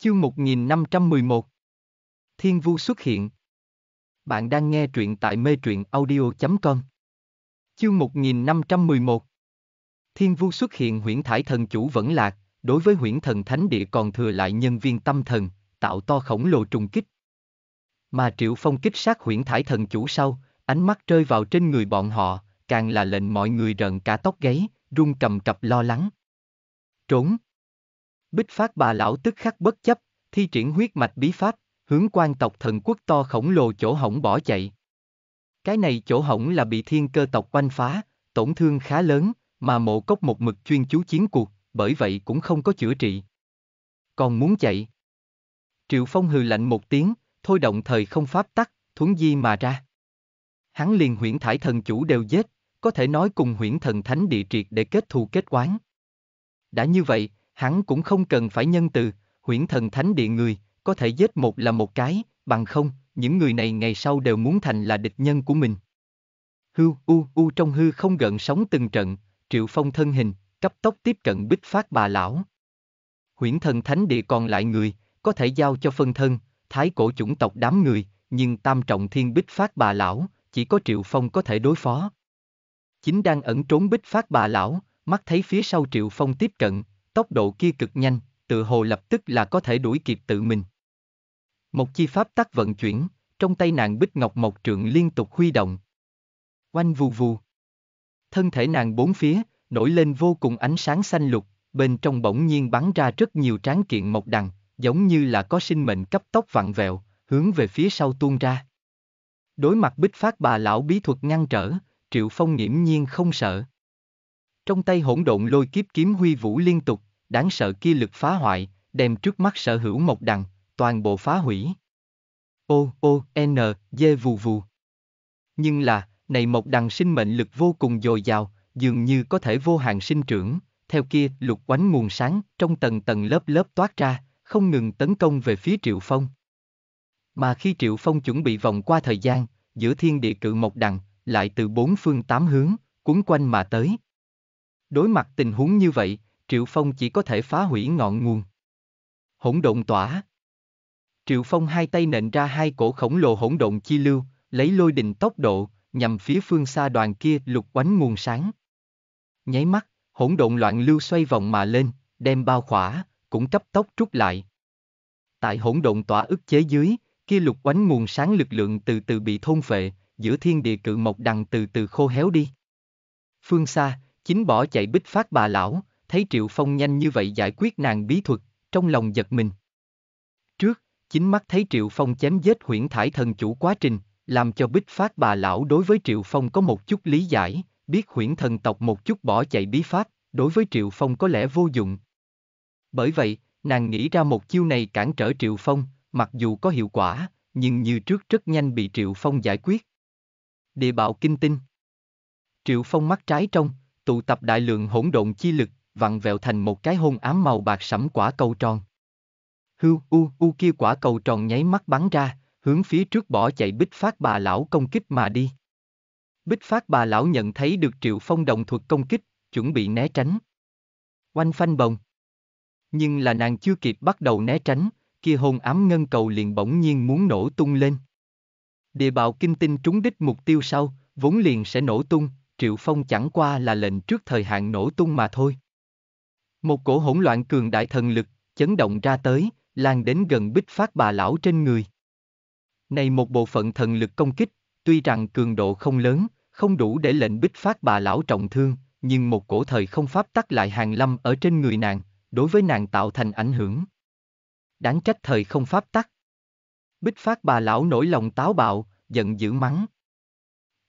Chương 1511 Thiên Vu xuất hiện Bạn đang nghe truyện tại mê truyện audio.com Chương 1511 Thiên Vu xuất hiện huyễn thải thần chủ vẫn lạc, đối với huyễn thần thánh địa còn thừa lại nhân viên tâm thần, tạo to khổng lồ trùng kích. Mà Triệu Phong kích sát huyễn thải thần chủ sau, ánh mắt rơi vào trên người bọn họ, càng là lệnh mọi người rợn cả tóc gáy, run cầm cập lo lắng. Trốn! Bích phát bà lão tức khắc bất chấp, thi triển huyết mạch bí pháp, hướng quan tộc thần quốc to khổng lồ chỗ hỏng bỏ chạy. Cái này chỗ hỏng là bị thiên cơ tộc quanh phá, tổn thương khá lớn, mà mộ cốc một mực chuyên chú chiến cuộc, bởi vậy cũng không có chữa trị. Còn muốn chạy. Triệu Phong hừ lạnh một tiếng, thôi động thời không pháp tắc, thuấn di mà ra. Hắn liền huyễn thải thần chủ đều giết, có thể nói cùng huyễn thần thánh địa triệt để kết thù kết quán. Đã như vậy, hắn cũng không cần phải nhân từ, huyễn thần thánh địa người, có thể giết một là một cái, bằng không, những người này ngày sau đều muốn thành là địch nhân của mình. Hư, u, u trong hư không gần sóng từng trận, triệu phong thân hình, cấp tốc tiếp cận bích phát bà lão. Huyễn thần thánh địa còn lại người, có thể giao cho phân thân, thái cổ chủng tộc đám người, nhưng tam trọng thiên bích phát bà lão, chỉ có triệu phong có thể đối phó. Chính đang ẩn trốn bích phát bà lão, mắt thấy phía sau triệu phong tiếp cận, tốc độ kia cực nhanh, tự hồ lập tức là có thể đuổi kịp tự mình. Một chi pháp tắc vận chuyển, trong tay nàng bích ngọc mộc trượng liên tục huy động. Oanh vù vù. Thân thể nàng bốn phía, nổi lên vô cùng ánh sáng xanh lục, bên trong bỗng nhiên bắn ra rất nhiều tráng kiện mộc đằng, giống như là có sinh mệnh cấp tốc vặn vẹo, hướng về phía sau tuôn ra. Đối mặt bích phát bà lão bí thuật ngăn trở, Triệu Phong nghiễm nhiên không sợ. Trong tay hỗn độn lôi kiếp kiếm huy vũ liên tục, đáng sợ kia lực phá hoại, đem trước mắt sở hữu Mộc Đằng, toàn bộ phá hủy. Ô, ô, n, dê vù vù. Nhưng là, này Mộc Đằng sinh mệnh lực vô cùng dồi dào, dường như có thể vô hạn sinh trưởng, theo kia lục quánh nguồn sáng trong tầng tầng lớp lớp toát ra, không ngừng tấn công về phía Triệu Phong. Mà khi Triệu Phong chuẩn bị vòng qua thời gian, giữa thiên địa cự Mộc Đằng, lại từ bốn phương tám hướng, cuốn quanh mà tới. Đối mặt tình huống như vậy, Triệu Phong chỉ có thể phá hủy ngọn nguồn. Hỗn độn tỏa. Triệu Phong hai tay nện ra hai cổ khổng lồ hỗn độn chi lưu, lấy lôi đình tốc độ, nhằm phía phương xa đoàn kia lục quánh nguồn sáng. Nháy mắt, hỗn độn loạn lưu xoay vòng mà lên, đem bao khỏa, cũng cấp tốc trút lại. Tại hỗn độn tỏa ức chế dưới, kia lục quánh nguồn sáng lực lượng từ từ bị thôn phệ, giữa thiên địa cự mộc đằng từ từ khô héo đi. Phương xa, chính bỏ chạy bích phát bà lão, thấy Triệu Phong nhanh như vậy giải quyết nàng bí thuật, trong lòng giật mình. Trước, chính mắt thấy Triệu Phong chém giết huyễn thải thần chủ quá trình, làm cho bích phát bà lão đối với Triệu Phong có một chút lý giải, biết huyễn thần tộc một chút bỏ chạy bí pháp, đối với Triệu Phong có lẽ vô dụng. Bởi vậy, nàng nghĩ ra một chiêu này cản trở Triệu Phong, mặc dù có hiệu quả, nhưng như trước rất nhanh bị Triệu Phong giải quyết. Địa bạo kinh tinh Triệu Phong mắt trái trong, tụ tập đại lượng hỗn độn chi lực, vặn vẹo thành một cái hôn ám màu bạc sẫm quả cầu tròn. Hưu u u kia quả cầu tròn nháy mắt bắn ra, hướng phía trước bỏ chạy bích phát bà lão công kích mà đi. Bích phát bà lão nhận thấy được triệu phong đồng thuật công kích, chuẩn bị né tránh. Oanh phanh bồng. Nhưng là nàng chưa kịp bắt đầu né tránh, kia hôn ám ngân cầu liền bỗng nhiên muốn nổ tung lên. Địa bào kinh tinh trúng đích mục tiêu sau, vốn liền sẽ nổ tung, triệu phong chẳng qua là lệnh trước thời hạn nổ tung mà thôi. Một cổ hỗn loạn cường đại thần lực, chấn động ra tới, lan đến gần bích phát bà lão trên người. Này một bộ phận thần lực công kích, tuy rằng cường độ không lớn, không đủ để lệnh bích phát bà lão trọng thương, nhưng một cổ thời không pháp tắc lại hàng lâm ở trên người nàng, đối với nàng tạo thành ảnh hưởng. Đáng trách thời không pháp tắc. Bích phát bà lão nổi lòng táo bạo, giận dữ mắng.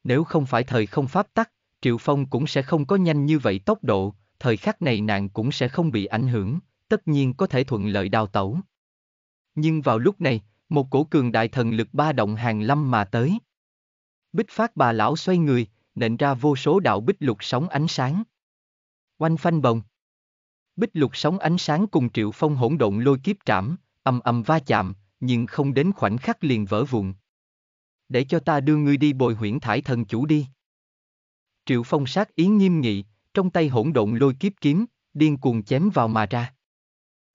Nếu không phải thời không pháp tắc, Triệu Phong cũng sẽ không có nhanh như vậy tốc độ, thời khắc này nàng cũng sẽ không bị ảnh hưởng, tất nhiên có thể thuận lợi đào tẩu. Nhưng vào lúc này, một cổ cường đại thần lực ba động hàng lâm mà tới. Bích phát bà lão xoay người, nện ra vô số đạo bích lục sóng ánh sáng. Oanh phanh bồng. Bích lục sóng ánh sáng cùng triệu phong hỗn độn lôi kiếp trảm, ầm ầm va chạm, nhưng không đến khoảnh khắc liền vỡ vụn. Để cho ta đưa ngươi đi bồi huyễn thải thần chủ đi. Triệu phong sát ý nghiêm nghị, trong tay hỗn độn lôi kiếp kiếm, điên cuồng chém vào mà ra.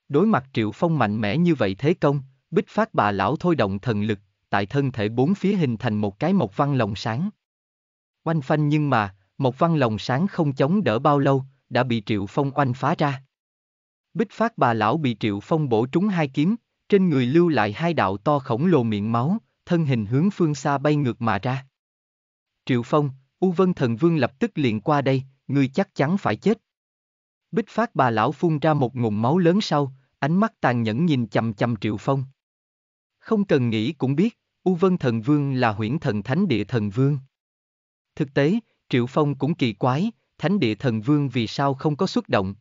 Đối mặt Triệu Phong mạnh mẽ như vậy thế công, bích phát bà lão thôi động thần lực, tại thân thể bốn phía hình thành một cái mộc văn lồng sáng. Oanh phanh nhưng mà, một văn lồng sáng không chống đỡ bao lâu, đã bị Triệu Phong oanh phá ra. Bích phát bà lão bị Triệu Phong bổ trúng hai kiếm, trên người lưu lại hai đạo to khổng lồ miệng máu, thân hình hướng phương xa bay ngược mà ra. Triệu Phong, U Vân Thần Vương lập tức liền qua đây, ngươi chắc chắn phải chết. Bích phát bà lão phun ra một ngụm máu lớn sau, ánh mắt tàn nhẫn nhìn chầm chầm Triệu Phong. Không cần nghĩ cũng biết, U Vân Thần Vương là huyễn thần thánh địa thần vương. Thực tế, Triệu Phong cũng kỳ quái, thánh địa thần vương vì sao không có xuất động.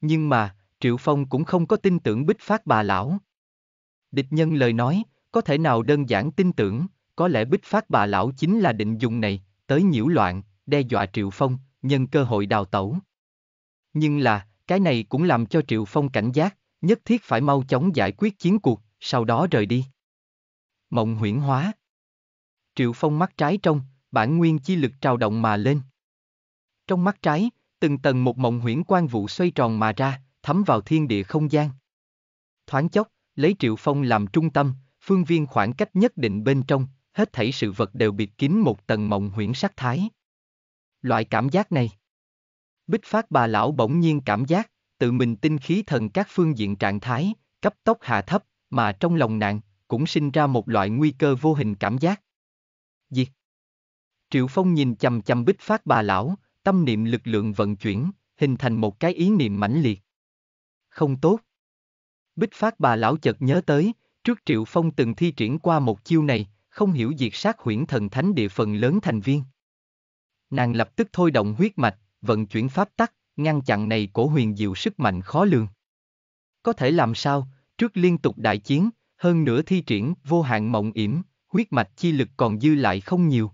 Nhưng mà, Triệu Phong cũng không có tin tưởng bích phát bà lão. Địch nhân lời nói, có thể nào đơn giản tin tưởng, có lẽ bích phát bà lão chính là định dùng này, tới nhiễu loạn, đe dọa Triệu Phong, nhân cơ hội đào tẩu. Nhưng là, cái này cũng làm cho Triệu Phong cảnh giác, nhất thiết phải mau chóng giải quyết chiến cuộc, sau đó rời đi. Mộng huyễn hóa Triệu Phong mắt trái trong, bản nguyên chi lực trào động mà lên. Trong mắt trái, từng tầng một mộng huyễn quan vụ xoay tròn mà ra, thấm vào thiên địa không gian. Thoáng chốc, lấy Triệu Phong làm trung tâm, phương viên khoảng cách nhất định bên trong, hết thảy sự vật đều bịt kín một tầng mộng huyễn sắc thái. Loại cảm giác này. Bích phát bà lão bỗng nhiên cảm giác, tự mình tinh khí thần các phương diện trạng thái, cấp tốc hạ thấp, mà trong lòng nàng, cũng sinh ra một loại nguy cơ vô hình cảm giác. Gì? Triệu Phong nhìn chầm chầm bích phát bà lão, tâm niệm lực lượng vận chuyển, hình thành một cái ý niệm mãnh liệt. Không tốt. Bích phát bà lão chợt nhớ tới, trước Triệu Phong từng thi triển qua một chiêu này, không hiểu diệt sát huyễn thần thánh địa phần lớn thành viên. Nàng lập tức thôi động huyết mạch, vận chuyển pháp tắc, ngăn chặn này cổ huyền diệu sức mạnh khó lường. Có thể làm sao, trước liên tục đại chiến, hơn nữa thi triển vô hạn mộng yểm, huyết mạch chi lực còn dư lại không nhiều.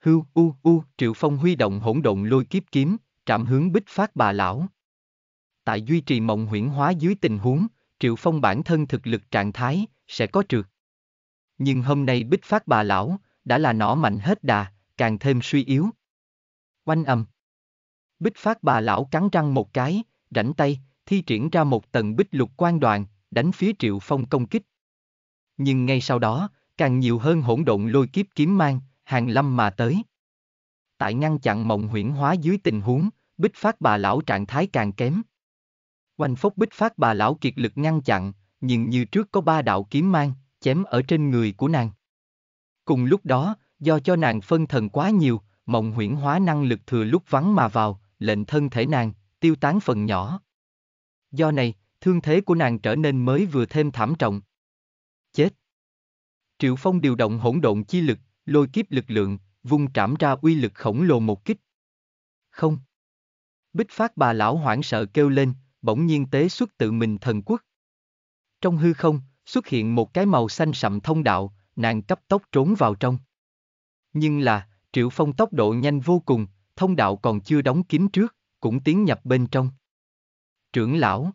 Hưu u u, Triệu Phong huy động hỗn độn lôi kiếp kiếm, trảm hướng Bích Phát bà lão. Tại duy trì mộng huyễn hóa dưới tình huống, Triệu Phong bản thân thực lực trạng thái sẽ có trượt. Nhưng hôm nay Bích Phát bà lão đã là nỏ mạnh hết đà, càng thêm suy yếu. Oanh ầm. Bích phát bà lão cắn răng một cái, rảnh tay, thi triển ra một tầng bích lục quan đoàn, đánh phía triệu phong công kích. Nhưng ngay sau đó, càng nhiều hơn hỗn độn lôi kiếp kiếm mang, hàng lâm mà tới. Tại ngăn chặn mộng huyễn hóa dưới tình huống, bích phát bà lão trạng thái càng kém. Oanh Phúc bích phát bà lão kiệt lực ngăn chặn, nhưng như trước có ba đạo kiếm mang, chém ở trên người của nàng. Cùng lúc đó, do cho nàng phân thần quá nhiều, mộng huyễn hóa năng lực thừa lúc vắng mà vào, lệnh thân thể nàng, tiêu tán phần nhỏ. Do này, thương thế của nàng trở nên mới vừa thêm thảm trọng. Chết! Triệu Phong điều động hỗn độn chi lực, lôi kiếp lực lượng, vung trảm ra uy lực khổng lồ một kích. Không! Bích phát bà lão hoảng sợ kêu lên, bỗng nhiên tế xuất tự mình thần quốc. Trong hư không, xuất hiện một cái màu xanh sậm thông đạo, nàng cấp tốc trốn vào trong. Nhưng là, Triệu Phong tốc độ nhanh vô cùng, thông đạo còn chưa đóng kín trước, cũng tiến nhập bên trong. Trưởng lão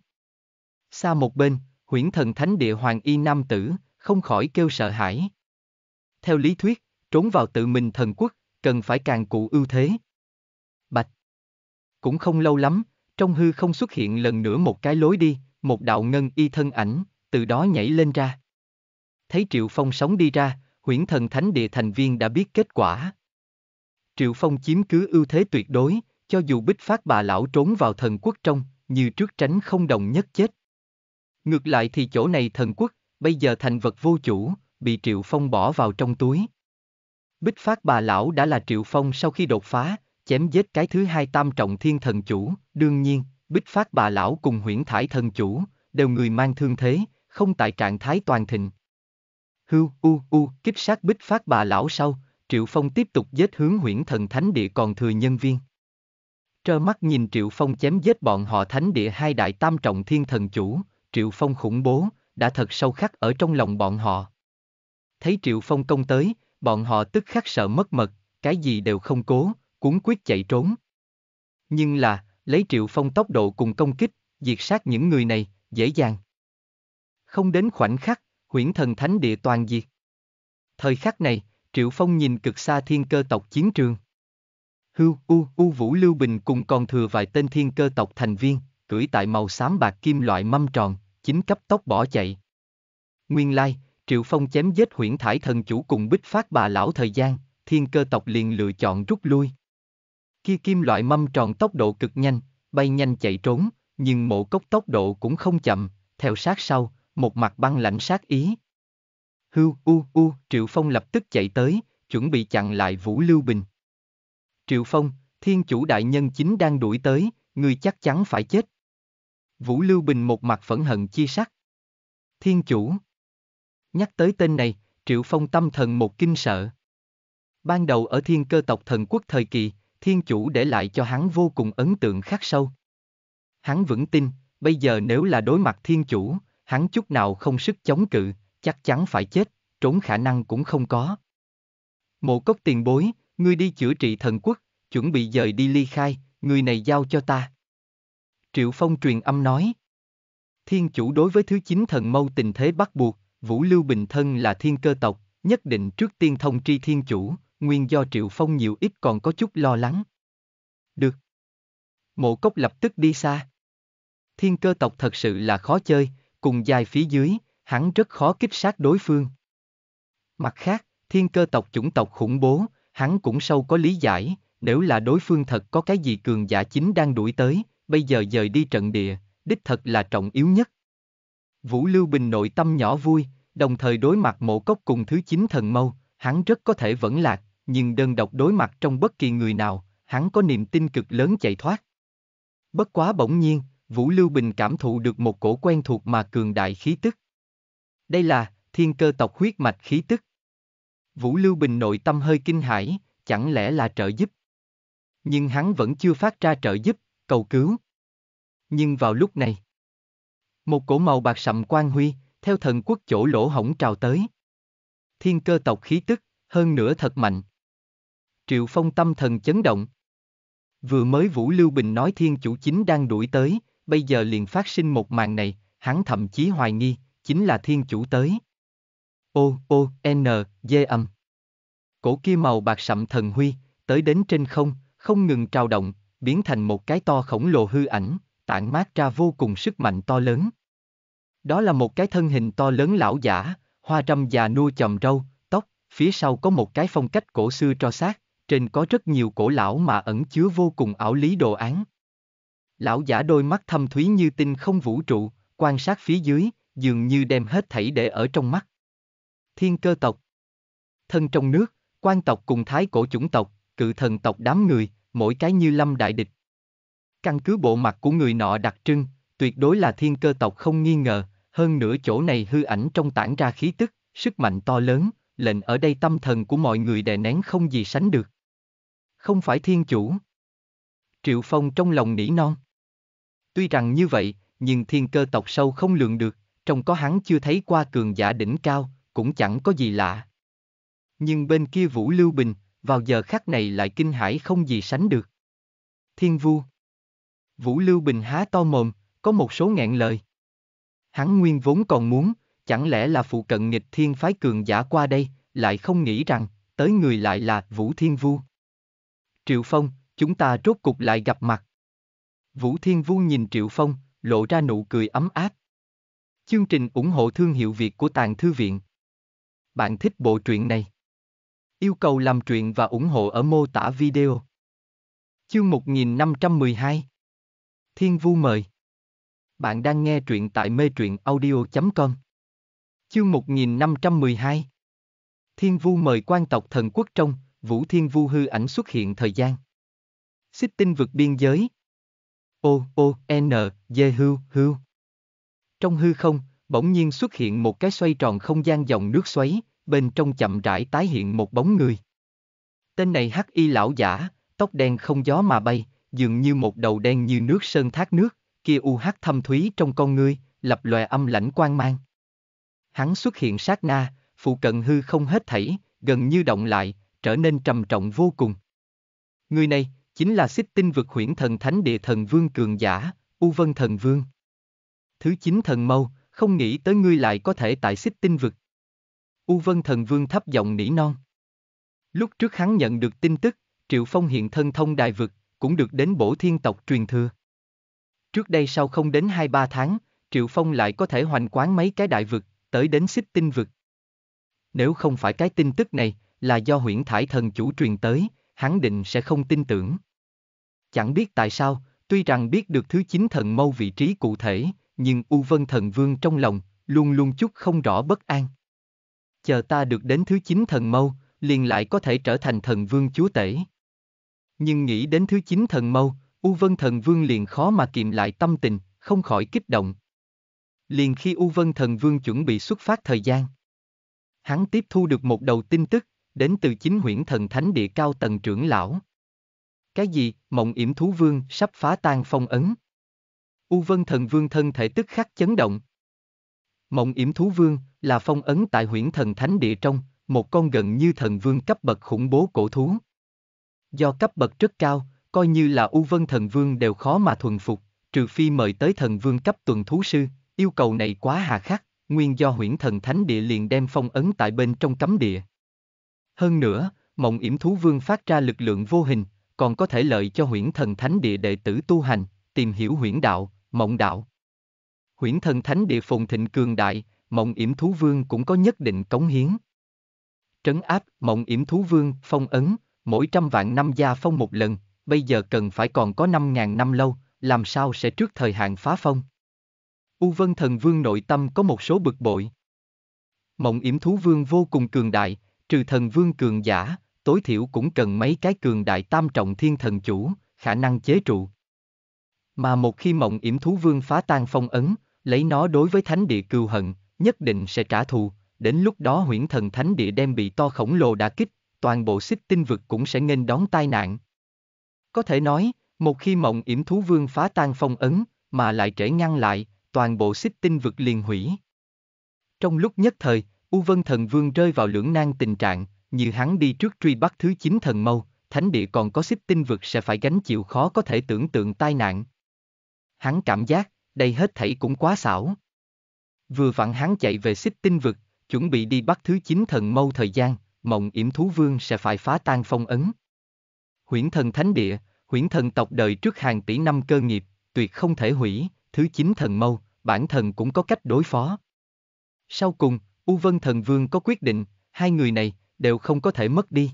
Xa một bên, huyễn thần thánh địa Hoàng Y Nam Tử, không khỏi kêu sợ hãi. Theo lý thuyết, trốn vào tự mình thần quốc, cần phải càng cụ ưu thế. Bạch Cũng không lâu lắm, trong hư không xuất hiện lần nữa một cái lối đi, một đạo ngân y thân ảnh, từ đó nhảy lên ra. Thấy Triệu Phong sống đi ra, huyễn thần thánh địa thành viên đã biết kết quả. Triệu Phong chiếm cứ ưu thế tuyệt đối, cho dù bích phát bà lão trốn vào thần quốc trong, như trước tránh không đồng nhất chết. Ngược lại thì chỗ này thần quốc, bây giờ thành vật vô chủ, bị Triệu Phong bỏ vào trong túi. Bích phát bà lão đã là Triệu Phong sau khi đột phá, chém giết cái thứ hai tam trọng thiên thần chủ, đương nhiên, bích phát bà lão cùng huyễn thải thần chủ, đều người mang thương thế, không tại trạng thái toàn thịnh, hưu u u kíp sát bích phát bà lão sau, Triệu Phong tiếp tục giết hướng huyễn thần thánh địa còn thừa nhân viên. Trơ mắt nhìn Triệu Phong chém giết bọn họ thánh địa hai đại tam trọng thiên thần chủ, Triệu Phong khủng bố, đã thật sâu khắc ở trong lòng bọn họ. Thấy Triệu Phong công tới, bọn họ tức khắc sợ mất mật, cái gì đều không cố, cuốn quyết chạy trốn. Nhưng là, lấy Triệu Phong tốc độ cùng công kích, diệt sát những người này, dễ dàng. Không đến khoảnh khắc, huyễn thần thánh địa toàn diệt. Thời khắc này, Triệu Phong nhìn cực xa thiên cơ tộc chiến trường. Hưu, U, U Vũ Lưu Bình cùng còn thừa vài tên thiên cơ tộc thành viên, cưỡi tại màu xám bạc kim loại mâm tròn, chính cấp tốc bỏ chạy. Nguyên lai, Triệu Phong chém giết huyễn thải thần chủ cùng bích phát bà lão thời gian, thiên cơ tộc liền lựa chọn rút lui. Khi kim loại mâm tròn tốc độ cực nhanh, bay nhanh chạy trốn, nhưng mộ cốc tốc độ cũng không chậm, theo sát sau, một mặt băng lãnh sát ý. Hưu u u, Triệu Phong lập tức chạy tới, chuẩn bị chặn lại Vũ Lưu Bình. Triệu Phong, thiên chủ đại nhân chính đang đuổi tới, người chắc chắn phải chết. Vũ Lưu Bình một mặt phẫn hận chi sắc. Thiên chủ. Nhắc tới tên này, Triệu Phong tâm thần một kinh sợ. Ban đầu ở thiên cơ tộc thần quốc thời kỳ, thiên chủ để lại cho hắn vô cùng ấn tượng khắc sâu. Hắn vững tin, bây giờ nếu là đối mặt thiên chủ, hắn chút nào không sức chống cự, chắc chắn phải chết, trốn khả năng cũng không có. Mộ cốc tiền bối, ngươi đi chữa trị thần quốc, chuẩn bị dời đi ly khai, người này giao cho ta. Triệu Phong truyền âm nói. Thiên chủ đối với thứ chín thần mâu tình thế bắt buộc, Vũ Lưu Bình Thân là thiên cơ tộc, nhất định trước tiên thông tri thiên chủ, nguyên do Triệu Phong nhiều ít còn có chút lo lắng. Được. Mộ cốc lập tức đi xa. Thiên cơ tộc thật sự là khó chơi, cùng dài phía dưới, hắn rất khó kích sát đối phương. Mặt khác, thiên cơ tộc chủng tộc khủng bố, hắn cũng sâu có lý giải, nếu là đối phương thật có cái gì cường giả chính đang đuổi tới, bây giờ dời đi trận địa, đích thật là trọng yếu nhất. Vũ Lưu Bình nội tâm nhỏ vui, đồng thời đối mặt mộ cốc cùng thứ chín thần mâu, hắn rất có thể vẫn lạc, nhưng đơn độc đối mặt trong bất kỳ người nào, hắn có niềm tin cực lớn chạy thoát. Bất quá bỗng nhiên, Vũ Lưu Bình cảm thụ được một cổ quen thuộc mà cường đại khí tức. Đây là thiên cơ tộc huyết mạch khí tức. Vũ Lưu Bình nội tâm hơi kinh hãi, chẳng lẽ là trợ giúp? Nhưng hắn vẫn chưa phát ra trợ giúp, cầu cứu. Nhưng vào lúc này, một cổ màu bạc sậm quan huy, theo thần quốc chỗ lỗ hổng trào tới. Thiên cơ tộc khí tức, hơn nữa thật mạnh. Triệu Phong tâm thần chấn động. Vừa mới Vũ Lưu Bình nói thiên chủ chính đang đuổi tới, bây giờ liền phát sinh một màn này, hắn thậm chí hoài nghi, chính là thiên chủ tới. Ô, ô, n, dê âm. Cổ kia màu bạc sậm thần huy, tới đến trên không, không ngừng trao động, biến thành một cái to khổng lồ hư ảnh, tản mát ra vô cùng sức mạnh to lớn. Đó là một cái thân hình to lớn lão giả, hoa trăm già nua chòm râu, tóc, phía sau có một cái phong cách cổ xưa tro xác, trên có rất nhiều cổ lão mà ẩn chứa vô cùng ảo lý đồ án, Lão giả đôi mắt thâm thúy như tinh không vũ trụ, quan sát phía dưới, dường như đem hết thảy để ở trong mắt. Thiên cơ tộc Thân trong nước, quan tộc cùng thái cổ chủng tộc, cự thần tộc đám người, mỗi cái như lâm đại địch. Căn cứ bộ mặt của người nọ đặc trưng, tuyệt đối là thiên cơ tộc không nghi ngờ, hơn nửa chỗ này hư ảnh trong tản ra khí tức, sức mạnh to lớn, lệnh ở đây tâm thần của mọi người đè nén không gì sánh được. Không phải thiên chủ. Triệu Phong trong lòng nỉ non. Tuy rằng như vậy, nhưng thiên cơ tộc sâu không lường được, trong có hắn chưa thấy qua cường giả đỉnh cao, cũng chẳng có gì lạ. Nhưng bên kia Vũ Lưu Bình, vào giờ khắc này lại kinh hãi không gì sánh được. Thiên vu. Vũ Lưu Bình há to mồm, có một số nghẹn lời. Hắn nguyên vốn còn muốn, chẳng lẽ là phụ cận nghịch thiên phái cường giả qua đây, lại không nghĩ rằng, tới người lại là Vũ Thiên Vu. Triệu Phong, chúng ta rốt cục lại gặp mặt. Vũ Thiên Vu nhìn Triệu Phong, lộ ra nụ cười ấm áp. Chương trình ủng hộ thương hiệu Việt của Tàng Thư Viện. Bạn thích bộ truyện này? Yêu cầu làm truyện và ủng hộ ở mô tả video. Chương 1512 Thiên Vu mời Bạn đang nghe truyện tại mê truyện audio.com Chương 1512 Thiên Vu mời quan tộc thần quốc trong, Vũ Thiên Vu hư ảnh xuất hiện thời gian. Xích tinh vực biên giới, O, O, N, dê hư hư. Trong hư không, bỗng nhiên xuất hiện một cái xoay tròn không gian dòng nước xoáy, bên trong chậm rãi tái hiện một bóng người. Tên này hắc y lão giả, tóc đen không gió mà bay, dường như một đầu đen như nước sơn thác nước, kia u UH hắc thâm thúy trong con ngươi, lập lòe âm lãnh quang mang. Hắn xuất hiện sát na, phụ cận hư không hết thảy, gần như động lại, trở nên trầm trọng vô cùng. Người này, chính là xích tinh vực huyễn thần thánh địa thần vương cường giả, U Vân thần vương. Thứ chín thần mâu, không nghĩ tới ngươi lại có thể tại xích tinh vực. U Vân thần vương thấp giọng nỉ non. Lúc trước hắn nhận được tin tức, Triệu Phong hiện thân thông đại vực, cũng được đến bổ thiên tộc truyền thừa. Trước đây sau không đến 2-3 tháng, Triệu Phong lại có thể hoành quán mấy cái đại vực, tới đến xích tinh vực. Nếu không phải cái tin tức này, là do huyễn thải thần chủ truyền tới, hắn định sẽ không tin tưởng. Chẳng biết tại sao, tuy rằng biết được thứ chín thần mâu vị trí cụ thể, nhưng U Vân Thần Vương trong lòng, luôn luôn chút không rõ bất an. Chờ ta được đến thứ chín thần mâu, liền lại có thể trở thành thần vương chúa tể. Nhưng nghĩ đến thứ chín thần mâu, U Vân Thần Vương liền khó mà kiềm lại tâm tình, không khỏi kích động. Liền khi U Vân Thần Vương chuẩn bị xuất phát thời gian, hắn tiếp thu được một đầu tin tức, đến từ chính huyễn thần thánh địa cao tầng trưởng lão. Cái gì, mộng yểm thú vương, sắp phá tan phong ấn. U vân thần vương thân thể tức khắc chấn động. Mộng yểm thú vương, là phong ấn tại huyển thần thánh địa trong, một con gần như thần vương cấp bậc khủng bố cổ thú. Do cấp bậc rất cao, coi như là U Vân Thần Vương đều khó mà thuần phục, trừ phi mời tới thần vương cấp tuần thú sư, yêu cầu này quá hà khắc, nguyên do huyển thần thánh địa liền đem phong ấn tại bên trong cấm địa. Hơn nữa, mộng yểm thú vương phát ra lực lượng vô hình, còn có thể lợi cho huyễn thần thánh địa đệ tử tu hành, tìm hiểu huyễn đạo, mộng đạo. Huyễn thần thánh địa phồn thịnh cường đại, mộng yểm thú vương cũng có nhất định cống hiến. Trấn áp, mộng yểm thú vương, phong ấn, mỗi trăm vạn năm gia phong một lần, bây giờ cần phải còn có năm ngàn năm lâu, làm sao sẽ trước thời hạn phá phong. U Vân Thần Vương nội tâm có một số bực bội. Mộng yểm thú vương vô cùng cường đại, trừ thần vương cường giả, tối thiểu cũng cần mấy cái cường đại tam trọng thiên thần chủ, khả năng chế trụ. Mà một khi mộng yểm thú vương phá tan phong ấn, lấy nó đối với thánh địa cưu hận, nhất định sẽ trả thù, đến lúc đó huyễn thần thánh địa đem bị to khổng lồ đả kích, toàn bộ xích tinh vực cũng sẽ nghênh đón tai nạn. Có thể nói, một khi mộng yểm thú vương phá tan phong ấn, mà lại trễ ngăn lại, toàn bộ xích tinh vực liền hủy. Trong lúc nhất thời, U Vân Thần Vương rơi vào lưỡng nan tình trạng, như hắn đi trước truy bắt thứ chín thần mâu, thánh địa còn có xích tinh vực sẽ phải gánh chịu khó có thể tưởng tượng tai nạn. Hắn cảm giác, đây hết thảy cũng quá xảo. Vừa vặn hắn chạy về xích tinh vực, chuẩn bị đi bắt thứ chín thần mâu thời gian, mộng yểm thú vương sẽ phải phá tan phong ấn. Huyễn thần thánh địa, huyễn thần tộc đời trước hàng tỷ năm cơ nghiệp, tuyệt không thể hủy, thứ chín thần mâu, bản thần cũng có cách đối phó. Sau cùng, U Vân Thần Vương có quyết định, hai người này, đều không có thể mất đi.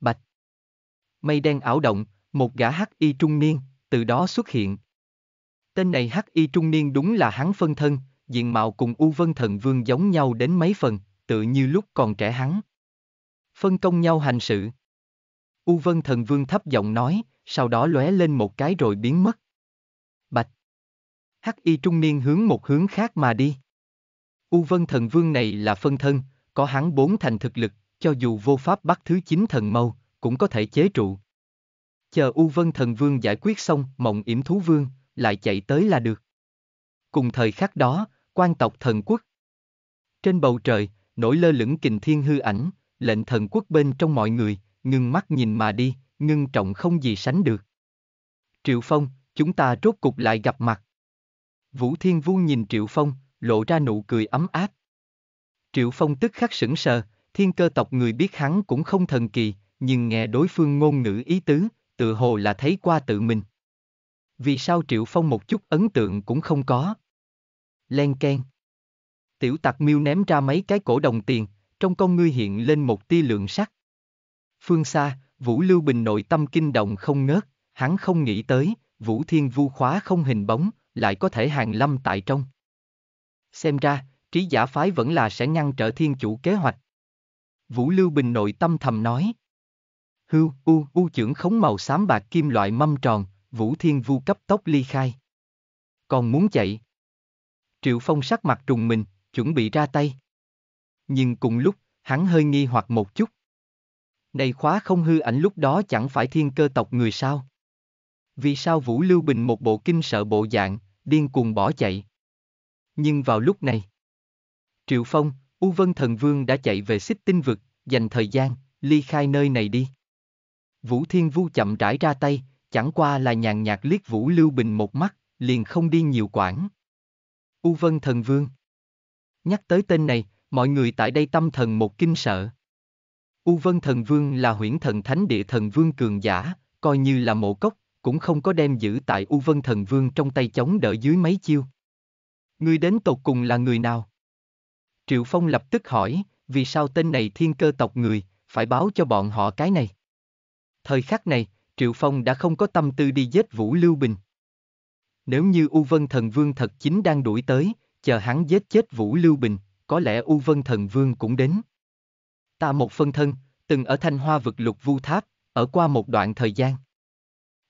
Bạch Mây đen ảo động, một gã hắc y trung niên, từ đó xuất hiện. Tên này hắc y trung niên đúng là hắn phân thân, diện mạo cùng U Vân Thần Vương giống nhau đến mấy phần, tự như lúc còn trẻ hắn. Phân công nhau hành sự. U Vân Thần Vương thấp giọng nói, sau đó lóe lên một cái rồi biến mất. Bạch. Hắc y trung niên hướng một hướng khác mà đi. U Vân Thần Vương này là phân thân, có hắn bốn thành thực lực, cho dù vô pháp bắt thứ chín thần mâu, cũng có thể chế trụ. Chờ U Vân Thần Vương giải quyết xong mộng yểm thú vương, lại chạy tới là được. Cùng thời khắc đó, quan tộc thần quốc. Trên bầu trời, nổi lơ lửng kình thiên hư ảnh, lệnh thần quốc bên trong mọi người, ngưng mắt nhìn mà đi, ngưng trọng không gì sánh được. Triệu Phong, chúng ta rốt cục lại gặp mặt. Vũ Thiên Vu nhìn Triệu Phong, lộ ra nụ cười ấm áp. Triệu Phong tức khắc sững sờ, thiên cơ tộc người biết hắn cũng không thần kỳ, nhưng nghe đối phương ngôn ngữ ý tứ, tự hồ là thấy qua tự mình. Vì sao Triệu Phong một chút ấn tượng cũng không có? Len Ken Tiểu tặc miêu ném ra mấy cái cổ đồng tiền, trong con ngươi hiện lên một tia lượng sắc. Phương xa, Vũ Lưu Bình nội tâm kinh động không ngớt, hắn không nghĩ tới, Vũ Thiên Vu khóa không hình bóng, lại có thể hàng lâm tại trong. Xem ra, trí giả phái vẫn là sẽ ngăn trở thiên chủ kế hoạch. Vũ Lưu Bình nội tâm thầm nói. Hưu, u, u trưởng khống màu xám bạc kim loại mâm tròn, Vũ Thiên Vu cấp tốc ly khai. Còn muốn chạy. Triệu Phong sắc mặt trùng mình, chuẩn bị ra tay. Nhưng cùng lúc, hắn hơi nghi hoặc một chút. Này khóa không hư ảnh lúc đó chẳng phải thiên cơ tộc người sao? Vì sao Vũ Lưu Bình một bộ kinh sợ bộ dạng, điên cuồng bỏ chạy? Nhưng vào lúc này, Triệu Phong, U Vân Thần Vương đã chạy về xích tinh vực, dành thời gian, ly khai nơi này đi. Vũ Thiên Vu chậm rãi ra tay, chẳng qua là nhàn nhạt liếc Vũ Lưu Bình một mắt, liền không đi nhiều quản. U Vân Thần Vương Nhắc tới tên này, mọi người tại đây tâm thần một kinh sợ. U Vân Thần Vương là huyễn thần thánh địa thần vương cường giả, coi như là mộ cốc, cũng không có đem giữ tại U Vân Thần Vương trong tay chống đỡ dưới mấy chiêu. Người đến tột cùng là người nào? Triệu Phong lập tức hỏi, vì sao tên này thiên cơ tộc người, phải báo cho bọn họ cái này. Thời khắc này, Triệu Phong đã không có tâm tư đi giết Vũ Lưu Bình. Nếu như U Vân Thần Vương thật chính đang đuổi tới, chờ hắn giết chết Vũ Lưu Bình, có lẽ U Vân Thần Vương cũng đến. Ta một phân thân, từng ở Thanh Hoa vực lục vu tháp, ở qua một đoạn thời gian.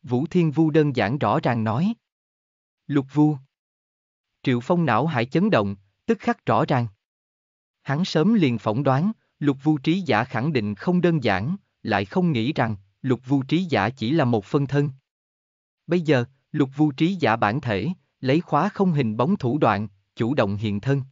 Vũ Thiên Vu đơn giản rõ ràng nói. Lục vu. Triệu Phong não hải chấn động, tức khắc rõ ràng. Hắn sớm liền phỏng đoán, lục vu trí giả khẳng định không đơn giản, lại không nghĩ rằng, lục vu trí giả chỉ là một phân thân. Bây giờ, lục vu trí giả bản thể, lấy khóa không hình bóng thủ đoạn, chủ động hiện thân.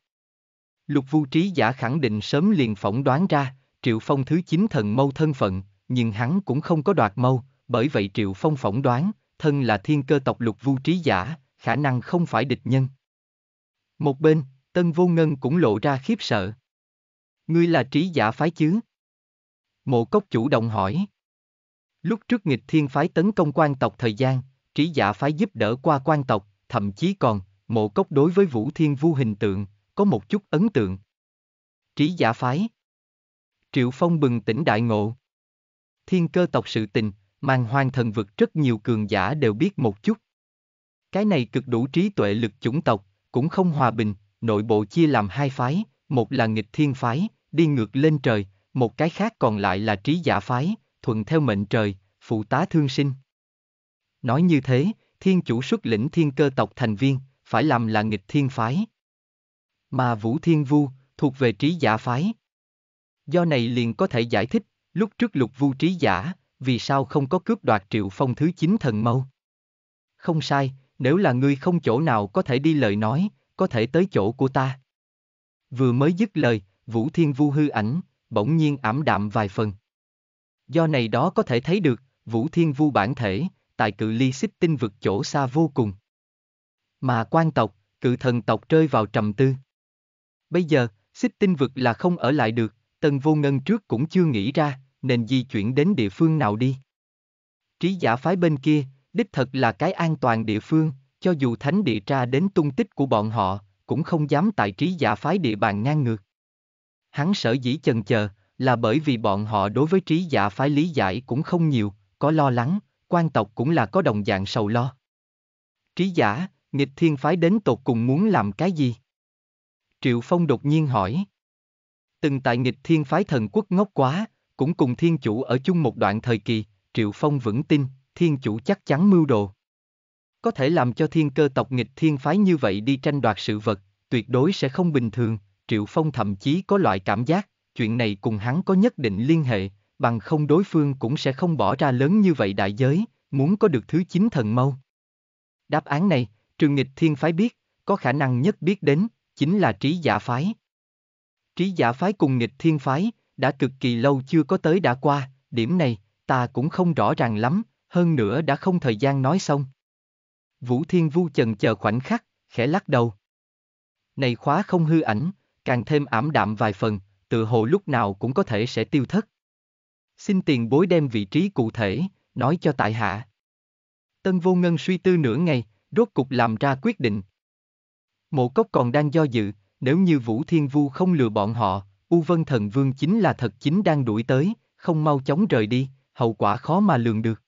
Lục vu trí giả khẳng định sớm liền phỏng đoán ra, Triệu Phong thứ chín thần mâu thân phận, nhưng hắn cũng không có đoạt mâu, bởi vậy Triệu Phong phỏng đoán, thân là thiên cơ tộc lục vu trí giả, khả năng không phải địch nhân. Một bên, Tân Vô Ngân cũng lộ ra khiếp sợ. Ngươi là trí giả phái chứ? Mộ cốc chủ động hỏi. Lúc trước nghịch thiên phái tấn công quan tộc thời gian, trí giả phái giúp đỡ qua quan tộc, thậm chí còn, mộ cốc đối với vũ thiên vu hình tượng, có một chút ấn tượng. Trí giả phái Triệu Phong bừng tỉnh đại ngộ. Thiên cơ tộc sự tình, Màn hoang thần vực rất nhiều cường giả đều biết một chút. Cái này cực đủ trí tuệ lực chủng tộc, cũng không hòa bình, nội bộ chia làm hai phái, một là nghịch thiên phái, đi ngược lên trời, một cái khác còn lại là trí giả phái, thuận theo mệnh trời, phụ tá thương sinh. Nói như thế, thiên chủ xuất lĩnh thiên cơ tộc thành viên, phải làm là nghịch thiên phái. Mà Vũ Thiên Vu, thuộc về trí giả phái. Do này liền có thể giải thích, lúc trước lục vu trí giả, vì sao không có cướp đoạt triệu phong thứ chín thần mâu. Không sai, nếu là ngươi không chỗ nào có thể đi lời nói, có thể tới chỗ của ta. Vừa mới dứt lời, Vũ Thiên Vu hư ảnh, bỗng nhiên ảm đạm vài phần. Do này đó có thể thấy được, Vũ Thiên Vu bản thể, tại cự ly xích tinh vực chỗ xa vô cùng. Mà quan tộc, cự thần tộc rơi vào trầm tư. Bây giờ, xích tinh vực là không ở lại được, tần vô ngân trước cũng chưa nghĩ ra, nên di chuyển đến địa phương nào đi. Trí giả phái bên kia, đích thật là cái an toàn địa phương, cho dù thánh địa tra đến tung tích của bọn họ, cũng không dám tại trí giả phái địa bàn ngang ngược. Hắn sở dĩ chần chờ, là bởi vì bọn họ đối với trí giả phái lý giải cũng không nhiều, có lo lắng, quan tộc cũng là có đồng dạng sầu lo. Trí giả, nghịch thiên phái đến tột cùng muốn làm cái gì? Triệu Phong đột nhiên hỏi. Từng tại nghịch thiên phái thần quốc ngốc quá, cũng cùng thiên chủ ở chung một đoạn thời kỳ, Triệu Phong vững tin, thiên chủ chắc chắn mưu đồ. Có thể làm cho thiên cơ tộc nghịch thiên phái như vậy đi tranh đoạt sự vật, tuyệt đối sẽ không bình thường, Triệu Phong thậm chí có loại cảm giác, chuyện này cùng hắn có nhất định liên hệ, bằng không đối phương cũng sẽ không bỏ ra lớn như vậy đại giới, muốn có được thứ chín thần mâu Đáp án này, trường nghịch thiên phái biết, có khả năng nhất biết đến, chính là trí giả phái. Trí giả phái cùng nghịch thiên phái, đã cực kỳ lâu chưa có tới đã qua, điểm này, ta cũng không rõ ràng lắm, hơn nữa đã không thời gian nói xong. Vũ Thiên Vu chần chờ khoảnh khắc, khẽ lắc đầu. Này khóa không hư ảnh, càng thêm ảm đạm vài phần, tự hồ lúc nào cũng có thể sẽ tiêu thất. Xin tiền bối đem vị trí cụ thể, nói cho tại hạ. Tân vô ngân suy tư nửa ngày, rốt cục làm ra quyết định. Mộ cốc còn đang do dự, nếu như Vũ Thiên Vu không lừa bọn họ, U Vân Thần Vương chính là thật chính đang đuổi tới, không mau chóng rời đi, hậu quả khó mà lường được.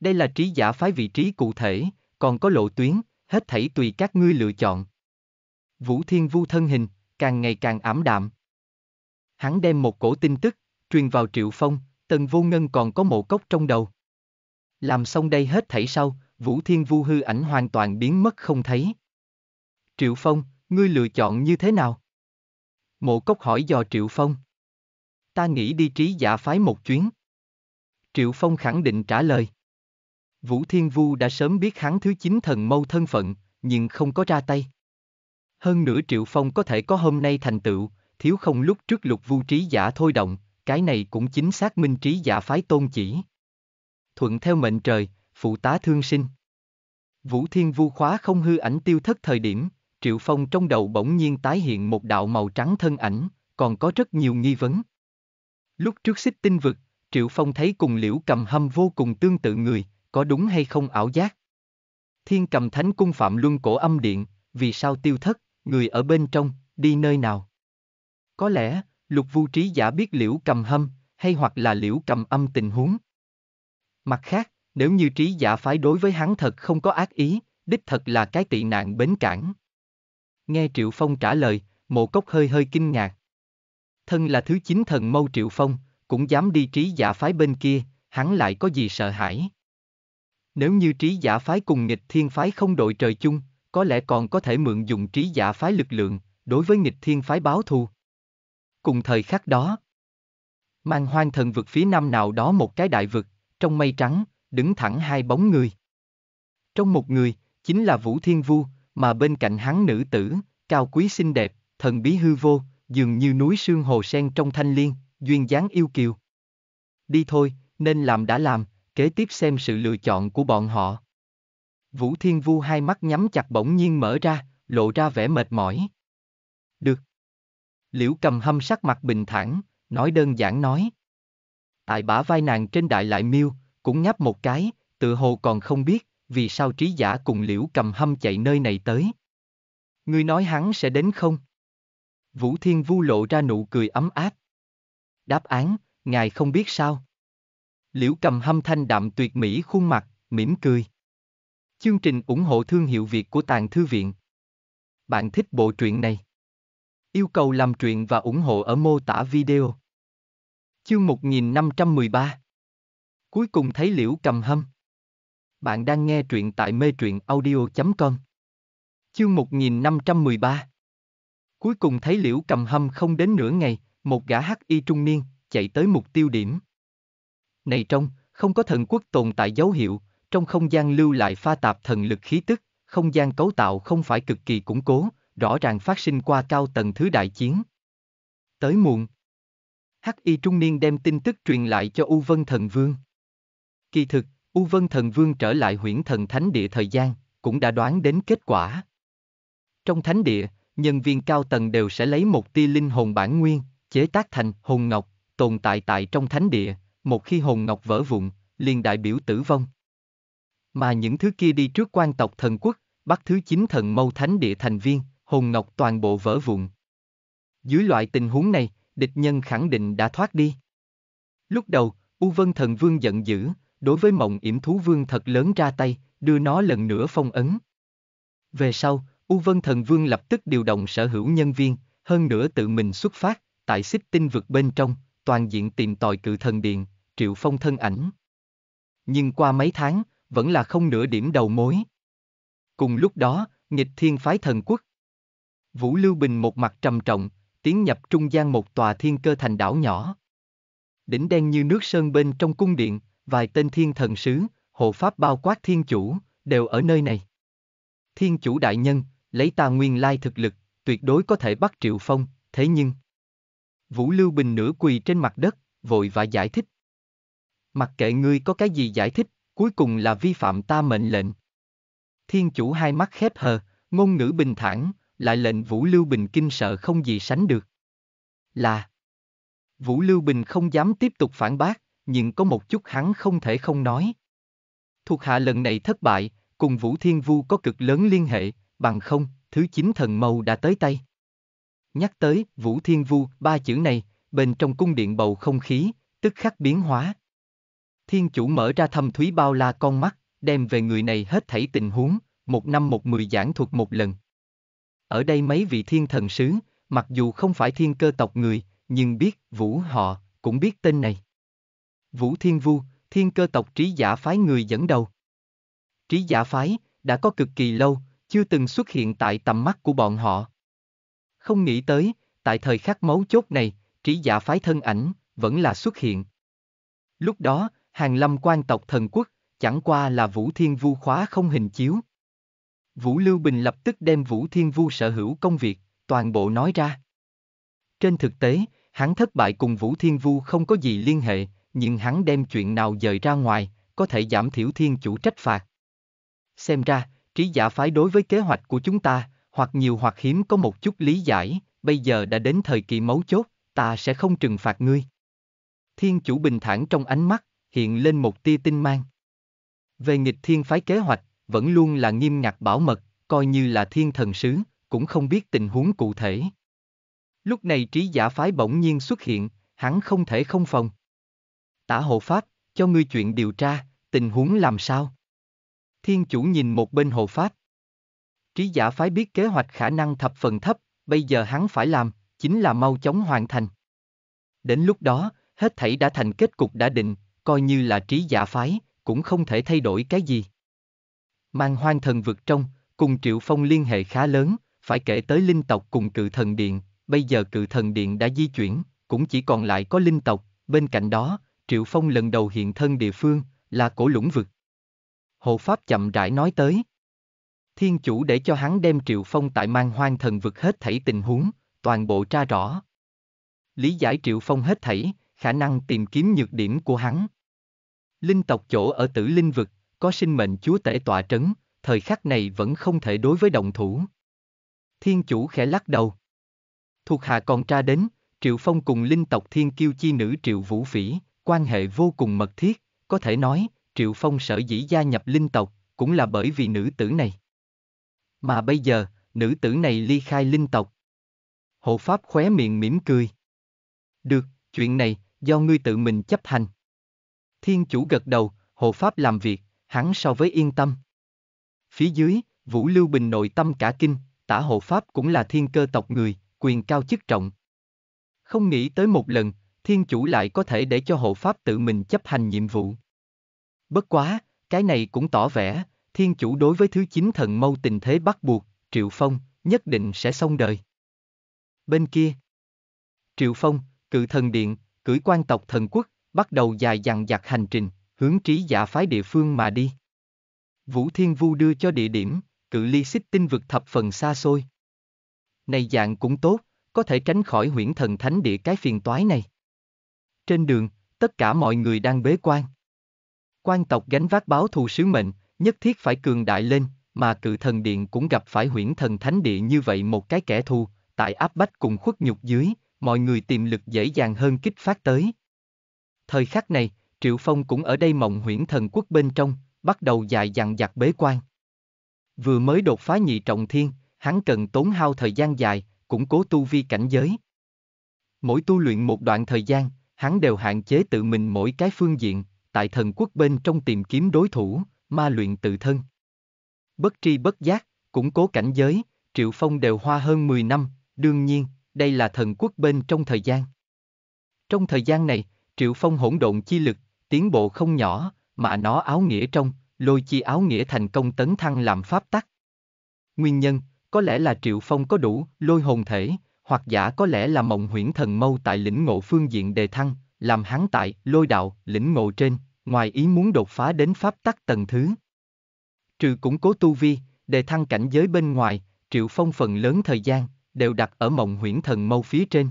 Đây là trí giả phái vị trí cụ thể, còn có lộ tuyến, hết thảy tùy các ngươi lựa chọn. Vũ Thiên Vu thân hình, càng ngày càng ảm đạm. Hắn đem một cổ tin tức, truyền vào Triệu Phong, Tần Vô Ngân còn có mộ cốc trong đầu. Làm xong đây hết thảy sau, Vũ Thiên Vu hư ảnh hoàn toàn biến mất không thấy. Triệu Phong, ngươi lựa chọn như thế nào? Mộ cốc hỏi dò Triệu Phong. Ta nghĩ đi trí giả phái một chuyến. Triệu Phong khẳng định trả lời. Vũ Thiên Vu đã sớm biết hắn thứ chín thần mâu thân phận, nhưng không có ra tay. Hơn nữa Triệu Phong có thể có hôm nay thành tựu, thiếu không lúc trước lục vu trí giả thôi động, cái này cũng chính xác minh trí giả phái tôn chỉ. Thuận theo mệnh trời, phụ tá thương sinh. Vũ Thiên Vu khóa không hư ảnh tiêu thất thời điểm, Triệu Phong trong đầu bỗng nhiên tái hiện một đạo màu trắng thân ảnh, còn có rất nhiều nghi vấn. Lúc trước xích tinh vực, Triệu Phong thấy cùng liễu cầm hâm vô cùng tương tự người, có đúng hay không ảo giác? Thiên cầm thánh cung phạm luân cổ âm điện, vì sao tiêu thất, người ở bên trong, đi nơi nào? Có lẽ, lục vu trí giả biết liễu cầm hâm, hay hoặc là liễu cầm âm tình huống. Mặt khác, nếu như trí giả phái đối với hắn thật không có ác ý, đích thật là cái tị nạn bến cảng. Nghe Triệu Phong trả lời, mộ cốc hơi hơi kinh ngạc. Thân là thứ chính thần mâu Triệu Phong, cũng dám đi trí giả phái bên kia, hắn lại có gì sợ hãi. Nếu như trí giả phái cùng nghịch thiên phái không đội trời chung, có lẽ còn có thể mượn dùng trí giả phái lực lượng, đối với nghịch thiên phái báo thù. Cùng thời khắc đó, mang hoang thần vực phía nam nào đó một cái đại vực, trong mây trắng, đứng thẳng hai bóng người. Trong một người, chính là Vũ Thiên Vu, mà bên cạnh hắn nữ tử, cao quý xinh đẹp, thần bí hư vô, dường như núi sương hồ sen trong thanh liên, duyên dáng yêu kiều. Đi thôi, nên làm đã làm, kế tiếp xem sự lựa chọn của bọn họ. Vũ Thiên Vu hai mắt nhắm chặt bỗng nhiên mở ra, lộ ra vẻ mệt mỏi. Được. Liễu cầm hâm sắc mặt bình thản, nói đơn giản nói. Tại bả vai nàng trên đại lại miêu, cũng ngáp một cái, tự hồ còn không biết, vì sao trí giả cùng liễu cầm hâm chạy nơi này tới. Ngươi nói hắn sẽ đến không? Vũ Thiên Vu lộ ra nụ cười ấm áp. Đáp án, ngài không biết sao. Liễu cầm hâm thanh đạm tuyệt mỹ khuôn mặt, mỉm cười. Chương trình ủng hộ thương hiệu Việt của Tàng Thư Viện. Bạn thích bộ truyện này? Yêu cầu làm truyện và ủng hộ ở mô tả video. Chương 1513 Cuối cùng thấy liễu cầm hâm. Bạn đang nghe truyện tại mê truyện audio.com Chương 1513 Cuối cùng thấy liễu cầm hâm không đến nửa ngày, một gã hắc y trung niên, chạy tới mục tiêu điểm. Này trong, không có thần quốc tồn tại dấu hiệu, trong không gian lưu lại pha tạp thần lực khí tức, không gian cấu tạo không phải cực kỳ củng cố, rõ ràng phát sinh qua cao tầng thứ đại chiến. Tới muộn. Hắc y trung niên đem tin tức truyền lại cho U Vân Thần Vương. Kỳ thực, U Vân Thần Vương trở lại huyễn thần thánh địa thời gian, cũng đã đoán đến kết quả. Trong thánh địa, nhân viên cao tầng đều sẽ lấy một tia linh hồn bản nguyên, chế tác thành hồn ngọc, tồn tại tại trong thánh địa, một khi hồn ngọc vỡ vụn, liền đại biểu tử vong. Mà những thứ kia đi trước quan tộc thần quốc, bắt thứ chín thần mâu thánh địa thành viên, hồn ngọc toàn bộ vỡ vụn. Dưới loại tình huống này, địch nhân khẳng định đã thoát đi. Lúc đầu, U Vân Thần Vương giận dữ, đối với mộng yểm thú vương thật lớn ra tay, đưa nó lần nữa phong ấn. Về sau, U Vân Thần Vương lập tức điều động sở hữu nhân viên, hơn nữa tự mình xuất phát, tại xích tinh vực bên trong, toàn diện tìm tòi cự thần điện, Triệu Phong thân ảnh. Nhưng qua mấy tháng, vẫn là không nửa điểm đầu mối. Cùng lúc đó, nghịch thiên phái thần quốc. Vũ Lưu Bình một mặt trầm trọng, tiến nhập trung gian một tòa thiên cơ thành đảo nhỏ. Đỉnh đen như nước sơn bên trong cung điện, vài tên thiên thần sứ, hộ pháp bao quát thiên chủ, đều ở nơi này. Thiên chủ đại nhân, lấy ta nguyên lai thực lực, tuyệt đối có thể bắt Triệu Phong, thế nhưng... Vũ Lưu Bình nửa quỳ trên mặt đất, vội và giải thích. Mặc kệ ngươi có cái gì giải thích, cuối cùng là vi phạm ta mệnh lệnh. Thiên chủ hai mắt khép hờ, ngôn ngữ bình thản, lại lệnh Vũ Lưu Bình kinh sợ không gì sánh được. Là Vũ Lưu Bình không dám tiếp tục phản bác, nhưng có một chút hắn không thể không nói. Thuộc hạ lần này thất bại, cùng Vũ Thiên Vu có cực lớn liên hệ, bằng không, thứ chính thần mâu đã tới tay. Nhắc tới Vũ Thiên Vu ba chữ này, bên trong cung điện bầu không khí, tức khắc biến hóa. Thiên chủ mở ra thâm thúy bao la con mắt, đem về người này hết thảy tình huống, một năm một mười giảng thuật một lần. Ở đây mấy vị thiên thần sứ, mặc dù không phải thiên cơ tộc người, nhưng biết Vũ họ, cũng biết tên này. Vũ Thiên Vu, thiên cơ tộc trí giả phái người dẫn đầu. Trí giả phái, đã có cực kỳ lâu, chưa từng xuất hiện tại tầm mắt của bọn họ, không nghĩ tới, tại thời khắc mấu chốt này, trí giả phái thân ảnh, vẫn là xuất hiện. Lúc đó, hàng lâm quan tộc thần quốc, chẳng qua là Vũ Thiên Vu khóa không hình chiếu. Vũ Lưu Bình lập tức đem Vũ Thiên Vu sở hữu công việc, toàn bộ nói ra. Trên thực tế, hắn thất bại cùng Vũ Thiên Vu không có gì liên hệ, nhưng hắn đem chuyện nào dời ra ngoài, có thể giảm thiểu thiên chủ trách phạt. Xem ra, trí giả phái đối với kế hoạch của chúng ta, hoặc nhiều hoặc hiếm có một chút lý giải, bây giờ đã đến thời kỳ mấu chốt, ta sẽ không trừng phạt ngươi. Thiên chủ bình thản trong ánh mắt, hiện lên một tia tinh mang. Về nghịch thiên phái kế hoạch, vẫn luôn là nghiêm ngặt bảo mật, coi như là thiên thần sứ, cũng không biết tình huống cụ thể. Lúc này trí giả phái bỗng nhiên xuất hiện, hắn không thể không phòng. Tả hộ pháp, cho ngươi chuyện điều tra, tình huống làm sao? Thiên chủ nhìn một bên hộ pháp, Trí giả phái biết kế hoạch khả năng thập phần thấp, bây giờ hắn phải làm, chính là mau chóng hoàn thành. Đến lúc đó, hết thảy đã thành kết cục đã định, coi như là trí giả phái, cũng không thể thay đổi cái gì. Mang hoang thần vượt trong, cùng Triệu Phong liên hệ khá lớn, phải kể tới linh tộc cùng cự thần điện, bây giờ cự thần điện đã di chuyển, cũng chỉ còn lại có linh tộc, bên cạnh đó, Triệu Phong lần đầu hiện thân địa phương, là cổ lũng vực. Hộ Pháp chậm rãi nói tới, Thiên chủ để cho hắn đem Triệu Phong tại mang hoang thần vực hết thảy tình huống, toàn bộ tra rõ. Lý giải Triệu Phong hết thảy, khả năng tìm kiếm nhược điểm của hắn. Linh tộc chỗ ở tử linh vực, có sinh mệnh chúa tể tọa trấn, thời khắc này vẫn không thể đối với đồng thủ. Thiên chủ khẽ lắc đầu. Thuộc hạ còn tra đến, Triệu Phong cùng linh tộc thiên kiêu chi nữ Triệu Vũ Phỉ, quan hệ vô cùng mật thiết, có thể nói, Triệu Phong sở dĩ gia nhập linh tộc, cũng là bởi vì nữ tử này. Mà bây giờ, nữ tử này ly khai linh tộc. Hộ Pháp khóe miệng mỉm cười. Được, chuyện này, do ngươi tự mình chấp hành. Thiên chủ gật đầu, hộ Pháp làm việc, hắn so với yên tâm. Phía dưới, Vũ Lưu Bình nội tâm cả kinh, tả hộ Pháp cũng là thiên cơ tộc người, quyền cao chức trọng. Không nghĩ tới một lần, thiên chủ lại có thể để cho hộ Pháp tự mình chấp hành nhiệm vụ. Bất quá, cái này cũng tỏ vẻ, thiên chủ đối với thứ chín thần mâu tình thế bắt buộc, Triệu Phong, nhất định sẽ xong đời. Bên kia, Triệu Phong, cự thần điện, cưỡi quan tộc thần quốc, bắt đầu dài dằng dặc hành trình, hướng trí giả phái địa phương mà đi. Vũ Thiên Vu đưa cho địa điểm, cự ly xích tinh vực thập phần xa xôi. Này dạng cũng tốt, có thể tránh khỏi huyễn thần thánh địa cái phiền toái này. Trên đường, tất cả mọi người đang bế quan. Quan tộc gánh vác báo thù sứ mệnh, nhất thiết phải cường đại lên, mà cự thần điện cũng gặp phải huyễn thần thánh địa như vậy một cái kẻ thù, tại áp bách cùng khuất nhục dưới, mọi người tìm lực dễ dàng hơn kích phát tới. Thời khắc này, Triệu Phong cũng ở đây mộng huyễn thần quốc bên trong, bắt đầu dài dằng dặc bế quan. Vừa mới đột phá nhị trọng thiên, hắn cần tốn hao thời gian dài, củng cố tu vi cảnh giới. Mỗi tu luyện một đoạn thời gian, hắn đều hạn chế tự mình mỗi cái phương diện, tại thần quốc bên trong tìm kiếm đối thủ, ma luyện tự thân. Bất tri bất giác, củng cố cảnh giới, Triệu Phong đều hoa hơn 10 năm, đương nhiên, đây là thần quốc bên trong thời gian. Trong thời gian này, Triệu Phong hỗn độn chi lực, tiến bộ không nhỏ, mà nó áo nghĩa trong, lôi chi áo nghĩa thành công tấn thăng làm pháp tắc. Nguyên nhân, có lẽ là Triệu Phong có đủ lôi hồn thể, hoặc giả có lẽ là mộng huyễn thần mâu tại lĩnh ngộ phương diện đề thăng, làm hắn tại lôi đạo lĩnh ngộ trên ngoài ý muốn đột phá đến pháp tắc tầng thứ. Trừ củng cố tu vi, đề thăng cảnh giới bên ngoài, Triệu Phong phần lớn thời gian, đều đặt ở mộng huyễn thần mâu phía trên.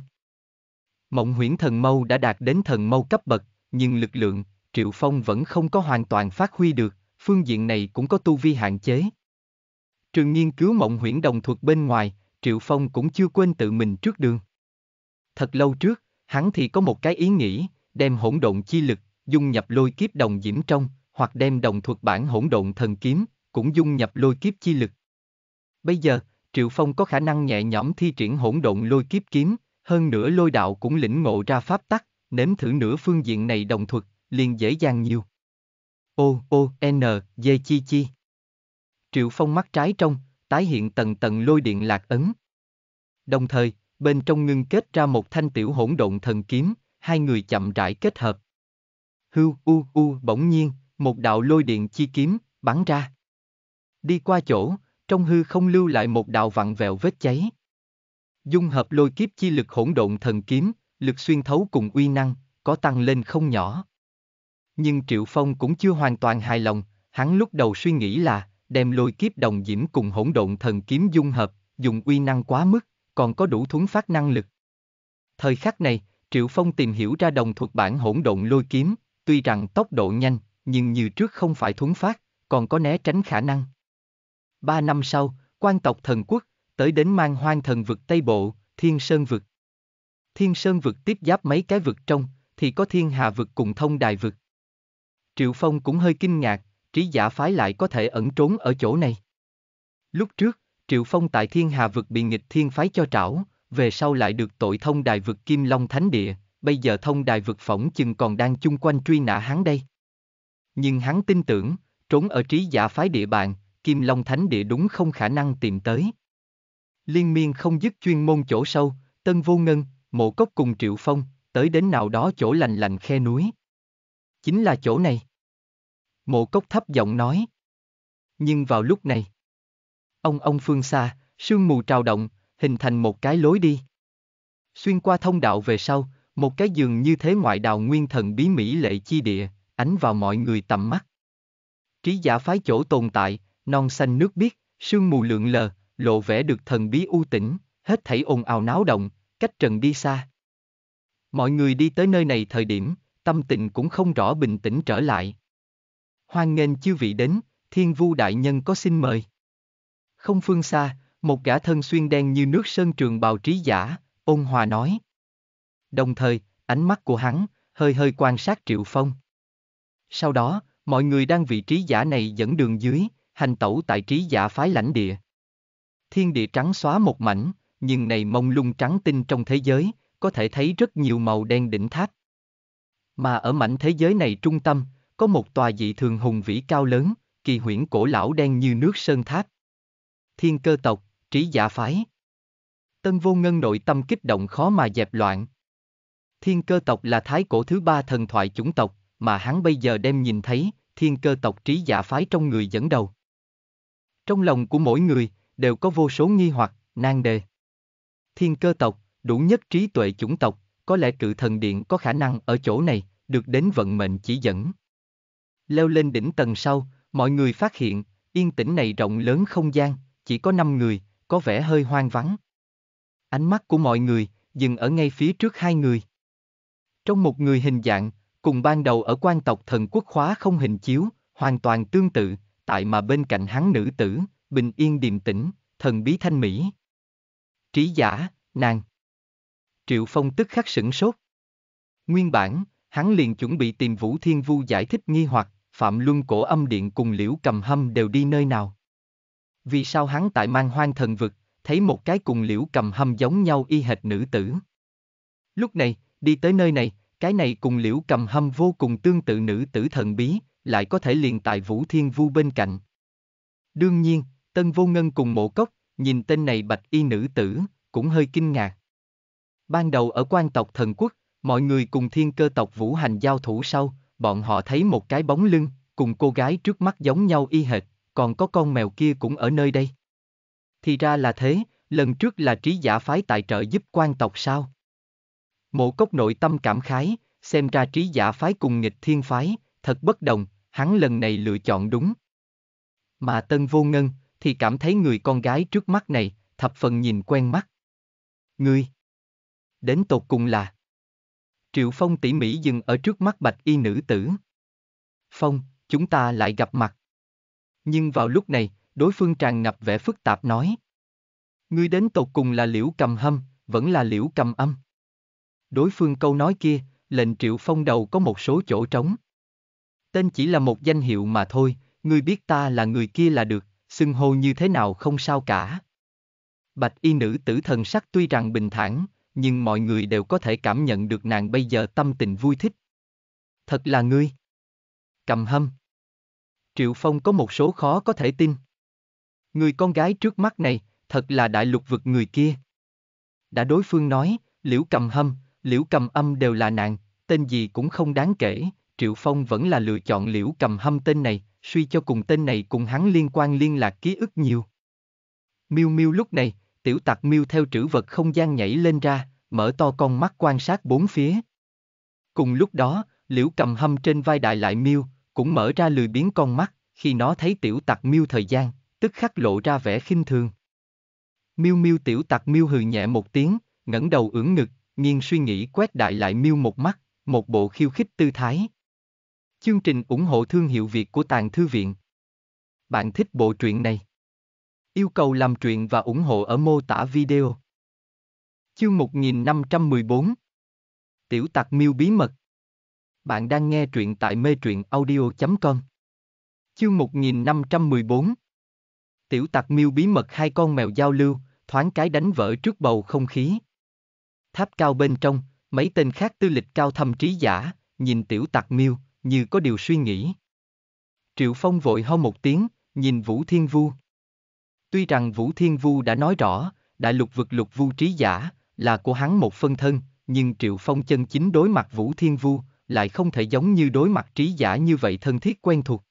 Mộng huyễn thần mâu đã đạt đến thần mâu cấp bậc, nhưng lực lượng, Triệu Phong vẫn không có hoàn toàn phát huy được, phương diện này cũng có tu vi hạn chế. trường nghiên cứu mộng huyễn đồng thuật bên ngoài, Triệu Phong cũng chưa quên tự mình trước đường. Thật lâu trước, hắn thì có một cái ý nghĩ, đem hỗn độn chi lực dung nhập lôi kiếp đồng diễm trong, hoặc đem đồng thuật bản hỗn độn thần kiếm, cũng dung nhập lôi kiếp chi lực. Bây giờ, Triệu Phong có khả năng nhẹ nhõm thi triển hỗn độn lôi kiếp kiếm, hơn nữa lôi đạo cũng lĩnh ngộ ra pháp tắc, nếm thử nửa phương diện này đồng thuật, liền dễ dàng nhiều. O, O, N, D chi chi. Triệu Phong mắt trái trong, tái hiện tầng tầng lôi điện lạc ấn. Đồng thời, bên trong ngưng kết ra một thanh tiểu hỗn độn thần kiếm, hai người chậm rãi kết hợp hư u u bỗng nhiên, một đạo lôi điện chi kiếm, bắn ra. Đi qua chỗ, trong hư không lưu lại một đạo vặn vẹo vết cháy. Dung hợp lôi kiếp chi lực hỗn độn thần kiếm, lực xuyên thấu cùng uy năng, có tăng lên không nhỏ. Nhưng Triệu Phong cũng chưa hoàn toàn hài lòng, hắn lúc đầu suy nghĩ là, đem lôi kiếp đồng diễm cùng hỗn độn thần kiếm dung hợp, dùng uy năng quá mức, còn có đủ thuấn phát năng lực. Thời khắc này, Triệu Phong tìm hiểu ra đồng thuật bản hỗn độn lôi kiếm, Tuy rằng tốc độ nhanh, nhưng như trước không phải thuấn phát, còn có né tránh khả năng. Ba năm sau, quan tộc thần quốc, tới đến mang hoang thần vực Tây Bộ, Thiên Sơn vực. Thiên Sơn vực tiếp giáp mấy cái vực trong, thì có Thiên Hà vực cùng thông đài vực. Triệu Phong cũng hơi kinh ngạc, trí giả phái lại có thể ẩn trốn ở chỗ này. Lúc trước, Triệu Phong tại Thiên Hà vực bị nghịch thiên phái cho trảo, về sau lại được tội thông đài vực Kim Long Thánh Địa, bây giờ thông đài vực phỏng chừng còn đang chung quanh truy nã hắn đây. Nhưng hắn tin tưởng, trốn ở trí giả phái địa bàn, Kim Long Thánh địa đúng không khả năng tìm tới. Liên miên không dứt chuyên môn chỗ sâu, Tân Vô Ngân, Mộ Cốc cùng Triệu Phong, tới đến nào đó chỗ lành lành khe núi. Chính là chỗ này. Mộ Cốc thấp giọng nói. Nhưng vào lúc này, ông ông phương xa, sương mù trào động, hình thành một cái lối đi. Xuyên qua thông đạo về sau, một cái giường như thế ngoại đạo nguyên thần bí mỹ lệ chi địa, ánh vào mọi người tầm mắt. Trí giả phái chỗ tồn tại, non xanh nước biếc, sương mù lượn lờ, lộ vẻ được thần bí u tĩnh, hết thảy ồn ào náo động, cách trần đi xa. Mọi người đi tới nơi này thời điểm, tâm tình cũng không rõ bình tĩnh trở lại. Hoan nghênh chư vị đến, thiên vu đại nhân có xin mời. Không phương xa, một gã thân xuyên đen như nước sơn trường bào trí giả, ôn hòa nói đồng thời, ánh mắt của hắn, hơi hơi quan sát Triệu Phong. Sau đó, mọi người đang vị trí giả này dẫn đường dưới, hành tẩu tại trí giả phái lãnh địa. Thiên địa trắng xóa một mảnh, nhưng này mông lung trắng tinh trong thế giới, có thể thấy rất nhiều màu đen đỉnh tháp. Mà ở mảnh thế giới này trung tâm, có một tòa dị thường hùng vĩ cao lớn, kỳ huyễn cổ lão đen như nước sơn tháp. Thiên cơ tộc, trí giả phái. Tân vô ngân nội tâm kích động khó mà dẹp loạn, Thiên cơ tộc là thái cổ thứ ba thần thoại chủng tộc, mà hắn bây giờ đem nhìn thấy, thiên cơ tộc trí giả phái trong người dẫn đầu. Trong lòng của mỗi người, đều có vô số nghi hoặc, nan đề. Thiên cơ tộc, đủ nhất trí tuệ chủng tộc, có lẽ cự thần điện có khả năng ở chỗ này, được đến vận mệnh chỉ dẫn. Leo lên đỉnh tầng sau, mọi người phát hiện, yên tĩnh này rộng lớn không gian, chỉ có 5 người, có vẻ hơi hoang vắng. Ánh mắt của mọi người, dừng ở ngay phía trước hai người trong một người hình dạng, cùng ban đầu ở quan tộc thần quốc khóa không hình chiếu, hoàn toàn tương tự, tại mà bên cạnh hắn nữ tử, bình yên điềm tĩnh, thần bí thanh mỹ. Trí giả, nàng. Triệu Phong tức khắc sửng sốt. Nguyên bản, hắn liền chuẩn bị tìm Vũ Thiên Vu giải thích nghi hoặc, Phạm Luân cổ âm điện cùng Liễu Cầm Hâm đều đi nơi nào. Vì sao hắn tại mang hoang thần vực, thấy một cái cùng Liễu Cầm Hâm giống nhau y hệt nữ tử. Lúc này, đi tới nơi này, cái này cùng liễu cầm hâm vô cùng tương tự nữ tử thần bí, lại có thể liền tại Vũ Thiên Vu bên cạnh. Đương nhiên, Tân Vô Ngân cùng mộ cốc, nhìn tên này bạch y nữ tử, cũng hơi kinh ngạc. Ban đầu ở quan tộc thần quốc, mọi người cùng thiên cơ tộc Vũ Hành giao thủ sau, bọn họ thấy một cái bóng lưng, cùng cô gái trước mắt giống nhau y hệt, còn có con mèo kia cũng ở nơi đây. Thì ra là thế, lần trước là trí giả phái tại trợ giúp quan tộc sao? Mộ cốc nội tâm cảm khái, xem ra trí giả phái cùng nghịch thiên phái, thật bất đồng, hắn lần này lựa chọn đúng. Mà tân vô ngân, thì cảm thấy người con gái trước mắt này, thập phần nhìn quen mắt. Ngươi, đến tột cùng là... Triệu Phong tỉ mỉ dừng ở trước mắt bạch y nữ tử. Phong, chúng ta lại gặp mặt. Nhưng vào lúc này, đối phương tràn ngập vẻ phức tạp nói. Ngươi đến tột cùng là liễu cầm hâm, vẫn là liễu cầm âm. Đối phương câu nói kia, lệnh Triệu Phong đầu có một số chỗ trống. Tên chỉ là một danh hiệu mà thôi, ngươi biết ta là người kia là được, xưng hô như thế nào không sao cả. Bạch y nữ tử thần sắc tuy rằng bình thản, nhưng mọi người đều có thể cảm nhận được nàng bây giờ tâm tình vui thích. Thật là ngươi. Cầm hâm. Triệu Phong có một số khó có thể tin. Người con gái trước mắt này, thật là đại lục vực người kia. Đã đối phương nói, liễu cầm hâm, Liễu Cầm Âm đều là nàng, tên gì cũng không đáng kể, Triệu Phong vẫn là lựa chọn Liễu Cầm Hâm tên này, suy cho cùng tên này cùng hắn liên quan liên lạc ký ức nhiều. Miu Miu lúc này, tiểu tặc Miu theo trữ vật không gian nhảy lên ra, mở to con mắt quan sát bốn phía. Cùng lúc đó, Liễu Cầm Hâm trên vai đại lại Miu, cũng mở ra lười biến con mắt, khi nó thấy tiểu tặc Miu thời gian, tức khắc lộ ra vẻ khinh thường. Miu Miu tiểu tặc Miu hừ nhẹ một tiếng, ngẩng đầu ưỡn ngực, nghiêng suy nghĩ quét đại lại miêu một mắt, một bộ khiêu khích tư thái. Chương trình ủng hộ thương hiệu Việt của Tàng Thư Viện. Bạn thích bộ truyện này? Yêu cầu làm truyện và ủng hộ ở mô tả video. Chương 1514 Tiểu tặc miêu bí mật Bạn đang nghe truyện tại mê truyện audio.com Chương 1514 Tiểu tặc miêu bí mật hai con mèo giao lưu, thoáng cái đánh vỡ trước bầu không khí. Tháp cao bên trong, mấy tên khác tư lịch cao thâm trí giả, nhìn tiểu tặc miêu, như có điều suy nghĩ. Triệu Phong vội ho một tiếng, nhìn Vũ Thiên Vu. Tuy rằng Vũ Thiên Vu đã nói rõ, đại lục vực lục vu trí giả, là của hắn một phân thân, nhưng Triệu Phong chân chính đối mặt Vũ Thiên Vu, lại không thể giống như đối mặt trí giả như vậy thân thiết quen thuộc.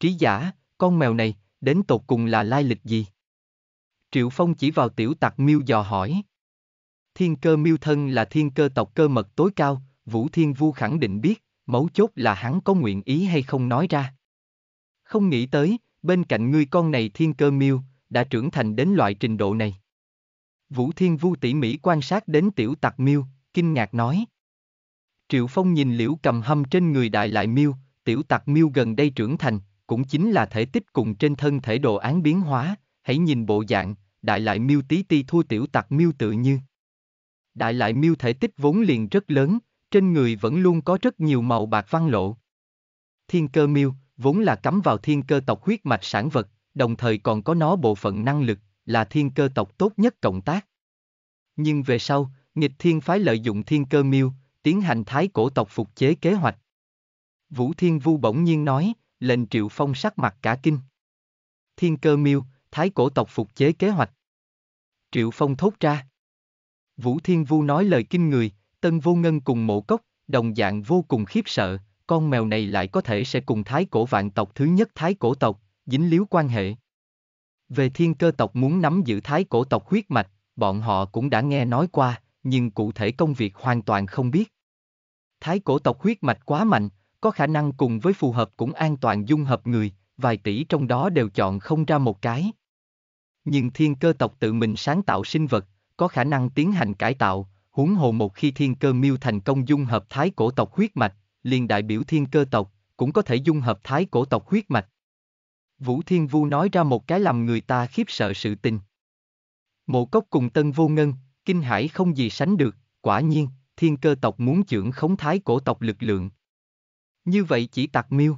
Trí giả, con mèo này, đến tột cùng là lai lịch gì? Triệu Phong chỉ vào tiểu tặc miêu dò hỏi. Thiên cơ miêu thân là thiên cơ tộc cơ mật tối cao, Vũ Thiên Vu khẳng định biết, mấu chốt là hắn có nguyện ý hay không nói ra. Không nghĩ tới, bên cạnh ngươi con này thiên cơ miêu, đã trưởng thành đến loại trình độ này. Vũ Thiên Vu tỉ mỉ quan sát đến tiểu tặc miêu, kinh ngạc nói. Triệu Phong nhìn liễu cầm hâm trên người đại lại miêu, tiểu tặc miêu gần đây trưởng thành, cũng chính là thể tích cùng trên thân thể đồ án biến hóa, hãy nhìn bộ dạng, đại lại miêu tí ti thua tiểu tặc miêu tự như đại lại miêu thể tích vốn liền rất lớn, trên người vẫn luôn có rất nhiều màu bạc văn lộ. Thiên cơ miêu, vốn là cắm vào thiên cơ tộc huyết mạch sản vật, đồng thời còn có nó bộ phận năng lực, là thiên cơ tộc tốt nhất cộng tác. Nhưng về sau, nghịch thiên phái lợi dụng thiên cơ miêu, tiến hành thái cổ tộc phục chế kế hoạch. Vũ Thiên Vu bỗng nhiên nói, lệnh Triệu Phong sắc mặt cả kinh. Thiên cơ miêu, thái cổ tộc phục chế kế hoạch. Triệu Phong thốt ra. Vũ Thiên Vu nói lời kinh người, Tân Vô Ngân cùng mộ cốc, đồng dạng vô cùng khiếp sợ, con mèo này lại có thể sẽ cùng thái cổ vạn tộc thứ nhất thái cổ tộc, dính líu quan hệ. Về thiên cơ tộc muốn nắm giữ thái cổ tộc huyết mạch, bọn họ cũng đã nghe nói qua, nhưng cụ thể công việc hoàn toàn không biết. Thái cổ tộc huyết mạch quá mạnh, có khả năng cùng với phù hợp cũng an toàn dung hợp người, vài tỷ trong đó đều chọn không ra một cái. Nhưng thiên cơ tộc tự mình sáng tạo sinh vật, có khả năng tiến hành cải tạo, huống hồ một khi thiên cơ miêu thành công dung hợp thái cổ tộc huyết mạch, liền đại biểu thiên cơ tộc, cũng có thể dung hợp thái cổ tộc huyết mạch. Vũ Thiên Vu nói ra một cái làm người ta khiếp sợ sự tình. Mộ cốc cùng tân vô ngân, kinh hải không gì sánh được, quả nhiên, thiên cơ tộc muốn trưởng khống thái cổ tộc lực lượng. Như vậy chỉ tạc miêu.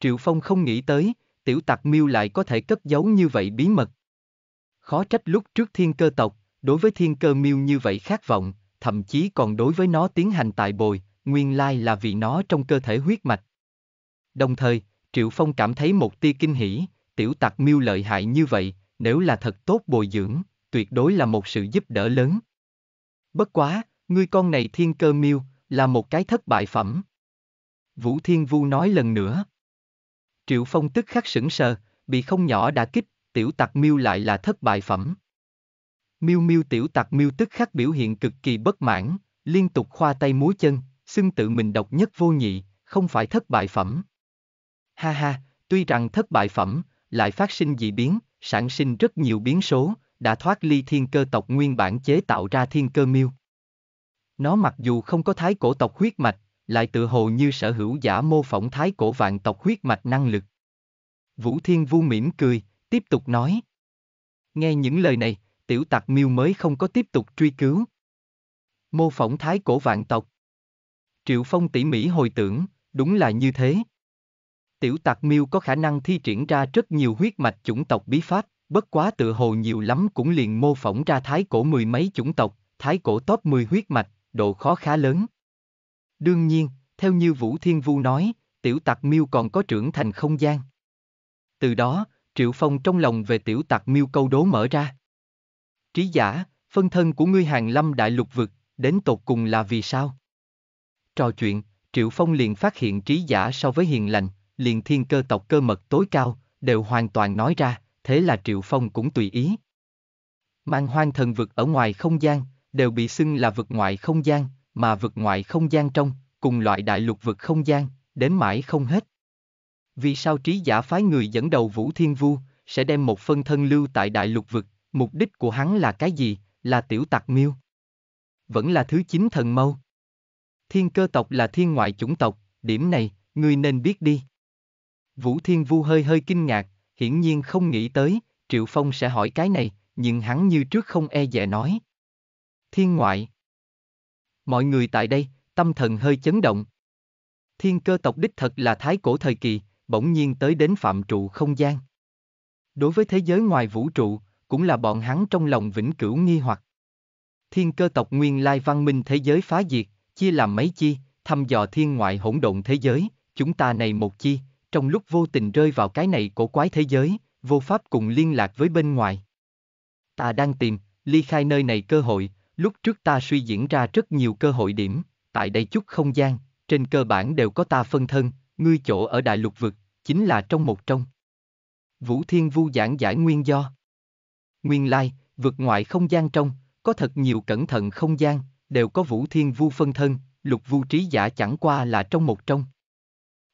Triệu Phong không nghĩ tới, tiểu tạc miêu lại có thể cất giấu như vậy bí mật. Khó trách lúc trước thiên cơ tộc, Đối với thiên cơ miêu như vậy khát vọng, thậm chí còn đối với nó tiến hành tại bồi, nguyên lai là vì nó trong cơ thể huyết mạch. Đồng thời, Triệu Phong cảm thấy một tia kinh hỉ, tiểu tặc miêu lợi hại như vậy, nếu là thật tốt bồi dưỡng, tuyệt đối là một sự giúp đỡ lớn. Bất quá, ngươi con này thiên cơ miêu, là một cái thất bại phẩm. Vũ Thiên Vu nói lần nữa. Triệu Phong tức khắc sững sờ, bị không nhỏ đã kích, tiểu tặc miêu lại là thất bại phẩm miu miu tiểu tặc miu tức khắc biểu hiện cực kỳ bất mãn, liên tục khoa tay múa chân, xưng tự mình độc nhất vô nhị, không phải thất bại phẩm. Ha ha, tuy rằng thất bại phẩm, lại phát sinh dị biến, sản sinh rất nhiều biến số, đã thoát ly thiên cơ tộc nguyên bản chế tạo ra thiên cơ miêu. Nó mặc dù không có thái cổ tộc huyết mạch, lại tự hồ như sở hữu giả mô phỏng thái cổ vạn tộc huyết mạch năng lực. Vũ Thiên Vu mỉm cười, tiếp tục nói. Nghe những lời này, tiểu Tặc miêu mới không có tiếp tục truy cứu. Mô phỏng thái cổ vạn tộc. Triệu Phong tỉ mỉ hồi tưởng, đúng là như thế. Tiểu Tặc miêu có khả năng thi triển ra rất nhiều huyết mạch chủng tộc bí pháp, bất quá tự hồ nhiều lắm cũng liền mô phỏng ra thái cổ mười mấy chủng tộc, thái cổ top 10 huyết mạch, độ khó khá lớn. Đương nhiên, theo như Vũ Thiên Vu nói, tiểu Tặc miêu còn có trưởng thành không gian. Từ đó, Triệu Phong trong lòng về tiểu Tặc miêu câu đố mở ra. Trí giả, phân thân của ngươi hàng lâm đại lục vực, đến tột cùng là vì sao? Trò chuyện, Triệu Phong liền phát hiện trí giả so với hiền lành, liền thiên cơ tộc cơ mật tối cao, đều hoàn toàn nói ra, thế là Triệu Phong cũng tùy ý. Mang hoang thần vực ở ngoài không gian, đều bị xưng là vực ngoại không gian, mà vực ngoại không gian trong, cùng loại đại lục vực không gian, đến mãi không hết. Vì sao trí giả phái người dẫn đầu Vũ Thiên Vu, sẽ đem một phân thân lưu tại đại lục vực, Mục đích của hắn là cái gì? Là tiểu tặc miêu. Vẫn là thứ chính thần mâu. Thiên cơ tộc là thiên ngoại chủng tộc, điểm này, ngươi nên biết đi. Vũ Thiên Vu hơi hơi kinh ngạc, hiển nhiên không nghĩ tới, Triệu Phong sẽ hỏi cái này, nhưng hắn như trước không e dè nói. Thiên ngoại. Mọi người tại đây, tâm thần hơi chấn động. Thiên cơ tộc đích thật là thái cổ thời kỳ, bỗng nhiên tới đến phạm trụ không gian. Đối với thế giới ngoài vũ trụ, cũng là bọn hắn trong lòng vĩnh cửu nghi hoặc. Thiên cơ tộc nguyên lai văn minh thế giới phá diệt, chia làm mấy chi, thăm dò thiên ngoại hỗn độn thế giới, chúng ta này một chi, trong lúc vô tình rơi vào cái này cổ quái thế giới, vô pháp cùng liên lạc với bên ngoài. Ta đang tìm, ly khai nơi này cơ hội, lúc trước ta suy diễn ra rất nhiều cơ hội điểm, tại đây chút không gian, trên cơ bản đều có ta phân thân, ngươi chỗ ở đại lục vực, chính là trong một trong. Vũ Thiên Vu giảng giải nguyên do. Nguyên lai, vượt ngoại không gian trong, có thật nhiều cẩn thận không gian, đều có vũ thiên vu phân thân, lục vu trí giả chẳng qua là trong một trong.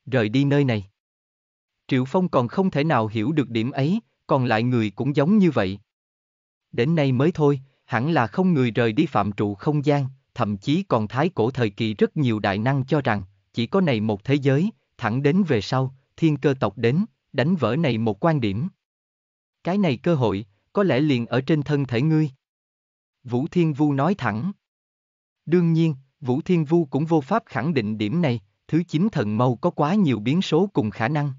Rời đi nơi này. Triệu Phong còn không thể nào hiểu được điểm ấy, còn lại người cũng giống như vậy. Đến nay mới thôi, hẳn là không người rời đi phạm trụ không gian, thậm chí còn thái cổ thời kỳ rất nhiều đại năng cho rằng, chỉ có này một thế giới, thẳng đến về sau, thiên cơ tộc đến, đánh vỡ này một quan điểm. Cái này cơ hội, có lẽ liền ở trên thân thể ngươi. Vũ Thiên Vu nói thẳng. Đương nhiên, Vũ Thiên Vu cũng vô pháp khẳng định điểm này, thứ chín thần mâu có quá nhiều biến số cùng khả năng.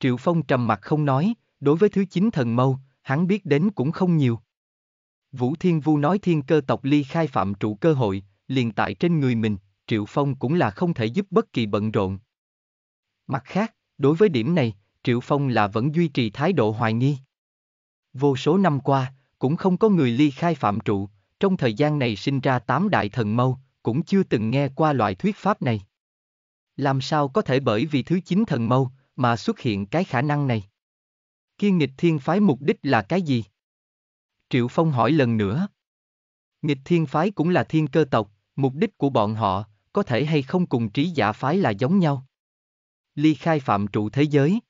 Triệu Phong trầm mặt không nói, đối với thứ chín thần mâu, hắn biết đến cũng không nhiều. Vũ Thiên Vu nói thiên cơ tộc ly khai phạm trụ cơ hội, liền tại trên người mình, Triệu Phong cũng là không thể giúp bất kỳ bận rộn. Mặt khác, đối với điểm này, Triệu Phong là vẫn duy trì thái độ hoài nghi. Vô số năm qua, cũng không có người ly khai phạm trụ, trong thời gian này sinh ra tám đại thần mâu, cũng chưa từng nghe qua loại thuyết pháp này. Làm sao có thể bởi vì thứ chín thần mâu mà xuất hiện cái khả năng này? Kiên nghịch thiên phái mục đích là cái gì? Triệu Phong hỏi lần nữa. Nghịch thiên phái cũng là thiên cơ tộc, mục đích của bọn họ có thể hay không cùng trí giả phái là giống nhau. Ly khai phạm trụ thế giới.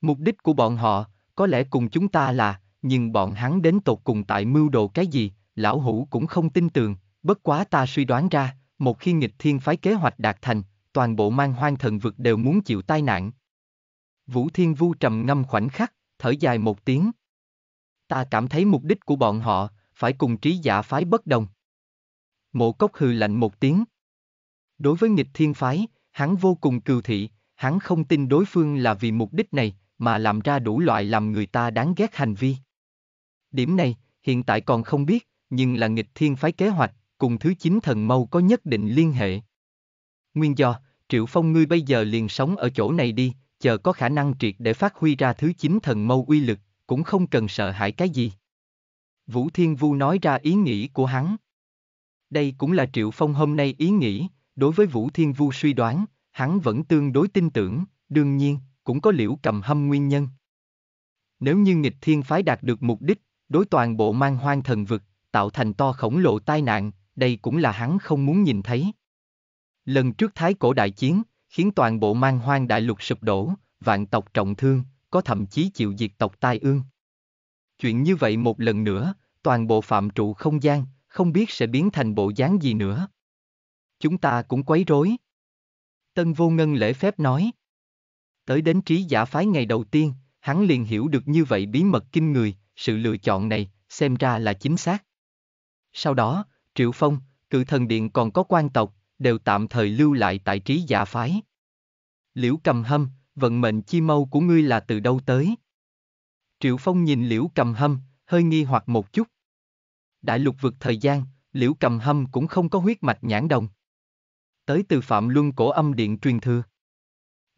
Mục đích của bọn họ có lẽ cùng chúng ta là, nhưng bọn hắn đến tột cùng tại mưu đồ cái gì, lão hủ cũng không tin tưởng, bất quá ta suy đoán ra, một khi nghịch thiên phái kế hoạch đạt thành, toàn bộ mang hoang thần vực đều muốn chịu tai nạn. Vũ Thiên Vu trầm ngâm khoảnh khắc, thở dài một tiếng. Ta cảm thấy mục đích của bọn họ, phải cùng trí giả phái bất đồng. Mộ cốc hừ lạnh một tiếng. Đối với nghịch thiên phái, hắn vô cùng cừu thị, hắn không tin đối phương là vì mục đích này, mà làm ra đủ loại làm người ta đáng ghét hành vi. Điểm này, hiện tại còn không biết, nhưng là nghịch thiên phái kế hoạch, cùng thứ chín thần mâu có nhất định liên hệ. Nguyên do, Triệu Phong ngươi bây giờ liền sống ở chỗ này đi, chờ có khả năng triệt để phát huy ra thứ chín thần mâu uy lực, cũng không cần sợ hãi cái gì. Vũ Thiên Vu nói ra ý nghĩ của hắn. Đây cũng là Triệu Phong hôm nay ý nghĩ, đối với Vũ Thiên Vu suy đoán, hắn vẫn tương đối tin tưởng, đương nhiên, cũng có liễu cầm hâm nguyên nhân. Nếu như nghịch thiên phái đạt được mục đích, đối toàn bộ mang hoang thần vực, tạo thành to khổng lồ tai nạn, đây cũng là hắn không muốn nhìn thấy. Lần trước thái cổ đại chiến, khiến toàn bộ mang hoang đại lục sụp đổ, vạn tộc trọng thương, có thậm chí chịu diệt tộc tai ương. Chuyện như vậy một lần nữa, toàn bộ phạm trụ không gian, không biết sẽ biến thành bộ dáng gì nữa. Chúng ta cũng quấy rối. Tân vô ngân lễ phép nói. Tới đến trí giả phái ngày đầu tiên, hắn liền hiểu được như vậy bí mật kinh người, sự lựa chọn này, xem ra là chính xác. Sau đó, Triệu Phong, cự thần điện còn có quan tộc, đều tạm thời lưu lại tại trí giả phái. Liễu cầm hâm, vận mệnh chi mâu của ngươi là từ đâu tới? Triệu Phong nhìn Liễu cầm hâm, hơi nghi hoặc một chút. Đại lục vực thời gian, Liễu cầm hâm cũng không có huyết mạch nhãn đồng. Tới từ Phạm Luân cổ âm điện truyền thừa.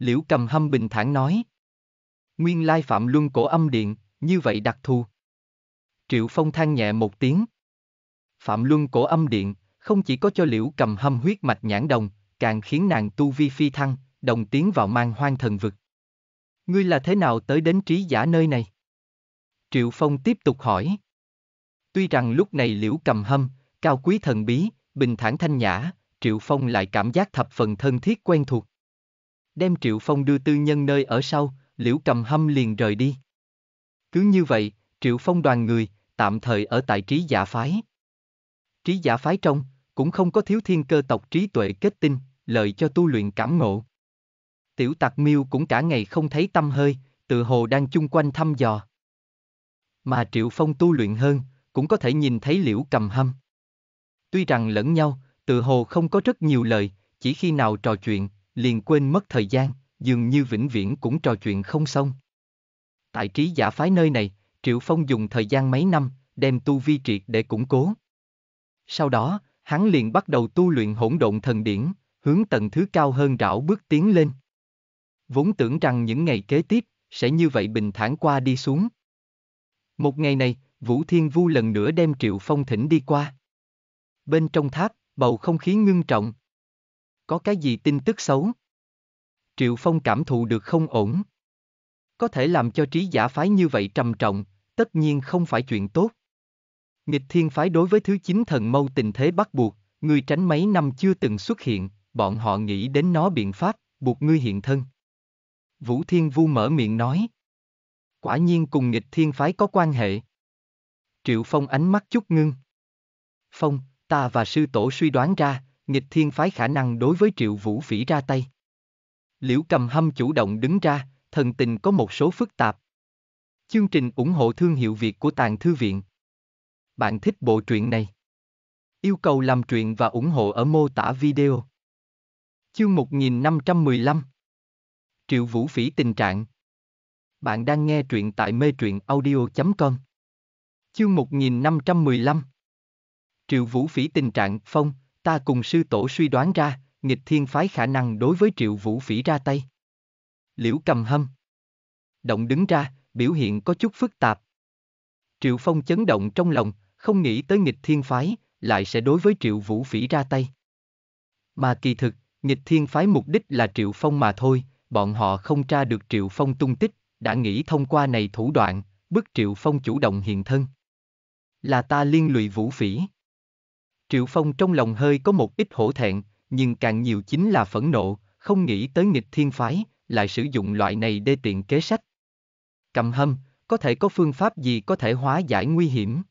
Liễu Cầm Hâm bình thản nói. Nguyên lai phạm luân cổ âm điện, như vậy đặc thù. Triệu Phong than nhẹ một tiếng. Phạm luân cổ âm điện, không chỉ có cho Liễu Cầm Hâm huyết mạch nhãn đồng, càng khiến nàng tu vi phi thăng, đồng tiến vào mang hoang thần vực. Ngươi là thế nào tới đến trí giả nơi này? Triệu Phong tiếp tục hỏi. Tuy rằng lúc này Liễu Cầm Hâm, cao quý thần bí, bình thản thanh nhã, Triệu Phong lại cảm giác thập phần thân thiết quen thuộc đem Triệu Phong đưa tư nhân nơi ở sau, Liễu Cầm Hâm liền rời đi. Cứ như vậy, Triệu Phong đoàn người, tạm thời ở tại trí giả phái. Trí giả phái trong, cũng không có thiếu thiên cơ tộc trí tuệ kết tinh, lợi cho tu luyện cảm ngộ. Tiểu tạc miêu cũng cả ngày không thấy tâm hơi, tự hồ đang chung quanh thăm dò. Mà Triệu Phong tu luyện hơn, cũng có thể nhìn thấy liễu cầm hâm. Tuy rằng lẫn nhau, tự hồ không có rất nhiều lời, chỉ khi nào trò chuyện, liền quên mất thời gian, dường như vĩnh viễn cũng trò chuyện không xong. Tại trí giả phái nơi này, Triệu Phong dùng thời gian mấy năm, đem tu vi triệt để củng cố. Sau đó, hắn liền bắt đầu tu luyện hỗn độn thần điển, hướng tầng thứ cao hơn rảo bước tiến lên. Vốn tưởng rằng những ngày kế tiếp, sẽ như vậy bình thản qua đi xuống. Một ngày này, Vũ Thiên Vu lần nữa đem Triệu Phong thỉnh đi qua. Bên trong tháp, bầu không khí ngưng trọng, có cái gì tin tức xấu? Triệu Phong cảm thụ được không ổn. Có thể làm cho trí giả phái như vậy trầm trọng, tất nhiên không phải chuyện tốt. Nghịch thiên phái đối với thứ chín thần mâu tình thế bắt buộc, người tránh mấy năm chưa từng xuất hiện, bọn họ nghĩ đến nó biện pháp, buộc ngươi hiện thân. Vũ Thiên Vu mở miệng nói. Quả nhiên cùng nghịch thiên phái có quan hệ. Triệu Phong ánh mắt chút ngưng. Phong, ta và sư tổ suy đoán ra, nghịch thiên phái khả năng đối với triệu vũ phỉ ra tay. Liễu cầm hâm chủ động đứng ra, thần tình có một số phức tạp. Chương trình ủng hộ thương hiệu Việt của Tàng Thư Viện. Bạn thích bộ truyện này? Yêu cầu làm truyện và ủng hộ ở mô tả video. Chương 1515 Triệu Vũ Phỉ tình trạng Bạn đang nghe truyện tại mê truyện audio.com Chương 1515 Triệu Vũ Phỉ tình trạng phong ta cùng sư tổ suy đoán ra, nghịch thiên phái khả năng đối với triệu vũ phỉ ra tay. Liễu cầm hâm. Động đứng ra, biểu hiện có chút phức tạp. Triệu Phong chấn động trong lòng, không nghĩ tới nghịch thiên phái, lại sẽ đối với triệu vũ phỉ ra tay. Mà kỳ thực, nghịch thiên phái mục đích là triệu phong mà thôi, bọn họ không tra được triệu phong tung tích, đã nghĩ thông qua này thủ đoạn, bức triệu phong chủ động hiện thân. Là ta liên lụy vũ phỉ. Triệu Phong trong lòng hơi có một ít hổ thẹn, nhưng càng nhiều chính là phẫn nộ, không nghĩ tới nghịch thiên phái, lại sử dụng loại này để tiện kế sách. Cầm hâm, có thể có phương pháp gì có thể hóa giải nguy hiểm?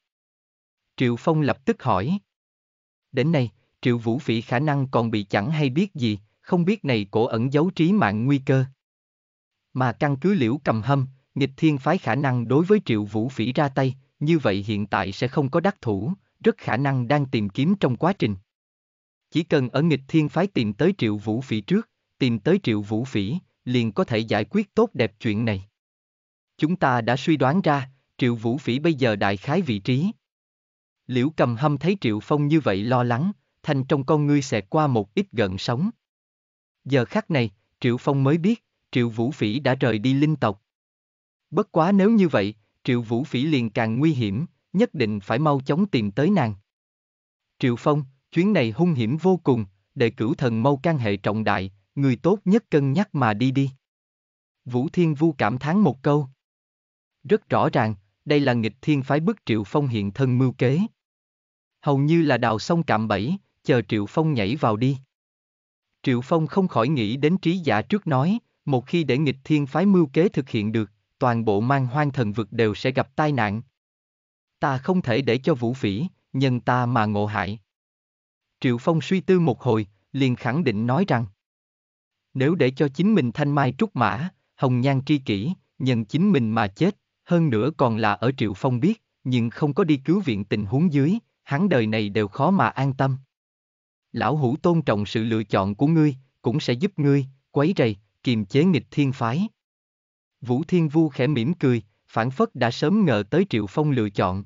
Triệu Phong lập tức hỏi. Đến nay, Triệu Vũ Phỉ khả năng còn bị chẳng hay biết gì, không biết này cổ ẩn giấu trí mạng nguy cơ. Mà căn cứ liễu cầm hâm, nghịch thiên phái khả năng đối với Triệu Vũ Phỉ ra tay, như vậy hiện tại sẽ không có đắc thủ, rất khả năng đang tìm kiếm trong quá trình. Chỉ cần ở nghịch thiên phái tìm tới triệu vũ phỉ trước, tìm tới triệu vũ phỉ, liền có thể giải quyết tốt đẹp chuyện này. Chúng ta đã suy đoán ra, triệu vũ phỉ bây giờ đại khái vị trí. Liễu cầm hâm thấy triệu phong như vậy lo lắng, thành trong con ngươi sẽ qua một ít gần sống Giờ khắc này, triệu phong mới biết, triệu vũ phỉ đã rời đi linh tộc. Bất quá nếu như vậy, triệu vũ phỉ liền càng nguy hiểm, nhất định phải mau chóng tìm tới nàng. Triệu Phong, chuyến này hung hiểm vô cùng, đệ cửu thần mau can hệ trọng đại, người tốt nhất cân nhắc mà đi đi. Vũ Thiên Vu cảm thán một câu. Rất rõ ràng, đây là nghịch thiên phái bức Triệu Phong hiện thân mưu kế. Hầu như là đào sông cạm bẫy, chờ Triệu Phong nhảy vào đi. Triệu Phong không khỏi nghĩ đến trí giả trước nói, một khi để nghịch thiên phái mưu kế thực hiện được, toàn bộ mang hoang thần vực đều sẽ gặp tai nạn, ta không thể để cho vũ phỉ, nhân ta mà ngộ hại. Triệu Phong suy tư một hồi, liền khẳng định nói rằng, nếu để cho chính mình thanh mai trúc mã, hồng nhan tri kỷ, nhân chính mình mà chết, hơn nữa còn là ở Triệu Phong biết, nhưng không có đi cứu viện tình huống dưới, hắn đời này đều khó mà an tâm. Lão hủ tôn trọng sự lựa chọn của ngươi, cũng sẽ giúp ngươi, quấy rầy, kiềm chế nghịch thiên phái. Vũ Thiên Vu khẽ mỉm cười, phản phất đã sớm ngờ tới Triệu Phong lựa chọn,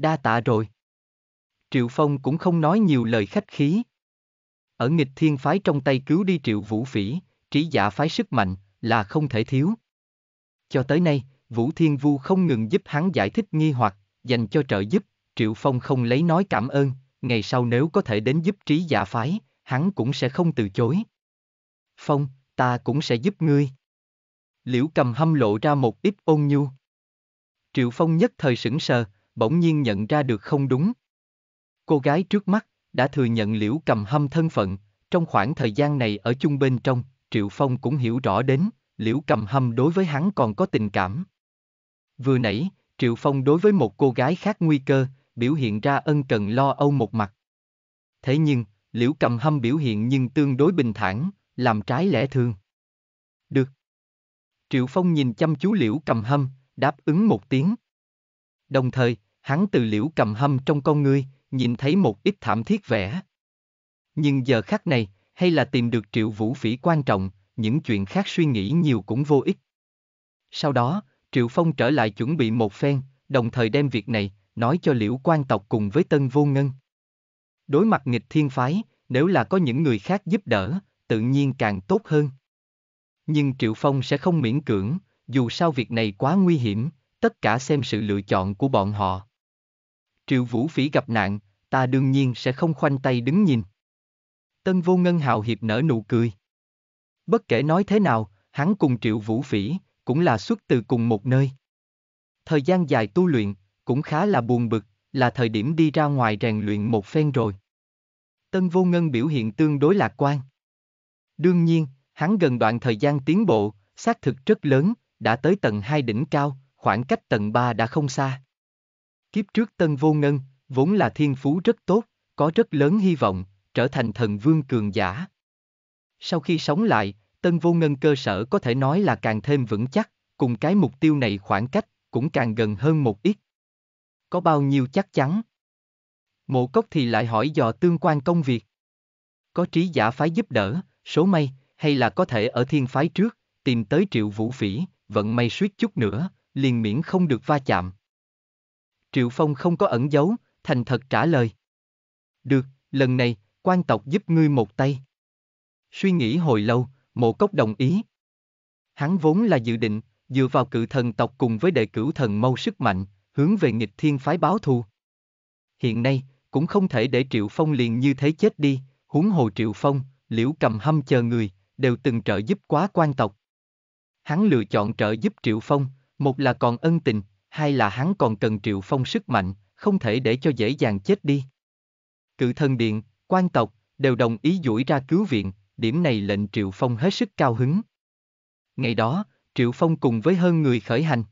đa tạ rồi. Triệu Phong cũng không nói nhiều lời khách khí. Ở nghịch thiên phái trong tay cứu đi Triệu Vũ Phỉ, trí giả phái sức mạnh là không thể thiếu. Cho tới nay, Vũ Thiên Vu không ngừng giúp hắn giải thích nghi hoặc, dành cho trợ giúp, Triệu Phong không lấy nói cảm ơn, ngày sau nếu có thể đến giúp trí giả phái, hắn cũng sẽ không từ chối. Phong, ta cũng sẽ giúp ngươi. Liễu cầm hâm lộ ra một ít ôn nhu. Triệu Phong nhất thời sững sờ, bỗng nhiên nhận ra được không đúng. Cô gái trước mắt, đã thừa nhận liễu cầm hâm thân phận, trong khoảng thời gian này ở chung bên trong, Triệu Phong cũng hiểu rõ đến, liễu cầm hâm đối với hắn còn có tình cảm. Vừa nãy, Triệu Phong đối với một cô gái khác nguy cơ, biểu hiện ra ân cần lo âu một mặt. Thế nhưng, liễu cầm hâm biểu hiện nhưng tương đối bình thản, làm trái lẽ thường. Được. Triệu Phong nhìn chăm chú liễu cầm hâm, đáp ứng một tiếng. Đồng thời, hắn từ liễu cầm hâm trong con ngươi, nhìn thấy một ít thảm thiết vẻ. Nhưng giờ khắc này, hay là tìm được triệu vũ phỉ quan trọng, những chuyện khác suy nghĩ nhiều cũng vô ích. Sau đó, Triệu Phong trở lại chuẩn bị một phen, đồng thời đem việc này, nói cho liễu quan tộc cùng với tân vô ngân. Đối mặt nghịch thiên phái, nếu là có những người khác giúp đỡ, tự nhiên càng tốt hơn. Nhưng Triệu Phong sẽ không miễn cưỡng, dù sao việc này quá nguy hiểm, tất cả xem sự lựa chọn của bọn họ. Triệu Vũ Phỉ gặp nạn, ta đương nhiên sẽ không khoanh tay đứng nhìn. Tân vô ngân hào hiệp nở nụ cười. Bất kể nói thế nào, hắn cùng Triệu Vũ Phỉ, cũng là xuất từ cùng một nơi. Thời gian dài tu luyện, cũng khá là buồn bực, là thời điểm đi ra ngoài rèn luyện một phen rồi. Tân vô ngân biểu hiện tương đối lạc quan. Đương nhiên, hắn gần đoạn thời gian tiến bộ, xác thực rất lớn, đã tới tầng 2 đỉnh cao, khoảng cách tầng 3 đã không xa. Kiếp trước Tân Vô Ngân, vốn là thiên phú rất tốt, có rất lớn hy vọng, trở thành thần vương cường giả. Sau khi sống lại, Tân Vô Ngân cơ sở có thể nói là càng thêm vững chắc, cùng cái mục tiêu này khoảng cách, cũng càng gần hơn một ít. Có bao nhiêu chắc chắn? Mộ cốc thì lại hỏi dò tương quan công việc. Có trí giả phái giúp đỡ, số may, hay là có thể ở thiên phái trước, tìm tới triệu vũ phỉ, vận may suýt chút nữa, liền miễn không được va chạm. Triệu Phong không có ẩn giấu, thành thật trả lời. Được, lần này, quan tộc giúp ngươi một tay. Suy nghĩ hồi lâu, mộ cốc đồng ý. Hắn vốn là dự định, dựa vào cự thần tộc cùng với đệ cửu thần mâu sức mạnh, hướng về nghịch thiên phái báo thù. Hiện nay, cũng không thể để Triệu Phong liền như thế chết đi, huống hồ Triệu Phong, liễu cầm hâm chờ người, đều từng trợ giúp quá quan tộc. Hắn lựa chọn trợ giúp Triệu Phong, một là còn ân tình, hai là hắn còn cần Triệu Phong sức mạnh, không thể để cho dễ dàng chết đi. Cự thần điện, quan tộc, đều đồng ý duỗi ra cứu viện, điểm này lệnh Triệu Phong hết sức cao hứng. Ngày đó, Triệu Phong cùng với hơn người khởi hành.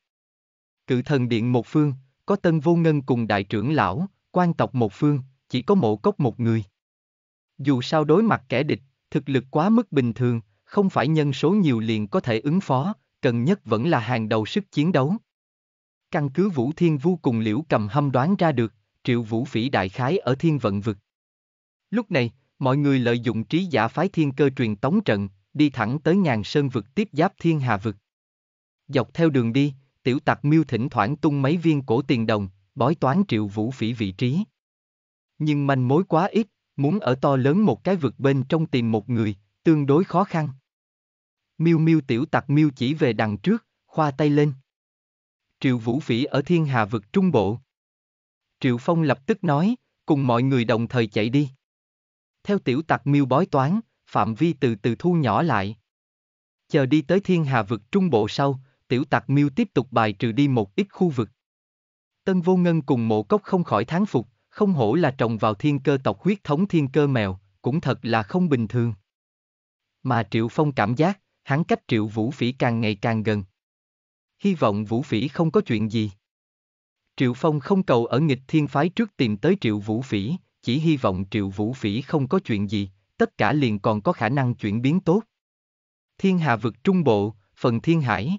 Cự thần điện một phương, có tân vô ngân cùng đại trưởng lão, quan tộc một phương, chỉ có mộ cốc một người. Dù sao đối mặt kẻ địch, thực lực quá mức bình thường, không phải nhân số nhiều liền có thể ứng phó, cần nhất vẫn là hàng đầu sức chiến đấu. Căn cứ Vũ Thiên Vu cùng Liễu Cầm Hâm đoán ra được, Triệu Vũ Phỉ đại khái ở thiên vận vực. Lúc này, mọi người lợi dụng trí giả phái thiên cơ truyền tống trận, đi thẳng tới ngàn sơn vực tiếp giáp thiên hà vực. Dọc theo đường đi, tiểu tặc miêu thỉnh thoảng tung mấy viên cổ tiền đồng, bói toán triệu vũ phỉ vị trí. Nhưng manh mối quá ít, muốn ở to lớn một cái vực bên trong tìm một người, tương đối khó khăn. Miêu miêu tiểu tặc miêu chỉ về đằng trước, khoa tay lên. Triệu Vũ Phỉ ở thiên hà vực trung bộ. Triệu Phong lập tức nói, cùng mọi người đồng thời chạy đi. Theo tiểu tặc miêu bói toán, phạm vi từ từ thu nhỏ lại. Chờ đi tới thiên hà vực trung bộ sau, tiểu tặc miêu tiếp tục bài trừ đi một ít khu vực. Tân vô ngân cùng mộ cốc không khỏi tháng phục, không hổ là trồng vào thiên cơ tộc huyết thống thiên cơ mèo, cũng thật là không bình thường. Mà Triệu Phong cảm giác, hắn cách Triệu Vũ Phỉ càng ngày càng gần, hy vọng Vũ Phỉ không có chuyện gì. Triệu Phong không cầu ở nghịch thiên phái trước tìm tới Triệu Vũ Phỉ, chỉ hy vọng Triệu Vũ Phỉ không có chuyện gì, tất cả liền còn có khả năng chuyển biến tốt. Thiên Hà vực trung bộ, phần thiên hải.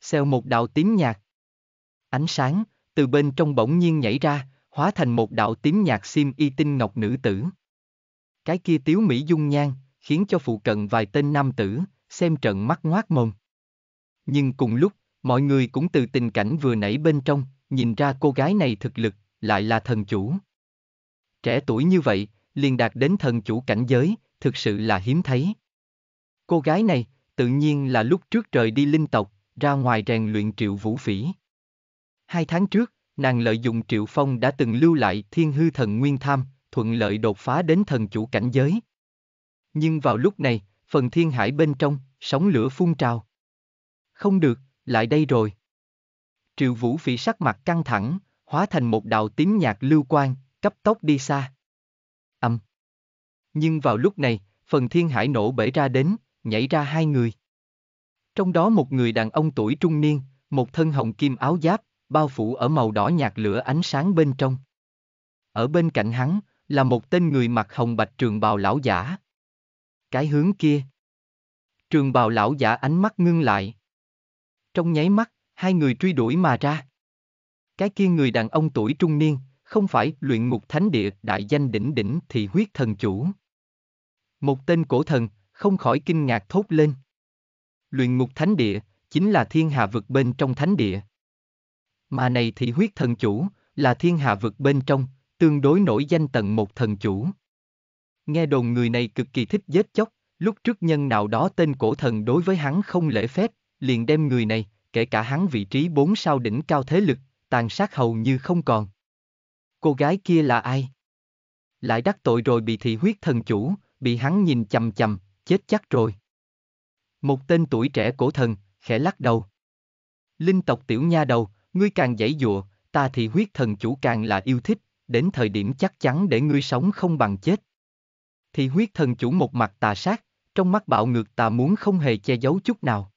Xeo một đạo tím nhạc Ánh sáng, từ bên trong bỗng nhiên nhảy ra, hóa thành một đạo tím nhạc sim y tinh ngọc nữ tử. Cái kia tiếu Mỹ dung nhan, khiến cho phụ cận vài tên nam tử, xem trận mắt ngoác mồm. Nhưng cùng lúc, Mọi người cũng từ tình cảnh vừa nãy bên trong, nhìn ra cô gái này thực lực, lại là thần chủ. Trẻ tuổi như vậy, liền đạt đến thần chủ cảnh giới, thực sự là hiếm thấy. Cô gái này, tự nhiên là lúc trước trời đi linh tộc, ra ngoài rèn luyện triệu vũ phỉ. Hai tháng trước, nàng lợi dụng triệu phong đã từng lưu lại thiên hư thần nguyên tham, thuận lợi đột phá đến thần chủ cảnh giới. Nhưng vào lúc này, phần thiên hải bên trong, sóng lửa phun trào. Không được, lại đây rồi. Triệu Vũ Phỉ sắc mặt căng thẳng, hóa thành một đạo tím nhạc lưu quan, cấp tốc đi xa. Âm. Nhưng vào lúc này, phần thiên hải nổ bể ra đến, nhảy ra hai người. Trong đó một người đàn ông tuổi trung niên, một thân hồng kim áo giáp, bao phủ ở màu đỏ nhạt lửa ánh sáng bên trong. Ở bên cạnh hắn, là một tên người mặc hồng bạch trường bào lão giả. Cái hướng kia. Trường bào lão giả ánh mắt ngưng lại, trong nháy mắt, hai người truy đuổi mà ra. Cái kia người đàn ông tuổi trung niên, không phải luyện ngục thánh địa đại danh đỉnh đỉnh thì huyết thần chủ. Một tên cổ thần, không khỏi kinh ngạc thốt lên. Luyện ngục thánh địa, chính là thiên hà vực bên trong thánh địa. Mà này thì huyết thần chủ, là thiên hà vực bên trong, tương đối nổi danh tận một thần chủ. Nghe đồn người này cực kỳ thích giết chóc, lúc trước nhân nào đó tên cổ thần đối với hắn không lễ phép, liền đem người này, kể cả hắn vị trí bốn sao đỉnh cao thế lực, tàn sát hầu như không còn. Cô gái kia là ai? Lại đắc tội rồi bị thị huyết thần chủ, bị hắn nhìn chầm chầm, chết chắc rồi. Một tên tuổi trẻ cổ thần, khẽ lắc đầu. Linh tộc tiểu nha đầu, ngươi càng dãy dụa, ta thị huyết thần chủ càng là yêu thích, đến thời điểm chắc chắn để ngươi sống không bằng chết. thị huyết thần chủ một mặt tà sát, trong mắt bạo ngược ta muốn không hề che giấu chút nào.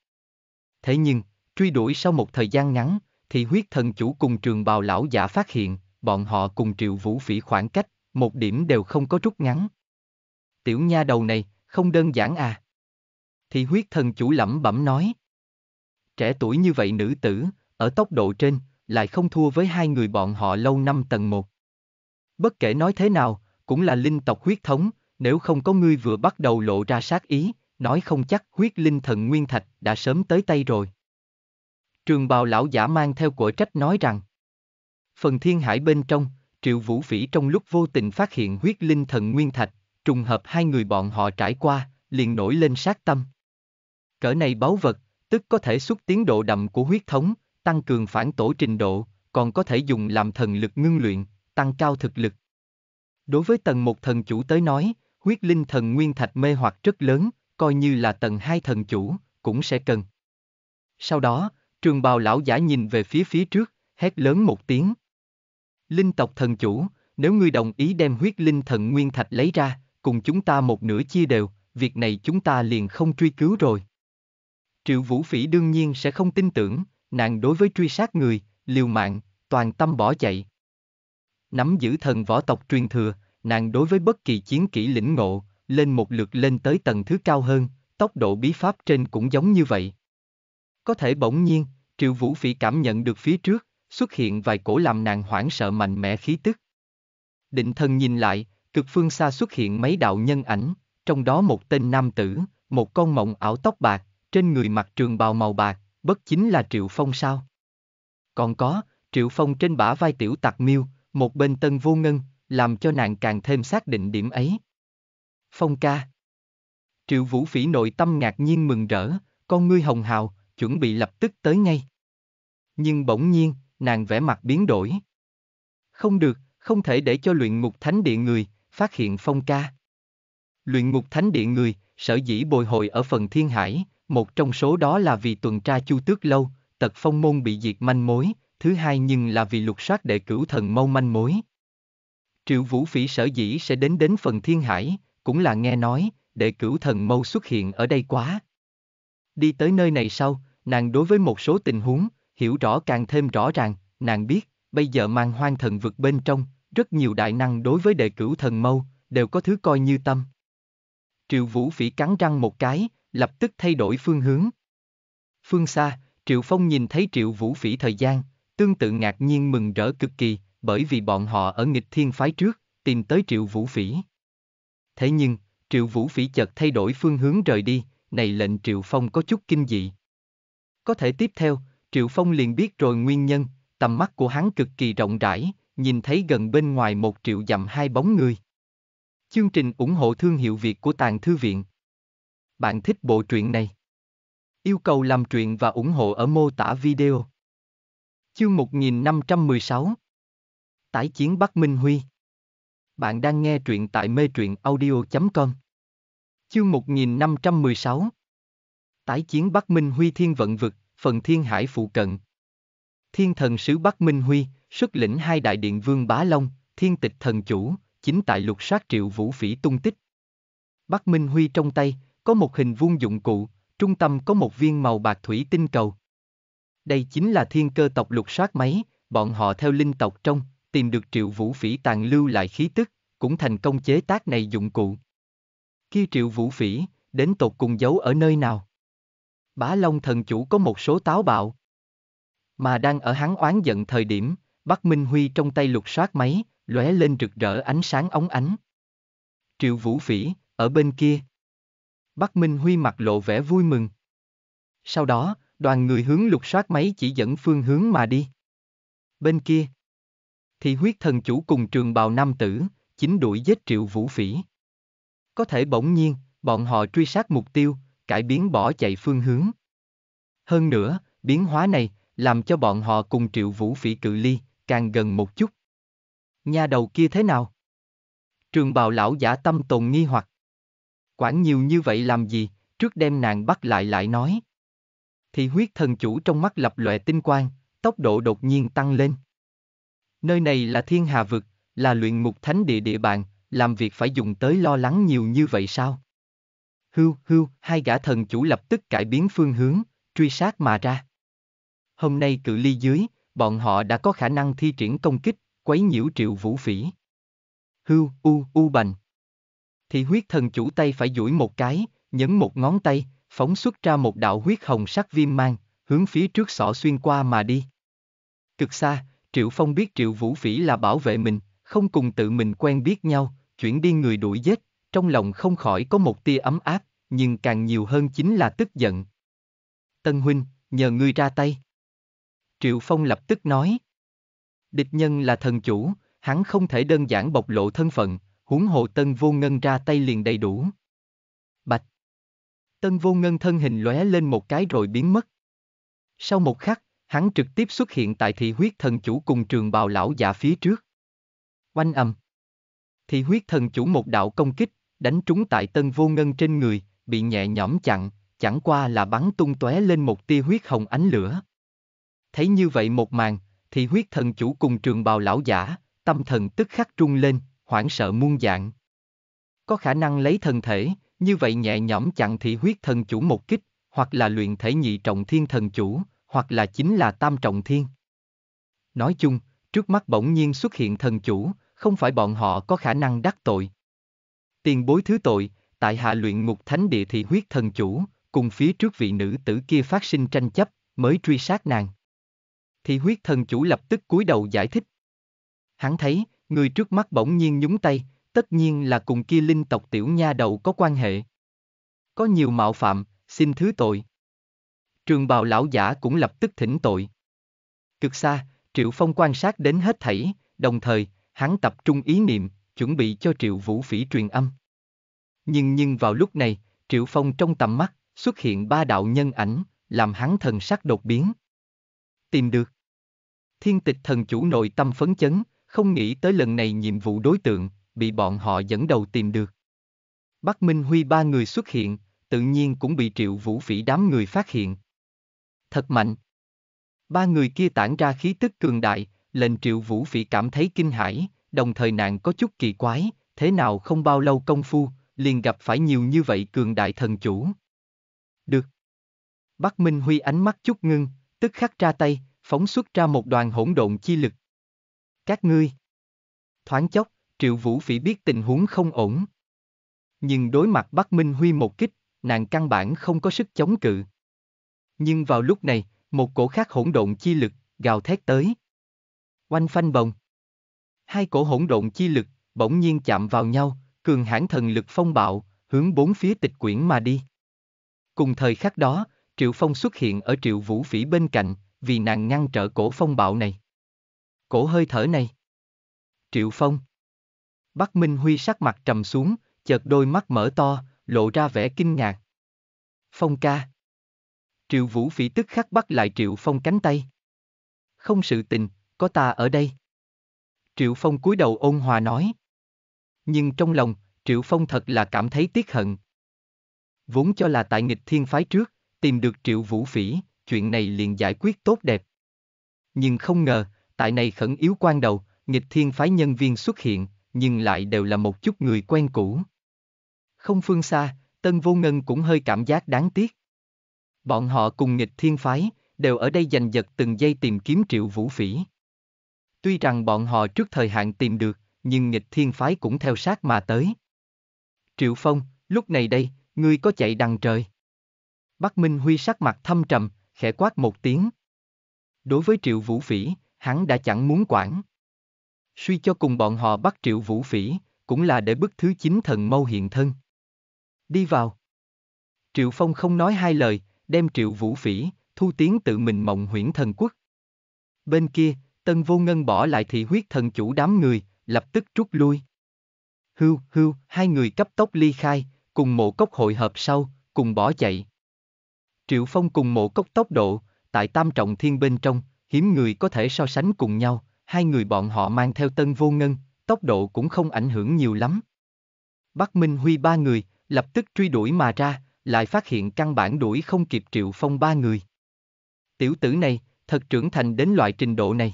Thế nhưng, truy đuổi sau một thời gian ngắn, thì huyết thần chủ cùng trường bào lão giả phát hiện, bọn họ cùng triệu vũ phỉ khoảng cách, một điểm đều không có rút ngắn. Tiểu nha đầu này, không đơn giản à. Thì huyết thần chủ lẩm bẩm nói. Trẻ tuổi như vậy nữ tử, ở tốc độ trên, lại không thua với hai người bọn họ lâu năm tầng một. Bất kể nói thế nào, cũng là linh tộc huyết thống, nếu không có ngươi vừa bắt đầu lộ ra sát ý, nói không chắc huyết linh thần nguyên thạch đã sớm tới tay rồi. Trường bào lão giả mang theo của trách nói rằng, phần thiên hải bên trong, triệu vũ phỉ trong lúc vô tình phát hiện huyết linh thần nguyên thạch, trùng hợp hai người bọn họ trải qua, liền nổi lên sát tâm. Cỡ này báu vật, tức có thể xuất tiến độ đậm của huyết thống, tăng cường phản tổ trình độ, còn có thể dùng làm thần lực ngưng luyện, tăng cao thực lực. Đối với tầng một thần chủ tới nói, huyết linh thần nguyên thạch mê hoặc rất lớn, coi như là tầng hai thần chủ, cũng sẽ cần. Sau đó, trường bào lão giả nhìn về phía phía trước, hét lớn một tiếng. Linh tộc thần chủ, nếu ngươi đồng ý đem huyết linh thần nguyên thạch lấy ra, cùng chúng ta một nửa chia đều, việc này chúng ta liền không truy cứu rồi. Triệu Vũ Phỉ đương nhiên sẽ không tin tưởng, nàng đối với truy sát người, liều mạng, toàn tâm bỏ chạy. Nắm giữ thần võ tộc truyền thừa, nàng đối với bất kỳ chiến kỹ lĩnh ngộ, lên một lượt lên tới tầng thứ cao hơn, tốc độ bí pháp trên cũng giống như vậy. Có thể bỗng nhiên, Triệu Vũ Phỉ cảm nhận được phía trước, xuất hiện vài cổ làm nàng hoảng sợ mạnh mẽ khí tức. Định thân nhìn lại, cực phương xa xuất hiện mấy đạo nhân ảnh, trong đó một tên nam tử, một con mộng ảo tóc bạc, trên người mặc trường bào màu bạc, bất chính là Triệu Phong sao. Còn có, Triệu Phong trên bả vai tiểu tặc miêu, một bên tân vô ngân, làm cho nàng càng thêm xác định điểm ấy. Phong ca. Triệu Vũ Phỉ nội tâm ngạc nhiên mừng rỡ, con ngươi hồng hào, chuẩn bị lập tức tới ngay. Nhưng bỗng nhiên, nàng vẻ mặt biến đổi. Không được, không thể để cho luyện ngục thánh địa người, phát hiện phong ca. Luyện ngục thánh địa người, sở dĩ bồi hồi ở phần thiên hải, một trong số đó là vì tuần tra chu tước lâu, tật phong môn bị diệt manh mối, thứ hai nhưng là vì lục soát đệ cửu thần mâu manh mối. Triệu Vũ Phỉ sở dĩ sẽ đến đến phần thiên hải, cũng là nghe nói, để cửu thần mâu xuất hiện ở đây quá. Đi tới nơi này sau, nàng đối với một số tình huống, hiểu rõ càng thêm rõ ràng, nàng biết, bây giờ mang hoang thần vực bên trong, rất nhiều đại năng đối với đệ cửu thần mâu, đều có thứ coi như tâm. Triệu Vũ Phỉ cắn răng một cái, lập tức thay đổi phương hướng. Phương xa, Triệu Phong nhìn thấy Triệu Vũ Phỉ thời gian, tương tự ngạc nhiên mừng rỡ cực kỳ, bởi vì bọn họ ở nghịch thiên phái trước, tìm tới Triệu Vũ Phỉ thế nhưng, Triệu Vũ Phỉ chợt thay đổi phương hướng rời đi, này lệnh Triệu Phong có chút kinh dị. Có thể tiếp theo, Triệu Phong liền biết rồi nguyên nhân, tầm mắt của hắn cực kỳ rộng rãi, nhìn thấy gần bên ngoài một triệu dặm hai bóng người. Chương trình ủng hộ thương hiệu Việt của Tàng Thư Viện Bạn thích bộ truyện này? Yêu cầu làm truyện và ủng hộ ở mô tả video. Chương 1516 Tái chiến Bắc Minh Huy bạn đang nghe truyện tại mê truyện audio.com. Chương 1516 Tái chiến Bắc Minh Huy Thiên Vận Vực, phần Thiên Hải phụ cận. Thiên thần sứ Bắc Minh Huy, xuất lĩnh hai đại điện vương Bá Long, thiên tịch thần chủ, chính tại lục sát triệu vũ phỉ tung tích. Bắc Minh Huy trong tay, có một hình vuông dụng cụ, trung tâm có một viên màu bạc thủy tinh cầu. Đây chính là thiên cơ tộc lục sát máy, bọn họ theo linh tộc trong, tìm được triệu vũ phỉ tàn lưu lại khí tức, cũng thành công chế tác này dụng cụ. kia triệu vũ phỉ, đến tột cùng giấu ở nơi nào? Bá Long thần chủ có một số táo bạo. Mà đang ở hắn oán giận thời điểm, Bắc Minh Huy trong tay lục soát máy, lóe lên rực rỡ ánh sáng ống ánh. Triệu Vũ Phỉ, ở bên kia. Bắc Minh Huy mặt lộ vẻ vui mừng. Sau đó, đoàn người hướng lục soát máy chỉ dẫn phương hướng mà đi. Bên kia, thì huyết thần chủ cùng trường bào nam tử, chính đuổi giết triệu vũ phỉ. Có thể bỗng nhiên, bọn họ truy sát mục tiêu, cải biến bỏ chạy phương hướng. Hơn nữa, biến hóa này, làm cho bọn họ cùng triệu vũ phỉ cự ly, càng gần một chút. Nhà đầu kia thế nào? Trường bào lão giả tâm tồn nghi hoặc. Quản nhiều như vậy làm gì, trước đêm nàng bắt lại lại nói. Thì huyết thần chủ trong mắt lập lòe tinh quang, tốc độ đột nhiên tăng lên. Nơi này là thiên hà vực, là luyện mục thánh địa địa bàn, làm việc phải dùng tới lo lắng nhiều như vậy sao? Hưu, hưu, hai gã thần chủ lập tức cải biến phương hướng, truy sát mà ra. Hôm nay cự ly dưới, bọn họ đã có khả năng thi triển công kích, quấy nhiễu triệu vũ phỉ. Hưu, u, u bành. Thì huyết thần chủ tay phải duỗi một cái, nhấn một ngón tay, phóng xuất ra một đạo huyết hồng sắc viêm mang, hướng phía trước sọ xuyên qua mà đi. Cực xa, Triệu Phong biết Triệu Vũ Phỉ là bảo vệ mình, không cùng tự mình quen biết nhau, chuyển đi người đuổi giết, trong lòng không khỏi có một tia ấm áp, nhưng càng nhiều hơn chính là tức giận. Tân Huynh, nhờ ngươi ra tay. Triệu Phong lập tức nói. Địch nhân là thần chủ, hắn không thể đơn giản bộc lộ thân phận, huống hồ Tân Vô Ngân ra tay liền đầy đủ. Bạch. Tân Vô Ngân thân hình lóe lên một cái rồi biến mất. Sau một khắc, hắn trực tiếp xuất hiện tại thị huyết thần chủ cùng trường bào lão giả phía trước. Oanh ầm. Thị huyết thần chủ một đạo công kích, đánh trúng tại tân vô ngân trên người, bị nhẹ nhõm chặn, chẳng qua là bắn tung tóe lên một tia huyết hồng ánh lửa. Thấy như vậy một màn, thị huyết thần chủ cùng trường bào lão giả, tâm thần tức khắc trung lên, hoảng sợ muôn dạng. Có khả năng lấy thần thể, như vậy nhẹ nhõm chặn thị huyết thần chủ một kích, hoặc là luyện thể nhị trọng thiên thần chủ, hoặc là chính là tam trọng thiên. Nói chung, trước mắt bỗng nhiên xuất hiện thần chủ, không phải bọn họ có khả năng đắc tội. Tiền bối thứ tội, tại hạ luyện ngục thánh địa thì huyết thần chủ, cùng phía trước vị nữ tử kia phát sinh tranh chấp, mới truy sát nàng. thì huyết thần chủ lập tức cúi đầu giải thích. Hắn thấy, người trước mắt bỗng nhiên nhúng tay, tất nhiên là cùng kia linh tộc tiểu nha đầu có quan hệ. Có nhiều mạo phạm, xin thứ tội. Trường bào lão giả cũng lập tức thỉnh tội. Cực xa, Triệu Phong quan sát đến hết thảy, đồng thời, hắn tập trung ý niệm, chuẩn bị cho Triệu Vũ Phỉ truyền âm. Nhưng nhưng vào lúc này, Triệu Phong trong tầm mắt, xuất hiện ba đạo nhân ảnh, làm hắn thần sắc đột biến. Tìm được. Thiên tịch thần chủ nội tâm phấn chấn, không nghĩ tới lần này nhiệm vụ đối tượng, bị bọn họ dẫn đầu tìm được. Bắc Minh Huy ba người xuất hiện, tự nhiên cũng bị Triệu Vũ Phỉ đám người phát hiện thật mạnh. Ba người kia tản ra khí tức cường đại, lệnh triệu vũ phỉ cảm thấy kinh hãi, đồng thời nàng có chút kỳ quái, thế nào không bao lâu công phu, liền gặp phải nhiều như vậy cường đại thần chủ. Được. Bắc Minh Huy ánh mắt chút ngưng, tức khắc ra tay, phóng xuất ra một đoàn hỗn độn chi lực. Các ngươi. Thoáng chốc, Triệu Vũ Phỉ biết tình huống không ổn. Nhưng đối mặt Bắc Minh Huy một kích, nàng căn bản không có sức chống cự, nhưng vào lúc này, một cổ khác hỗn độn chi lực, gào thét tới. Oanh phanh bồng. Hai cổ hỗn độn chi lực, bỗng nhiên chạm vào nhau, cường hãn thần lực phong bạo, hướng bốn phía tịch quyển mà đi. Cùng thời khắc đó, Triệu Phong xuất hiện ở Triệu Vũ Phỉ bên cạnh, vì nàng ngăn trở cổ phong bạo này. Cổ hơi thở này. Triệu Phong. Bắc Minh Huy sắc mặt trầm xuống, chợt đôi mắt mở to, lộ ra vẻ kinh ngạc. Phong ca. Triệu Vũ Phỉ tức khắc bắt lại Triệu Phong cánh tay. Không sự tình, có ta ở đây. Triệu Phong cúi đầu ôn hòa nói. Nhưng trong lòng, Triệu Phong thật là cảm thấy tiếc hận. Vốn cho là tại nghịch thiên phái trước, tìm được Triệu Vũ Phỉ, chuyện này liền giải quyết tốt đẹp. Nhưng không ngờ, tại này khẩn yếu quan đầu, nghịch thiên phái nhân viên xuất hiện, nhưng lại đều là một chút người quen cũ. Không phương xa, Tân Vô Ngân cũng hơi cảm giác đáng tiếc. Bọn họ cùng nghịch thiên phái, đều ở đây giành giật từng giây tìm kiếm triệu vũ phỉ. Tuy rằng bọn họ trước thời hạn tìm được, nhưng nghịch thiên phái cũng theo sát mà tới. Triệu Phong, lúc này đây, ngươi có chạy đằng trời. Bắc Minh Huy sắc mặt thâm trầm, khẽ quát một tiếng. Đối với Triệu Vũ Phỉ, hắn đã chẳng muốn quản. Suy cho cùng bọn họ bắt Triệu Vũ Phỉ, cũng là để bức thứ chín thần mâu hiện thân. Đi vào. Triệu Phong không nói hai lời, đem triệu vũ phỉ, thu tiến tự mình mộng huyễn thần quốc. Bên kia, tân vô ngân bỏ lại thị huyết thần chủ đám người, lập tức rút lui. Hưu, hưu, hai người cấp tốc ly khai, cùng mộ cốc hội hợp sau, cùng bỏ chạy. Triệu Phong cùng mộ cốc tốc độ, tại tam trọng thiên bên trong, hiếm người có thể so sánh cùng nhau, hai người bọn họ mang theo tân vô ngân, tốc độ cũng không ảnh hưởng nhiều lắm. Bắc Minh Huy ba người, lập tức truy đuổi mà ra, lại phát hiện căn bản đuổi không kịp triệu phong ba người. Tiểu tử này, thật trưởng thành đến loại trình độ này.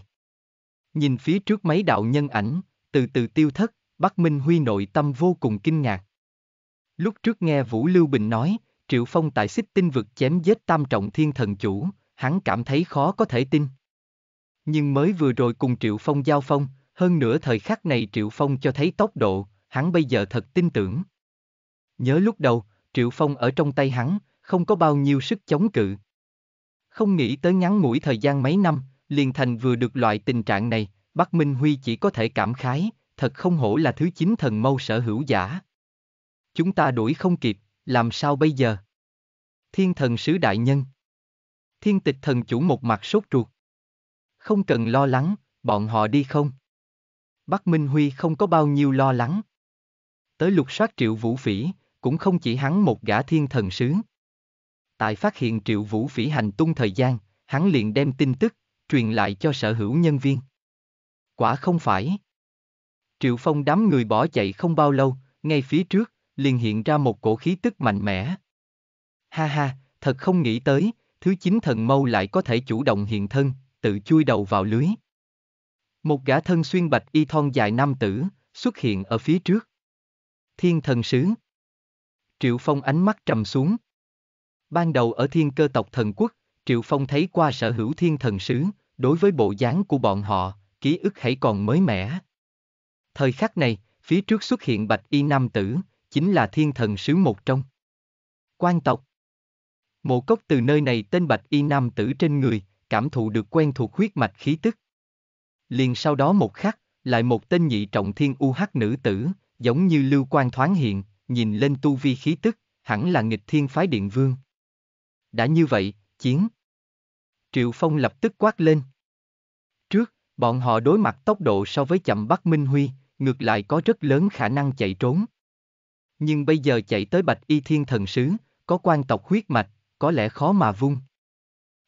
Nhìn phía trước mấy đạo nhân ảnh, từ từ tiêu thất, Bắc Minh Huy nội tâm vô cùng kinh ngạc. Lúc trước nghe Vũ Lưu Bình nói, Triệu Phong tại xích tinh vực chém giết tam trọng thiên thần chủ, hắn cảm thấy khó có thể tin. Nhưng mới vừa rồi cùng Triệu Phong giao phong, hơn nữa thời khắc này Triệu Phong cho thấy tốc độ, hắn bây giờ thật tin tưởng. Nhớ lúc đầu, Triệu Phong ở trong tay hắn, không có bao nhiêu sức chống cự. Không nghĩ tới ngắn ngủi thời gian mấy năm, liền thành vừa được loại tình trạng này, Bắc Minh Huy chỉ có thể cảm khái, thật không hổ là thứ chính thần mâu sở hữu giả. Chúng ta đuổi không kịp, làm sao bây giờ? Thiên thần sứ đại nhân. Thiên tịch thần chủ một mặt sốt ruột. Không cần lo lắng, bọn họ đi không? Bắc Minh Huy không có bao nhiêu lo lắng. Tới lục soát triệu vũ phỉ, cũng không chỉ hắn một gã thiên thần sứ. Tại phát hiện triệu vũ phỉ hành tung thời gian, hắn liền đem tin tức, truyền lại cho sở hữu nhân viên. Quả không phải. Triệu Phong đám người bỏ chạy không bao lâu, ngay phía trước, liền hiện ra một cổ khí tức mạnh mẽ. Ha ha, thật không nghĩ tới, thứ chính thần mâu lại có thể chủ động hiện thân, tự chui đầu vào lưới. Một gã thân xuyên bạch y thon dài nam tử, xuất hiện ở phía trước. Thiên thần sướng. Triệu Phong ánh mắt trầm xuống. Ban đầu ở thiên cơ tộc thần quốc, Triệu Phong thấy qua sở hữu thiên thần sứ, đối với bộ dáng của bọn họ, ký ức hãy còn mới mẻ. Thời khắc này, phía trước xuất hiện bạch y nam tử, chính là thiên thần sứ một trong. Quan tộc Mộ cốc từ nơi này tên bạch y nam tử trên người, cảm thụ được quen thuộc huyết mạch khí tức. Liền sau đó một khắc, lại một tên nhị trọng thiên u UH hắc nữ tử, giống như lưu quan thoáng hiện, nhìn lên tu vi khí tức, hẳn là nghịch thiên phái điện vương. Đã như vậy, chiến. Triệu Phong lập tức quát lên. Trước, bọn họ đối mặt tốc độ so với chậm Bắc Minh Huy, ngược lại có rất lớn khả năng chạy trốn. Nhưng bây giờ chạy tới Bạch Y Thiên Thần Sứ, có quan tộc huyết mạch, có lẽ khó mà vung.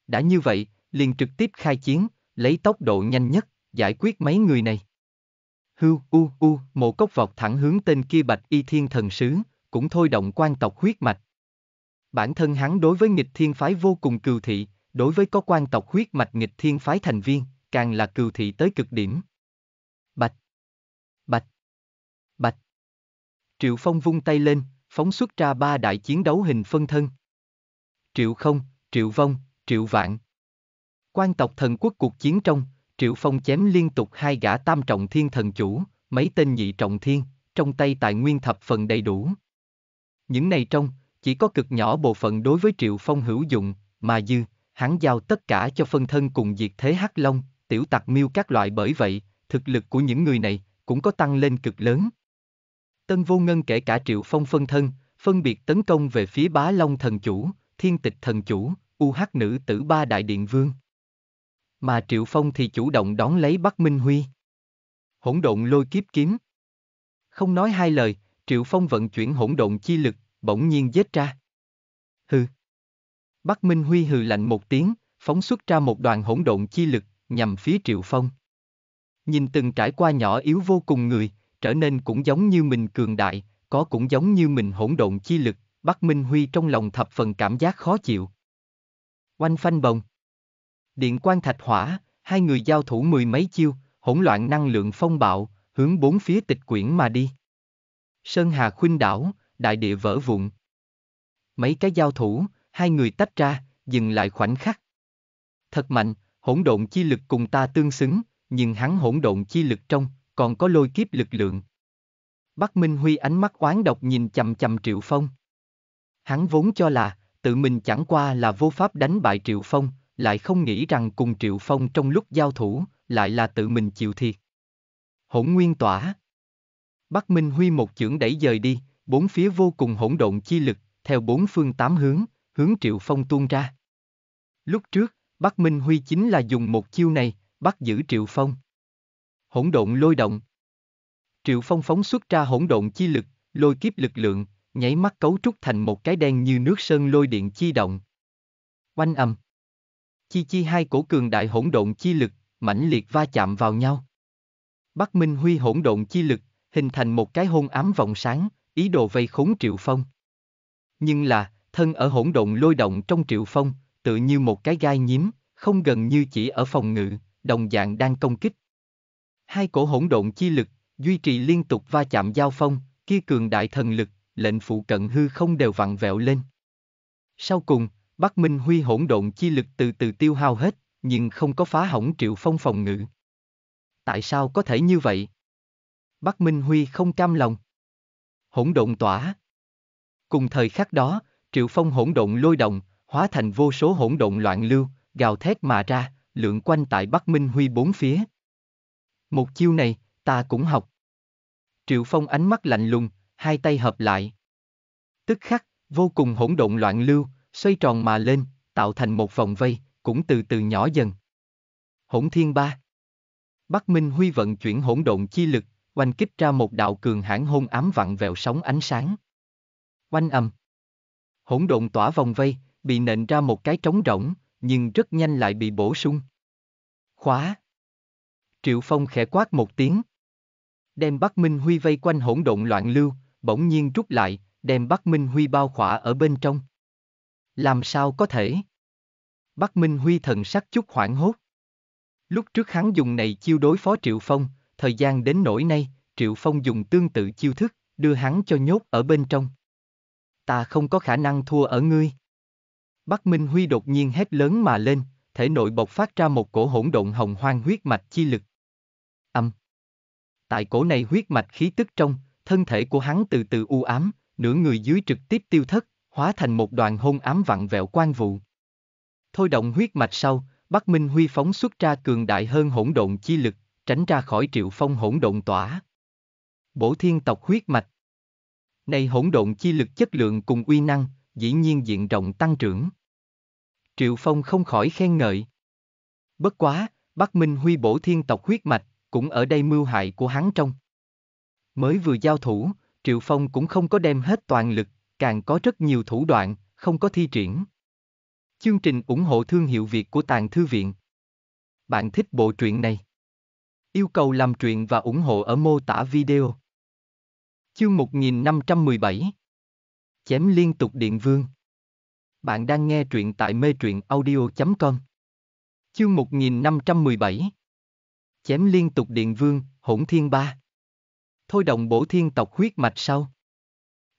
Đã như vậy, liền trực tiếp khai chiến, lấy tốc độ nhanh nhất, giải quyết mấy người này hưu u u mộ cốc vọt thẳng hướng tên kia bạch y thiên thần sứ cũng thôi động quan tộc huyết mạch bản thân hắn đối với nghịch thiên phái vô cùng cừu thị đối với có quan tộc huyết mạch nghịch thiên phái thành viên càng là cừu thị tới cực điểm bạch bạch bạch triệu phong vung tay lên phóng xuất ra ba đại chiến đấu hình phân thân triệu không triệu vong triệu vạn quan tộc thần quốc cuộc chiến trong Triệu Phong chém liên tục hai gã tam trọng thiên thần chủ, mấy tên nhị trọng thiên, trong tay tài nguyên thập phần đầy đủ. Những này trong, chỉ có cực nhỏ bộ phận đối với Triệu Phong hữu dụng, mà dư, hắn giao tất cả cho phân thân cùng diệt thế hắc long, tiểu tặc miêu các loại bởi vậy, thực lực của những người này cũng có tăng lên cực lớn. Tân vô ngân kể cả Triệu Phong phân thân, phân biệt tấn công về phía bá long thần chủ, thiên tịch thần chủ, u UH hắc nữ tử ba đại điện vương. Mà Triệu Phong thì chủ động đón lấy Bắc Minh Huy. Hỗn độn lôi kiếp kiếm. Không nói hai lời, Triệu Phong vận chuyển hỗn độn chi lực, bỗng nhiên giết ra. Hừ. Bắc Minh Huy hừ lạnh một tiếng, phóng xuất ra một đoàn hỗn độn chi lực, nhằm phía Triệu Phong. Nhìn từng trải qua nhỏ yếu vô cùng người, trở nên cũng giống như mình cường đại, có cũng giống như mình hỗn độn chi lực, Bắc Minh Huy trong lòng thập phần cảm giác khó chịu. Oanh phanh bồng điện quan thạch hỏa, hai người giao thủ mười mấy chiêu, hỗn loạn năng lượng phong bạo, hướng bốn phía tịch quyển mà đi. Sơn Hà khuynh đảo, đại địa vỡ vụn. Mấy cái giao thủ, hai người tách ra, dừng lại khoảnh khắc. Thật mạnh, hỗn độn chi lực cùng ta tương xứng, nhưng hắn hỗn độn chi lực trong, còn có lôi kiếp lực lượng. Bắc Minh Huy ánh mắt oán độc nhìn chầm chầm Triệu Phong. Hắn vốn cho là, tự mình chẳng qua là vô pháp đánh bại Triệu Phong, lại không nghĩ rằng cùng Triệu Phong trong lúc giao thủ, lại là tự mình chịu thiệt. Hỗn nguyên tỏa. Bắc Minh Huy một chưởng đẩy dời đi, bốn phía vô cùng hỗn độn chi lực, theo bốn phương tám hướng, hướng Triệu Phong tuôn ra. Lúc trước, Bắc Minh Huy chính là dùng một chiêu này, bắt giữ Triệu Phong. Hỗn độn lôi động. Triệu Phong phóng xuất ra hỗn độn chi lực, lôi kiếp lực lượng, nháy mắt cấu trúc thành một cái đen như nước sơn lôi điện chi động. Oanh ầm. Chi chi hai cổ cường đại hỗn độn chi lực, mãnh liệt va chạm vào nhau. Bắc Minh Huy hỗn độn chi lực, hình thành một cái hôn ám vòng sáng, ý đồ vây khốn Triệu Phong. Nhưng là, thân ở hỗn độn lôi động trong Triệu Phong, tự như một cái gai nhím, không gần như chỉ ở phòng ngự, đồng dạng đang công kích. Hai cổ hỗn độn chi lực, duy trì liên tục va chạm giao phong, kia cường đại thần lực, lệnh phụ cận hư không đều vặn vẹo lên. Sau cùng, Bắc Minh Huy hỗn độn chi lực từ từ tiêu hao hết, nhưng không có phá hỏng Triệu Phong phòng ngự. Tại sao có thể như vậy? Bắc Minh Huy không cam lòng. Hỗn độn tỏa. Cùng thời khắc đó, Triệu Phong hỗn độn lôi động, hóa thành vô số hỗn độn loạn lưu, gào thét mà ra, lượn quanh tại Bắc Minh Huy bốn phía. Một chiêu này, ta cũng học. Triệu Phong ánh mắt lạnh lùng, hai tay hợp lại. Tức khắc, vô cùng hỗn độn loạn lưu, xoay tròn mà lên, tạo thành một vòng vây, cũng từ từ nhỏ dần. Hỗn Thiên Ba Bắc Minh Huy vận chuyển hỗn độn chi lực, oanh kích ra một đạo cường hãn hôn ám vặn vẹo sóng ánh sáng. Oanh ầm. Hỗn độn tỏa vòng vây, bị nện ra một cái trống rỗng, nhưng rất nhanh lại bị bổ sung. Khóa. Triệu Phong khẽ quát một tiếng. Đem Bắc Minh Huy vây quanh hỗn độn loạn lưu, bỗng nhiên rút lại, đem Bắc Minh Huy bao khỏa ở bên trong. Làm sao có thể? Bắc Minh Huy thần sắc chút hoảng hốt. Lúc trước hắn dùng này chiêu đối phó Triệu Phong, thời gian đến nỗi nay, Triệu Phong dùng tương tự chiêu thức, đưa hắn cho nhốt ở bên trong. Ta không có khả năng thua ở ngươi. Bắc Minh Huy đột nhiên hét lớn mà lên, thể nội bộc phát ra một cổ hỗn độn hồng hoang huyết mạch chi lực. Âm. Tại cổ này huyết mạch khí tức trong, thân thể của hắn từ từ u ám, nửa người dưới trực tiếp tiêu thất, hóa thành một đoàn hôn ám vặn vẹo quan vụ. Thôi động huyết mạch sau, Bắc Minh Huy phóng xuất ra cường đại hơn hỗn độn chi lực, tránh ra khỏi triệu phong hỗn độn tỏa. Bổ thiên tộc huyết mạch Này hỗn độn chi lực chất lượng cùng uy năng, dĩ nhiên diện rộng tăng trưởng. Triệu Phong không khỏi khen ngợi. Bất quá, Bắc Minh Huy bổ thiên tộc huyết mạch, cũng ở đây mưu hại của hắn trong. Mới vừa giao thủ, Triệu Phong cũng không có đem hết toàn lực, càng có rất nhiều thủ đoạn, không có thi triển. Chương trình ủng hộ thương hiệu Việt của Tàng Thư Viện Bạn thích bộ truyện này? Yêu cầu làm truyện và ủng hộ ở mô tả video. Chương 1517 Chém liên tục điện vương Bạn đang nghe truyện tại mê truyện audio.com Chương 1517 Chém liên tục điện vương, hỗn thiên ba Thôi đồng bổ thiên tộc huyết mạch sau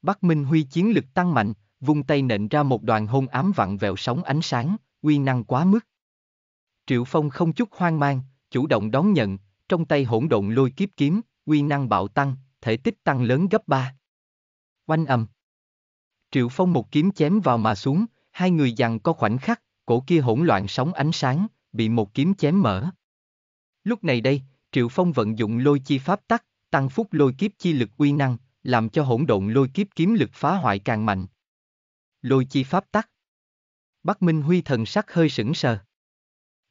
Bắc Minh Huy chiến lực tăng mạnh, vung tay nện ra một đoàn hôn ám vặn vẹo sóng ánh sáng, uy năng quá mức. Triệu Phong không chút hoang mang, chủ động đón nhận, trong tay hỗn độn lôi kiếp kiếm, uy năng bạo tăng, thể tích tăng lớn gấp ba. Oanh ầm. Triệu Phong một kiếm chém vào mà xuống, hai người giằng có khoảnh khắc, cổ kia hỗn loạn sóng ánh sáng, bị một kiếm chém mở. Lúc này đây, Triệu Phong vận dụng lôi chi pháp tắc, tăng phúc lôi kiếp chi lực uy năng, làm cho hỗn độn lôi kiếp kiếm lực phá hoại càng mạnh. Lôi chi pháp tắc. Bắc Minh Huy thần sắc hơi sững sờ.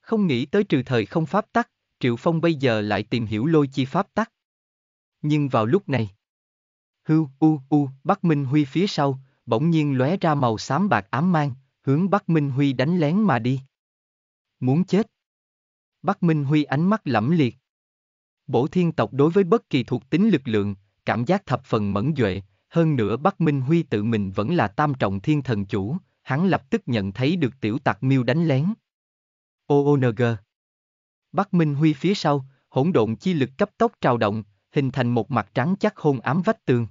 Không nghĩ tới trừ thời không pháp tắc, Triệu Phong bây giờ lại tìm hiểu lôi chi pháp tắc. Nhưng vào lúc này, hưu u u Bắc Minh Huy phía sau, bỗng nhiên lóe ra màu xám bạc ám mang, hướng Bắc Minh Huy đánh lén mà đi. Muốn chết. Bắc Minh Huy ánh mắt lẫm liệt. Bổ thiên tộc đối với bất kỳ thuộc tính lực lượng, cảm giác thập phần mẫn duệ, hơn nữa Bắc Minh Huy tự mình vẫn là tam trọng thiên thần chủ, hắn lập tức nhận thấy được tiểu tặc miêu đánh lén. OONG Bắc Minh Huy phía sau, hỗn độn chi lực cấp tốc trào động, hình thành một mặt trắng chắc hôn ám vách tường.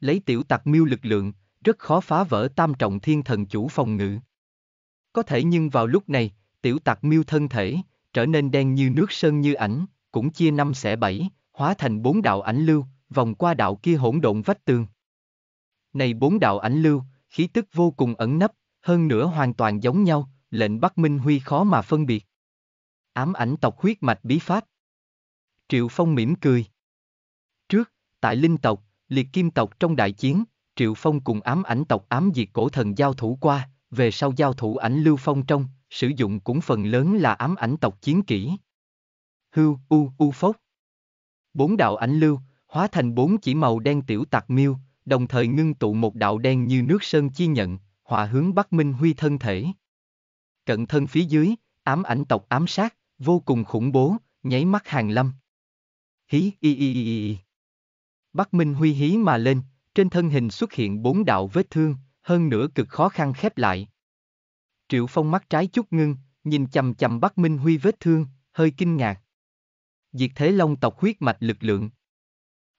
Lấy tiểu tặc miêu lực lượng, rất khó phá vỡ tam trọng thiên thần chủ phòng ngự. Có thể nhưng vào lúc này, tiểu tặc miêu thân thể, trở nên đen như nước sơn như ảnh, cũng chia năm xẻ bảy, hóa thành bốn đạo ảnh lưu, vòng qua đạo kia hỗn độn vách tường. Này bốn đạo ảnh lưu, khí tức vô cùng ẩn nấp, hơn nữa hoàn toàn giống nhau, lệnh Bắc Minh Huy khó mà phân biệt. Ám ảnh tộc huyết mạch bí pháp. Triệu Phong mỉm cười. Trước, tại linh tộc, liệt kim tộc trong đại chiến, Triệu Phong cùng ám ảnh tộc ám diệt cổ thần giao thủ qua, về sau giao thủ ảnh lưu phong trong, sử dụng cũng phần lớn là ám ảnh tộc chiến kỹ. Hưu, u, u phốc. Bốn đạo ảnh lưu, hóa thành bốn chỉ màu đen tiểu tạc miêu, đồng thời ngưng tụ một đạo đen như nước sơn chi nhận, hòa hướng Bắc Minh Huy thân thể. Cận thân phía dưới, ám ảnh tộc ám sát, vô cùng khủng bố, nháy mắt hàng lâm. Hí y y y y. Bắc Minh Huy hí mà lên, trên thân hình xuất hiện bốn đạo vết thương, hơn nữa cực khó khăn khép lại. Triệu Phong mắt trái chút ngưng, nhìn chầm chầm Bắc Minh Huy vết thương, hơi kinh ngạc. Diệt thế long tộc huyết mạch lực lượng,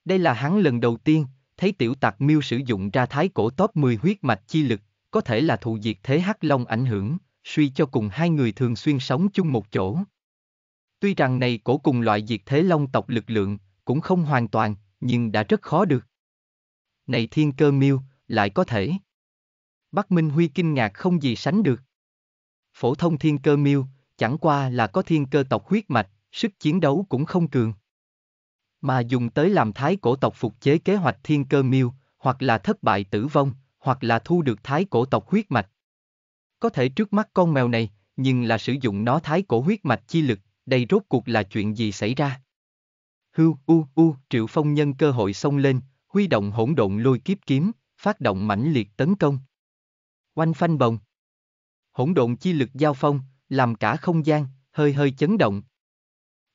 đây là hắn lần đầu tiên, thấy tiểu tạc miêu sử dụng ra thái cổ top 10 huyết mạch chi lực, có thể là thụ diệt thế hắc long ảnh hưởng, suy cho cùng hai người thường xuyên sống chung một chỗ. Tuy rằng này cổ cùng loại diệt thế long tộc lực lượng, cũng không hoàn toàn, nhưng đã rất khó được. Này thiên cơ miêu, lại có thể. Bắc Minh Huy kinh ngạc không gì sánh được. Phổ thông thiên cơ miêu, chẳng qua là có thiên cơ tộc huyết mạch, sức chiến đấu cũng không cường mà dùng tới làm thái cổ tộc phục chế kế hoạch thiên cơ miêu, hoặc là thất bại tử vong, hoặc là thu được thái cổ tộc huyết mạch. Có thể trước mắt con mèo này, nhưng là sử dụng nó thái cổ huyết mạch chi lực, đây rốt cuộc là chuyện gì xảy ra? Hưu, u, u, triệu phong nhân cơ hội xông lên, huy động hỗn độn lôi kiếp kiếm, phát động mãnh liệt tấn công. Oanh phanh bồng. Hỗn độn chi lực giao phong, làm cả không gian, hơi hơi chấn động.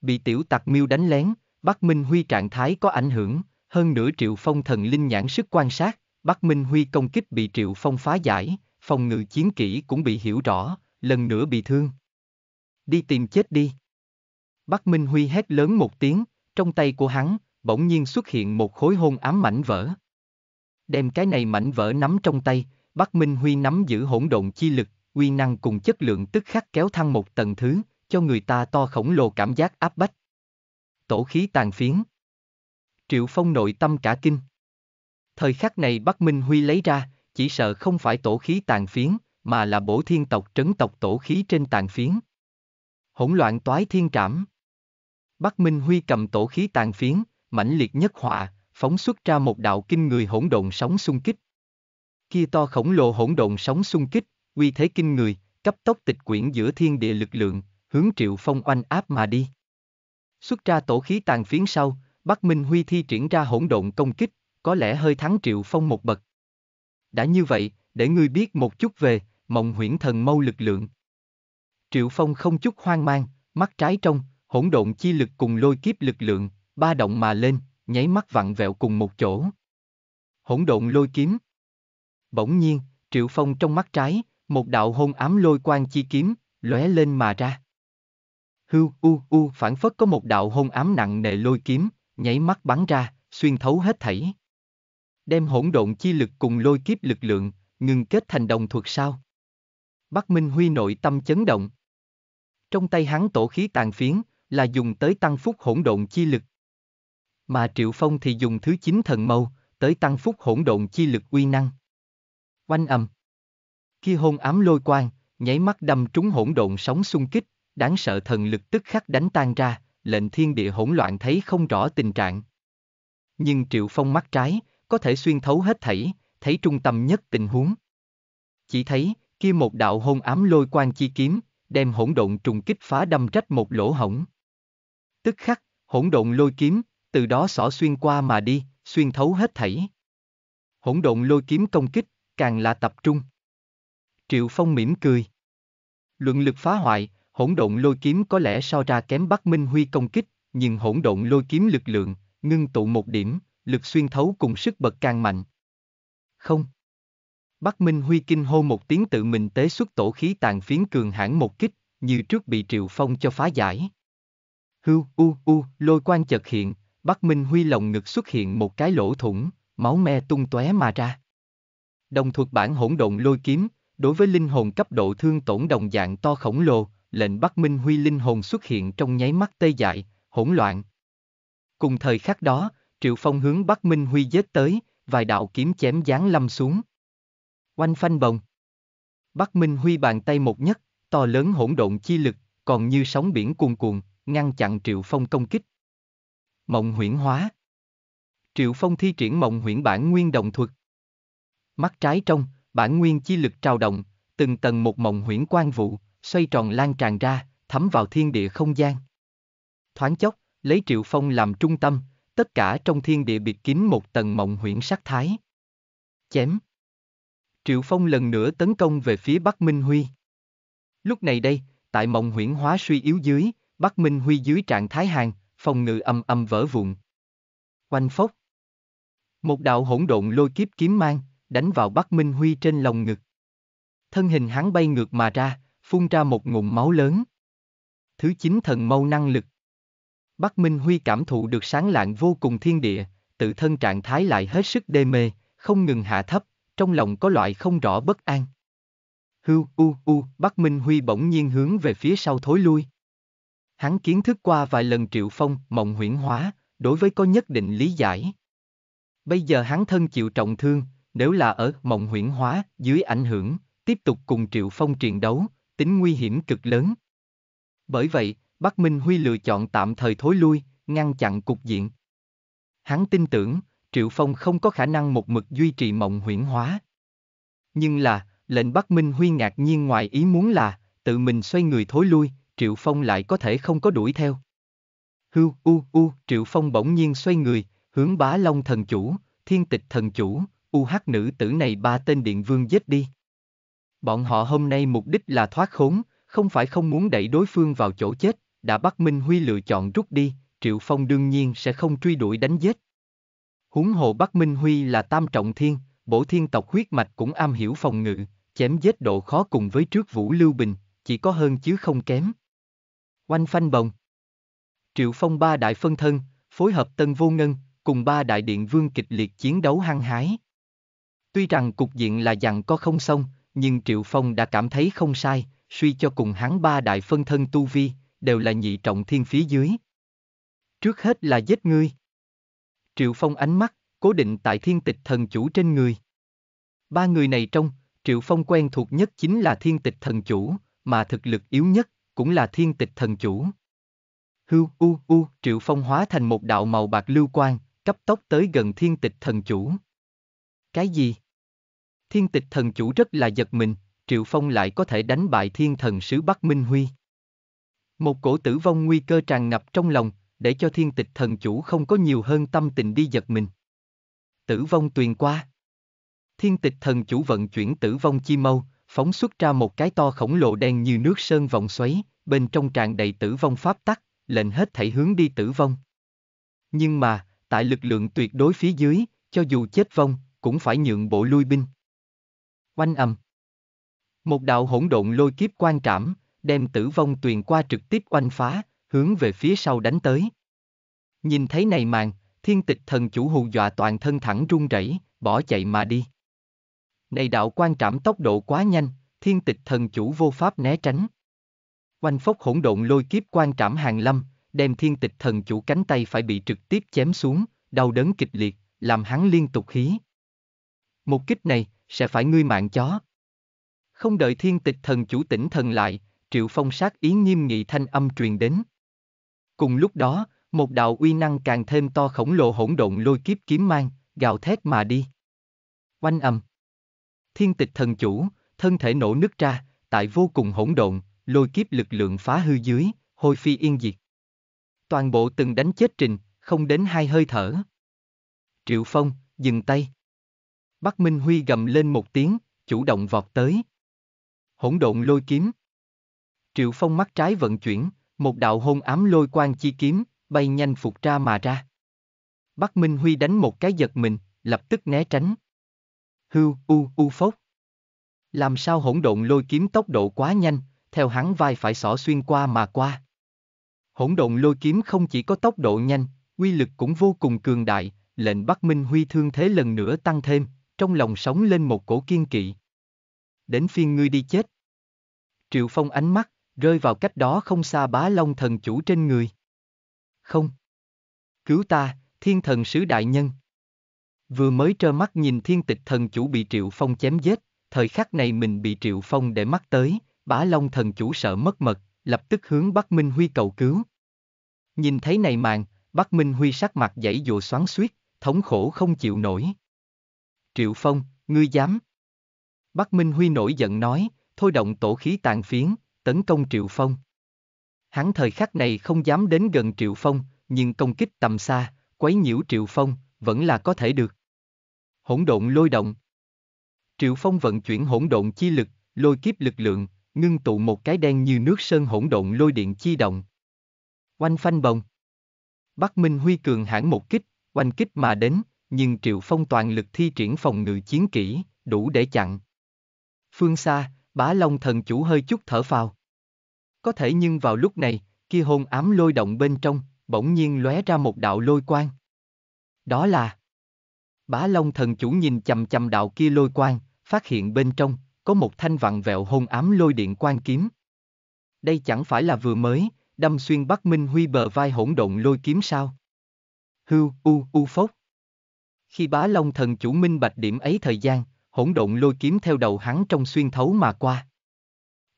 Bị tiểu tặc miêu đánh lén, Bắc Minh Huy trạng thái có ảnh hưởng, hơn nửa Triệu Phong thần linh nhãn sức quan sát, Bắc Minh Huy công kích bị Triệu Phong phá giải, phòng ngự chiến kỹ cũng bị hiểu rõ, lần nữa bị thương. Đi tìm chết đi. Bắc Minh Huy hét lớn một tiếng, trong tay của hắn, bỗng nhiên xuất hiện một khối hôn ám mảnh vỡ. Đem cái này mảnh vỡ nắm trong tay, Bắc Minh Huy nắm giữ hỗn độn chi lực, uy năng cùng chất lượng tức khắc kéo thăng một tầng thứ, cho người ta to khổng lồ cảm giác áp bách tổ khí tàn phiến. Triệu Phong nội tâm cả kinh. Thời khắc này Bắc Minh Huy lấy ra, chỉ sợ không phải tổ khí tàn phiến, mà là bổ thiên tộc trấn tộc tổ khí trên tàn phiến. Hỗn loạn toái thiên trảm. Bắc Minh Huy cầm tổ khí tàn phiến, mãnh liệt nhất họa, phóng xuất ra một đạo kinh người hỗn độn sóng xung kích. Kia to khổng lồ hỗn độn sóng xung kích, uy thế kinh người, cấp tốc tịch quyển giữa thiên địa lực lượng, hướng Triệu Phong oanh áp mà đi. Xuất ra tổ khí tàn phiến sau, Bắc Minh Huy thi triển ra hỗn độn công kích, có lẽ hơi thắng Triệu Phong một bậc. Đã như vậy, để ngươi biết một chút về mộng huyễn thần mâu lực lượng. Triệu Phong không chút hoang mang, mắt trái trong, hỗn độn chi lực cùng lôi kiếp lực lượng, ba động mà lên, nháy mắt vặn vẹo cùng một chỗ. Hỗn độn lôi kiếm. Bỗng nhiên, Triệu Phong trong mắt trái, một đạo hôn ám lôi quang chi kiếm, lóe lên mà ra hư u u phản phất có một đạo hôn ám nặng nề lôi kiếm, nháy mắt bắn ra, xuyên thấu hết thảy. Đem hỗn độn chi lực cùng lôi kiếp lực lượng, ngừng kết thành đồng thuật sao? Bắc Minh Huy nội tâm chấn động. Trong tay hắn tổ khí tàn phiến, là dùng tới tăng phúc hỗn độn chi lực. Mà Triệu Phong thì dùng thứ chín thần mâu, tới tăng phúc hỗn độn chi lực uy năng. Oanh ầm. Khi hôn ám lôi quang, nháy mắt đâm trúng hỗn độn sóng xung kích, đáng sợ thần lực tức khắc đánh tan ra, lệnh thiên địa hỗn loạn thấy không rõ tình trạng. Nhưng Triệu Phong mắt trái, có thể xuyên thấu hết thảy, thấy trung tâm nhất tình huống. Chỉ thấy, kia một đạo hôn ám lôi quan chi kiếm, đem hỗn độn trùng kích phá đâm rách một lỗ hổng. Tức khắc, hỗn độn lôi kiếm, từ đó xỏ xuyên qua mà đi, xuyên thấu hết thảy. Hỗn độn lôi kiếm công kích, càng là tập trung. Triệu Phong mỉm cười. Luận lực phá hoại, hỗn độn lôi kiếm có lẽ so ra kém Bắc Minh Huy công kích, nhưng hỗn độn lôi kiếm lực lượng, ngưng tụ một điểm, lực xuyên thấu cùng sức bật càng mạnh. Không. Bắc Minh Huy kinh hô một tiếng tự mình tế xuất tổ khí tàn phiến cường hãn một kích, như trước bị Triệu Phong cho phá giải. Hưu, u, u, lôi quan chợt hiện, Bắc Minh Huy lồng ngực xuất hiện một cái lỗ thủng, máu me tung tóe mà ra. Đồng thuật bản hỗn độn lôi kiếm, đối với linh hồn cấp độ thương tổn đồng dạng to khổng lồ, lệnh bắt Minh Huy linh hồn xuất hiện trong nháy mắt tê dại, hỗn loạn. Cùng thời khắc đó, Triệu Phong hướng Bắc Minh Huy giết tới, vài đạo kiếm chém giáng lâm xuống. Oanh phanh bồng. Bắc Minh Huy bàn tay một nhất, to lớn hỗn độn chi lực, còn như sóng biển cuồn cuộn, ngăn chặn Triệu Phong công kích. Mộng huyễn hóa. Triệu Phong thi triển mộng huyễn bản nguyên động thuật. Mắt trái trong, bản nguyên chi lực trao động, từng tầng một mộng huyễn quan vụ, xoay tròn lan tràn ra, thấm vào thiên địa không gian. Thoáng chốc, lấy Triệu Phong làm trung tâm, tất cả trong thiên địa biệt kín một tầng mộng huyễn sắc thái. Chém. Triệu Phong lần nữa tấn công về phía Bắc Minh Huy. Lúc này đây, tại mộng huyễn hóa suy yếu dưới, Bắc Minh Huy dưới trạng thái hàng, phòng ngự âm âm vỡ vụn. Oanh phốc. Một đạo hỗn độn lôi kiếp kiếm mang, đánh vào Bắc Minh Huy trên lòng ngực. Thân hình hắn bay ngược mà ra, phun ra một ngụm máu lớn. Thứ chín thần mâu năng lực. Bắc Minh Huy cảm thụ được sáng lạng vô cùng thiên địa, tự thân trạng thái lại hết sức đê mê, không ngừng hạ thấp, trong lòng có loại không rõ bất an. Hưu u u, Bắc Minh Huy bỗng nhiên hướng về phía sau thối lui. Hắn kiến thức qua vài lần Triệu Phong, mộng huyễn hóa, đối với có nhất định lý giải. Bây giờ hắn thân chịu trọng thương, nếu là ở mộng huyễn hóa, dưới ảnh hưởng, tiếp tục cùng Triệu Phong triền đấu, tính nguy hiểm cực lớn. Bởi vậy, Bắc Minh Huy lựa chọn tạm thời thối lui, ngăn chặn cục diện. Hắn tin tưởng, Triệu Phong không có khả năng một mực duy trì mộng huyễn hóa. Nhưng là, lệnh Bắc Minh Huy ngạc nhiên ngoài ý muốn là, tự mình xoay người thối lui, Triệu Phong lại có thể không có đuổi theo. Hưu, u, u, Triệu Phong bỗng nhiên xoay người, hướng bá long thần chủ, thiên tịch thần chủ, u UH hát nữ tử này ba tên điện vương giết đi. Bọn họ hôm nay mục đích là thoát khốn, không phải không muốn đẩy đối phương vào chỗ chết, đã bắt Minh Huy lựa chọn rút đi, Triệu Phong đương nhiên sẽ không truy đuổi đánh giết. Huống hồ Bắc Minh Huy là tam trọng thiên, bổ thiên tộc huyết mạch cũng am hiểu phòng ngự, chém giết độ khó cùng với trước Vũ Lưu Bình, chỉ có hơn chứ không kém. Oanh phanh bồng. Triệu Phong ba đại phân thân, phối hợp tân vô ngân, cùng ba đại điện vương kịch liệt chiến đấu hăng hái. Tuy rằng cục diện là dằn có không xong, nhưng Triệu Phong đã cảm thấy không sai, suy cho cùng hắn ba đại phân thân tu vi, đều là nhị trọng thiên phía dưới. Trước hết là giết ngươi. Triệu Phong ánh mắt, cố định tại thiên tịch thần chủ trên người. Ba người này trong, Triệu Phong quen thuộc nhất chính là thiên tịch thần chủ, mà thực lực yếu nhất, cũng là thiên tịch thần chủ. Hưu, u, u, Triệu Phong hóa thành một đạo màu bạc lưu quang, cấp tốc tới gần thiên tịch thần chủ. Cái gì? Thiên tịch thần chủ rất là giật mình, Triệu Phong lại có thể đánh bại thiên thần sứ Bắc Minh Huy. Một cổ tử vong nguy cơ tràn ngập trong lòng, để cho thiên tịch thần chủ không có nhiều hơn tâm tình đi giật mình. Tử vong tuyền qua. Thiên tịch thần chủ vận chuyển tử vong chi mâu, phóng xuất ra một cái to khổng lồ đen như nước sơn vòng xoáy, bên trong tràn đầy tử vong pháp tắc, lệnh hết thảy hướng đi tử vong. Nhưng mà, tại lực lượng tuyệt đối phía dưới, cho dù chết vong, cũng phải nhượng bộ lui binh. Oanh ầm. Một đạo hỗn độn lôi kiếp quan trảm, đem tử vong tuyền qua trực tiếp oanh phá, hướng về phía sau đánh tới. Nhìn thấy này màn, thiên tịch thần chủ hù dọa toàn thân thẳng run rẩy, bỏ chạy mà đi. Này đạo quan trảm tốc độ quá nhanh, thiên tịch thần chủ vô pháp né tránh. Oanh phốc hỗn độn lôi kiếp quan trảm hàng lâm, đem thiên tịch thần chủ cánh tay phải bị trực tiếp chém xuống, đau đớn kịch liệt, làm hắn liên tục hí. Một kích này, sẽ phải ngươi mạng chó. Không đợi thiên tịch thần chủ tỉnh thần lại, triệu phong sát ý nghiêm nghị thanh âm truyền đến. Cùng lúc đó, một đạo uy năng càng thêm to khổng lồ hỗn độn lôi kiếp kiếm mang, gào thét mà đi. Oanh âm. Thiên tịch thần chủ, thân thể nổ nứt ra, tại vô cùng hỗn độn, lôi kiếp lực lượng phá hư dưới, hôi phi yên diệt. Toàn bộ từng đánh chết trình, không đến hai hơi thở. Triệu Phong, dừng tay. Bắc Minh Huy gầm lên một tiếng, chủ động vọt tới. Hỗn độn lôi kiếm. Triệu Phong mắt trái vận chuyển, một đạo hôn ám lôi quan chi kiếm, bay nhanh phục ra mà ra. Bắc Minh Huy đánh một cái giật mình, lập tức né tránh. Hưu, u, u phốc. Làm sao hỗn độn lôi kiếm tốc độ quá nhanh, theo hắn vai phải xỏ xuyên qua mà qua. Hỗn độn lôi kiếm không chỉ có tốc độ nhanh, uy lực cũng vô cùng cường đại, lệnh Bắc Minh Huy thương thế lần nữa tăng thêm, trong lòng sống lên một cổ kiên kỵ. Đến phiên ngươi đi chết. Triệu Phong ánh mắt, rơi vào cách đó không xa bá long thần chủ trên người. Không. Cứu ta, thiên thần sứ đại nhân. Vừa mới trơ mắt nhìn thiên tịch thần chủ bị Triệu Phong chém giết, thời khắc này mình bị Triệu Phong để mắt tới, bá long thần chủ sợ mất mật, lập tức hướng Bắc Minh Huy cầu cứu. Nhìn thấy này màn, Bắc Minh Huy sắc mặt dãy dụa xoắn suýt, thống khổ không chịu nổi. Triệu Phong, ngươi dám. Bắc Minh Huy nổi giận nói, thôi động tổ khí tàn phiến, tấn công Triệu Phong. Hắn thời khắc này không dám đến gần Triệu Phong, nhưng công kích tầm xa, quấy nhiễu Triệu Phong, vẫn là có thể được. Hỗn độn lôi động. Triệu Phong vận chuyển hỗn độn chi lực, lôi kiếp lực lượng, ngưng tụ một cái đen như nước sơn hỗn độn lôi điện chi động. Oanh phanh bồng. Bắc Minh Huy cường hãn một kích, oanh kích mà đến, nhưng Triệu Phong toàn lực thi triển phòng ngự chiến kỹ, đủ để chặn. Phương xa, bá Long thần chủ hơi chút thở phào. Có thể nhưng vào lúc này, kia hôn ám lôi động bên trong, bỗng nhiên lóe ra một đạo lôi quang. Đó là... Bá Long thần chủ nhìn chầm chầm đạo kia lôi quang, phát hiện bên trong, có một thanh vặn vẹo hôn ám lôi điện quang kiếm. Đây chẳng phải là vừa mới, đâm xuyên Bắc Minh Huy bờ vai hỗn độn lôi kiếm sao? Hưu, u, u phốc. Khi bá Long thần chủ minh bạch điểm ấy thời gian, hỗn độn lôi kiếm theo đầu hắn trong xuyên thấu mà qua.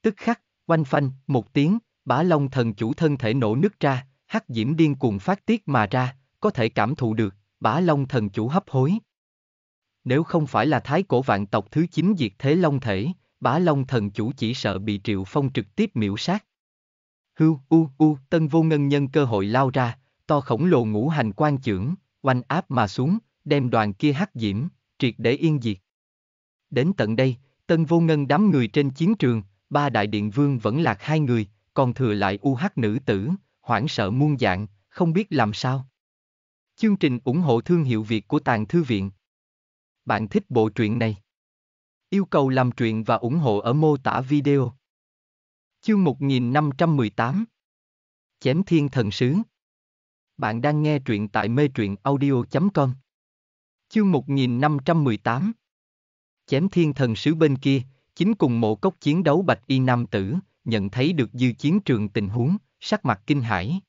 Tức khắc, oanh phanh, một tiếng, bá Long thần chủ thân thể nổ nứt ra, hắc diễm điên cuồng phát tiết mà ra, có thể cảm thụ được, bá Long thần chủ hấp hối. Nếu không phải là thái cổ vạn tộc thứ Chín diệt thế Long thể, bá Long thần chủ chỉ sợ bị triệu phong trực tiếp miễu sát. Hưu, u, u, tân vô ngân nhân cơ hội lao ra, to khổng lồ ngũ hành quan trưởng, oanh áp mà xuống, đem đoàn kia hắc diễm, triệt để yên diệt. Đến tận đây, tân vô ngân đám người trên chiến trường, ba đại điện vương vẫn lạc hai người, còn thừa lại u UH hắc nữ tử, hoảng sợ muôn dạng, không biết làm sao. Chương trình ủng hộ thương hiệu Việt của Tàng Thư Viện. Bạn thích bộ truyện này? Yêu cầu làm truyện và ủng hộ ở mô tả video. Chương 1518 Chém Thiên Thần Sứ Bạn đang nghe truyện tại mê truyện audio.com Chương 1518 Chém thiên thần sứ bên kia, chính cùng mộ cốc chiến đấu bạch y nam tử, nhận thấy được dư chiến trường tình huống, sắc mặt kinh hãi.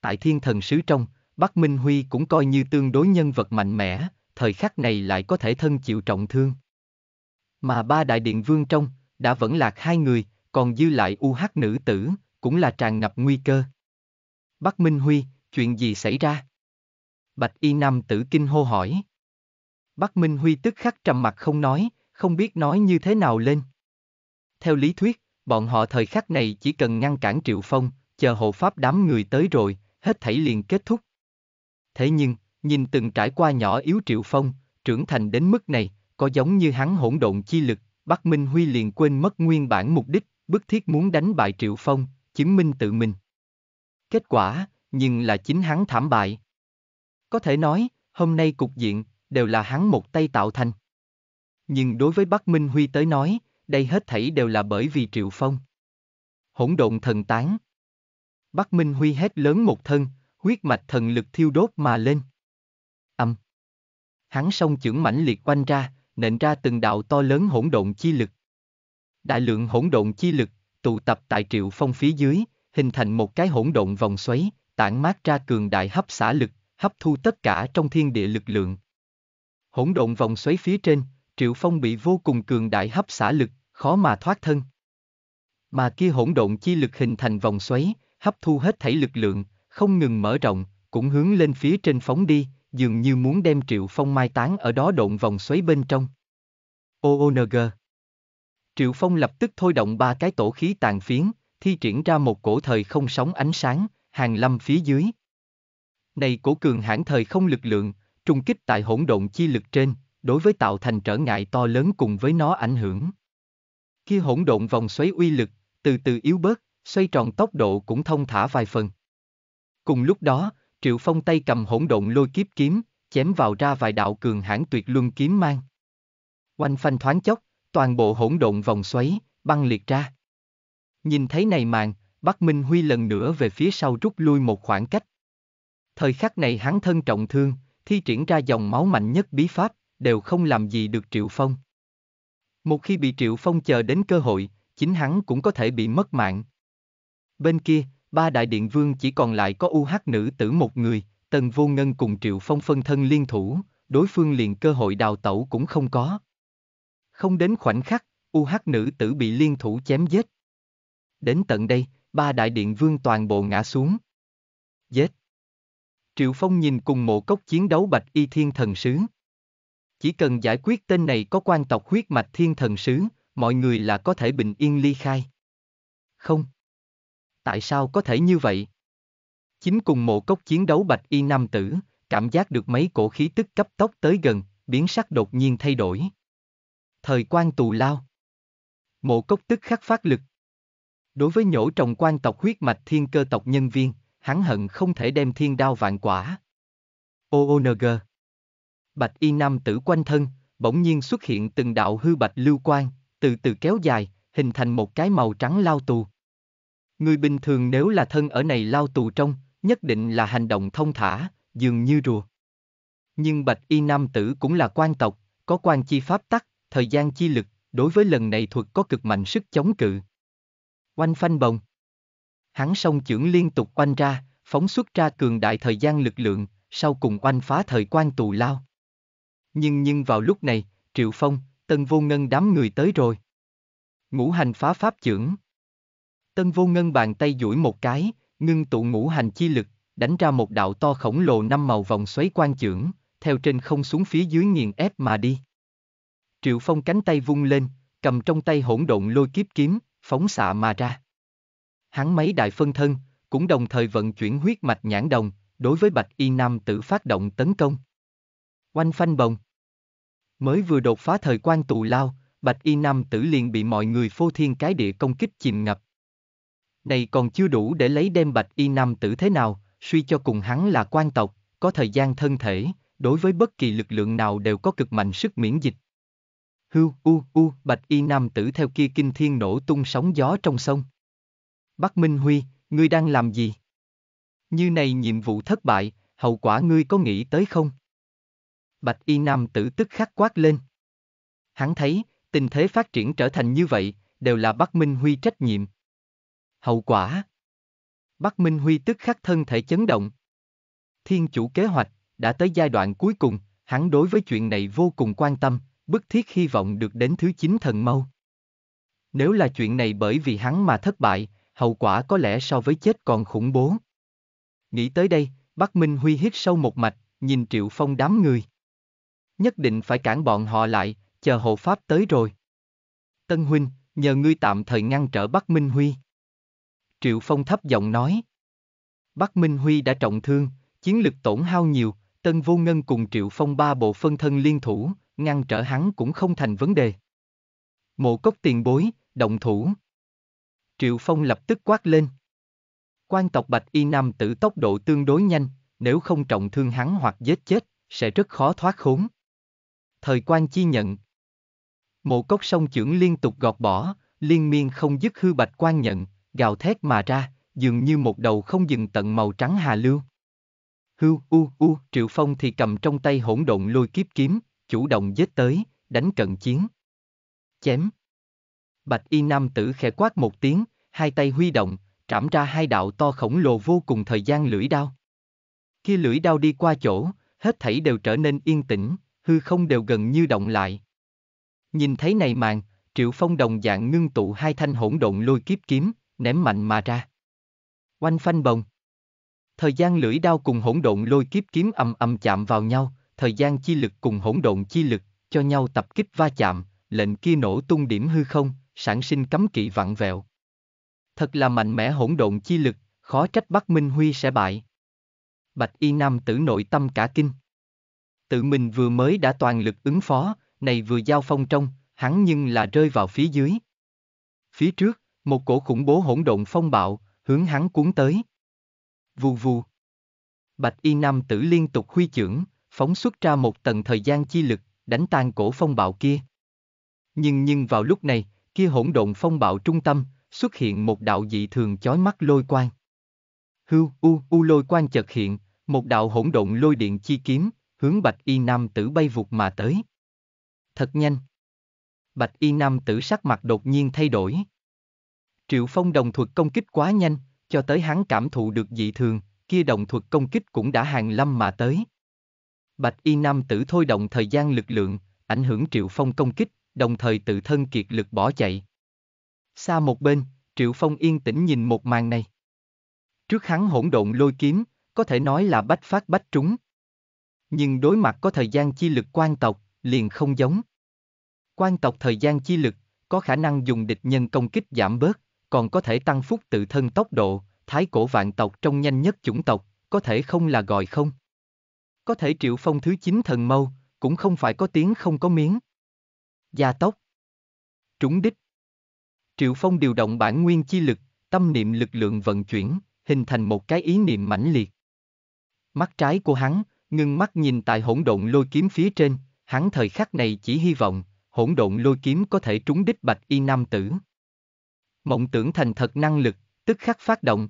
Tại thiên thần sứ trong, Bắc Minh Huy cũng coi như tương đối nhân vật mạnh mẽ, thời khắc này lại có thể thân chịu trọng thương. Mà ba đại điện vương trong, đã vẫn lạc hai người, còn dư lại u UH hắc nữ tử, cũng là tràn ngập nguy cơ. Bắc Minh Huy, chuyện gì xảy ra? Bạch y nam tử kinh hô hỏi. Bắc Minh Huy tức khắc trầm mặt không nói, không biết nói như thế nào lên. Theo lý thuyết, bọn họ thời khắc này chỉ cần ngăn cản Triệu Phong, chờ hộ pháp đám người tới rồi, hết thảy liền kết thúc. Thế nhưng, nhìn từng trải qua nhỏ yếu Triệu Phong, trưởng thành đến mức này, có giống như hắn hỗn độn chi lực, Bắc Minh Huy liền quên mất nguyên bản mục đích, bức thiết muốn đánh bại Triệu Phong, chứng minh tự mình. Kết quả, nhưng là chính hắn thảm bại. Có thể nói, hôm nay cục diện, đều là hắn một tay tạo thành. Nhưng đối với Bắc Minh Huy tới nói, đây hết thảy đều là bởi vì Triệu Phong. Hỗn độn thần tán. Bắc Minh Huy hét lớn một thân, huyết mạch thần lực thiêu đốt mà lên. Âm. Hắn song chưởng mãnh liệt quanh ra, nện ra từng đạo to lớn hỗn độn chi lực. Đại lượng hỗn độn chi lực tụ tập tại Triệu Phong phía dưới, hình thành một cái hỗn độn vòng xoáy, tản mát ra cường đại hấp xả lực, hấp thu tất cả trong thiên địa lực lượng hỗn độn vòng xoáy phía trên, Triệu Phong bị vô cùng cường đại hấp xả lực, khó mà thoát thân. Mà kia hỗn độn chi lực hình thành vòng xoáy, hấp thu hết thảy lực lượng, không ngừng mở rộng, cũng hướng lên phía trên phóng đi, dường như muốn đem Triệu Phong mai táng ở đó độn vòng xoáy bên trong. OONG Triệu Phong lập tức thôi động ba cái tổ khí tàn phiến, thi triển ra một cổ thời không sóng ánh sáng, hàng lâm phía dưới. Này cổ cường hãng thời không lực lượng, trung kích tại hỗn độn chi lực trên, đối với tạo thành trở ngại to lớn cùng với nó ảnh hưởng. Khi hỗn độn vòng xoáy uy lực, từ từ yếu bớt, xoay tròn tốc độ cũng thông thả vài phần. Cùng lúc đó, Triệu Phong tay cầm hỗn độn lôi kiếp kiếm, chém vào ra vài đạo cường hãn tuyệt luân kiếm mang. Oanh phanh thoáng chốc, toàn bộ hỗn độn vòng xoáy, băng liệt ra. Nhìn thấy này màn, Bắc Minh Huy lần nữa về phía sau rút lui một khoảng cách. Thời khắc này hắn thân trọng thương, thi triển ra dòng máu mạnh nhất bí pháp, đều không làm gì được Triệu Phong. Một khi bị Triệu Phong chờ đến cơ hội, chính hắn cũng có thể bị mất mạng. Bên kia, ba đại điện vương chỉ còn lại có u UH hắc nữ tử một người, Tần Vô Ngân cùng Triệu Phong phân thân liên thủ, đối phương liền cơ hội đào tẩu cũng không có. Không đến khoảnh khắc, u UH hắc nữ tử bị liên thủ chém giết. Đến tận đây, ba đại điện vương toàn bộ ngã xuống. Giết! Triệu Phong nhìn cùng mộ cốc chiến đấu bạch y thiên thần sứ. Chỉ cần giải quyết tên này có quan tộc huyết mạch thiên thần sứ, mọi người là có thể bình yên ly khai. Không. Tại sao có thể như vậy? Chính cùng mộ cốc chiến đấu bạch y nam tử, cảm giác được mấy cổ khí tức cấp tốc tới gần, biến sắc đột nhiên thay đổi. Thời quan tù lao. Mộ cốc tức khắc phát lực. Đối với nhổ trồng quan tộc huyết mạch thiên cơ tộc nhân viên, hắn hận không thể đem thiên đao vạn quả. nơ OONG Bạch y nam tử quanh thân, bỗng nhiên xuất hiện từng đạo hư bạch lưu quang, từ từ kéo dài, hình thành một cái màu trắng lao tù. Người bình thường nếu là thân ở này lao tù trong, nhất định là hành động thông thả, dường như rùa. Nhưng bạch y nam tử cũng là quan tộc, có quan chi pháp tắc, thời gian chi lực, đối với lần này thuật có cực mạnh sức chống cự. Oanh phanh bồng hắn song chưởng liên tục oanh ra, phóng xuất ra cường đại thời gian lực lượng, sau cùng oanh phá thời quan tù lao. Nhưng nhưng vào lúc này, Triệu Phong, Tân Vô Ngân đám người tới rồi. Ngũ hành phá pháp chưởng. Tân Vô Ngân bàn tay duỗi một cái, ngưng tụ ngũ hành chi lực, đánh ra một đạo to khổng lồ năm màu vòng xoáy quan chưởng, theo trên không xuống phía dưới nghiền ép mà đi. Triệu Phong cánh tay vung lên, cầm trong tay hỗn độn lôi kiếp kiếm, phóng xạ mà ra hắn mấy đại phân thân, cũng đồng thời vận chuyển huyết mạch nhãn đồng, đối với bạch y nam tử phát động tấn công. Oanh phanh bồng. Mới vừa đột phá thời quan tù lao, bạch y nam tử liền bị mọi người phô thiên cái địa công kích chìm ngập. Này còn chưa đủ để lấy đem bạch y nam tử thế nào, suy cho cùng hắn là quan tộc, có thời gian thân thể, đối với bất kỳ lực lượng nào đều có cực mạnh sức miễn dịch. Hưu, u, u, bạch y nam tử theo kia kinh thiên nổ tung sóng gió trong sông. Bắc Minh Huy, ngươi đang làm gì? Như này nhiệm vụ thất bại, hậu quả ngươi có nghĩ tới không? Bạch y nam tử tức khắc quát lên. Hắn thấy, tình thế phát triển trở thành như vậy, đều là Bắc Minh Huy trách nhiệm. Hậu quả Bắc Minh Huy tức khắc thân thể chấn động. Thiên chủ kế hoạch, đã tới giai đoạn cuối cùng, hắn đối với chuyện này vô cùng quan tâm, bức thiết hy vọng được đến thứ chín thần mau. Nếu là chuyện này bởi vì hắn mà thất bại, hậu quả có lẽ so với chết còn khủng bố. Nghĩ tới đây, Bắc Minh Huy hít sâu một mạch, nhìn Triệu Phong đám người. Nhất định phải cản bọn họ lại, chờ hộ pháp tới rồi. Tân Huynh, nhờ ngươi tạm thời ngăn trở Bắc Minh Huy. Triệu Phong thấp giọng nói. Bắc Minh Huy đã trọng thương, chiến lực tổn hao nhiều, Tân Vô Ngân cùng Triệu Phong ba bộ phân thân liên thủ, ngăn trở hắn cũng không thành vấn đề. Mộ cốc tiền bối, động thủ. Triệu Phong lập tức quát lên. Quan tộc Bạch Y Nam tử tốc độ tương đối nhanh, nếu không trọng thương hắn hoặc giết chết, sẽ rất khó thoát khốn. Thời quan chi nhận. Mộ cốc sông trưởng liên tục gọt bỏ, liên miên không dứt hư bạch quan nhận, gào thét mà ra, dường như một đầu không dừng tận màu trắng hà lưu. Hư, u u, Triệu Phong thì cầm trong tay hỗn độn lôi kiếp kiếm, chủ động giết tới, đánh cận chiến. Chém, Bạch y nam tử khẽ quát một tiếng, hai tay huy động, trảm ra hai đạo to khổng lồ vô cùng thời gian lưỡi đao. Khi lưỡi đao đi qua chỗ, hết thảy đều trở nên yên tĩnh, hư không đều gần như động lại. Nhìn thấy này màn, Triệu Phong đồng dạng ngưng tụ hai thanh hỗn độn lôi kiếp kiếm, ném mạnh mà ra. Oanh phanh bồng. Thời gian lưỡi đao cùng hỗn độn lôi kiếp kiếm ầm ầm chạm vào nhau, thời gian chi lực cùng hỗn độn chi lực cho nhau tập kích va chạm, lệnh kia nổ tung điểm hư không, sản sinh cấm kỵ vặn vẹo. Thật là mạnh mẽ hỗn độn chi lực, khó trách Bắc Minh Huy sẽ bại. Bạch y nam tử nội tâm cả kinh. Tự mình vừa mới đã toàn lực ứng phó, này vừa giao phong trong, hắn nhưng là rơi vào phía dưới. Phía trước, một cổ khủng bố hỗn độn phong bạo, hướng hắn cuốn tới. Vù vù. Bạch y nam tử liên tục huy chưởng, phóng xuất ra một tầng thời gian chi lực, đánh tan cổ phong bạo kia. Nhưng nhưng vào lúc này, kia hỗn độn phong bạo trung tâm, xuất hiện một đạo dị thường chói mắt lôi quang. Hưu, u, u lôi quang chợt hiện, một đạo hỗn độn lôi điện chi kiếm, hướng bạch y nam tử bay vụt mà tới. Thật nhanh. Bạch y nam tử sắc mặt đột nhiên thay đổi. Triệu phong đồng thuật công kích quá nhanh, cho tới hắn cảm thụ được dị thường, kia đồng thuật công kích cũng đã hàng lâm mà tới. Bạch y nam tử thôi động thời gian lực lượng, ảnh hưởng triệu phong công kích, đồng thời tự thân kiệt lực bỏ chạy. Xa một bên, Triệu Phong yên tĩnh nhìn một màn này. Trước hắn hỗn độn lôi kiếm, có thể nói là bách phát bách trúng. Nhưng đối mặt có thời gian chi lực quan tộc, liền không giống. Quan tộc thời gian chi lực, có khả năng dùng địch nhân công kích giảm bớt, còn có thể tăng phúc tự thân tốc độ, thái cổ vạn tộc trong nhanh nhất chủng tộc, có thể không là gọi không. Có thể triệu phong thứ chín thần mâu, cũng không phải có tiếng không có miếng gia tốc. Trúng đích. Triệu Phong điều động bản nguyên chi lực, tâm niệm lực lượng vận chuyển, hình thành một cái ý niệm mãnh liệt. Mắt trái của hắn, ngưng mắt nhìn tại hỗn độn lôi kiếm phía trên, hắn thời khắc này chỉ hy vọng, hỗn độn lôi kiếm có thể trúng đích bạch y nam tử. Mộng tưởng thành thật năng lực, tức khắc phát động.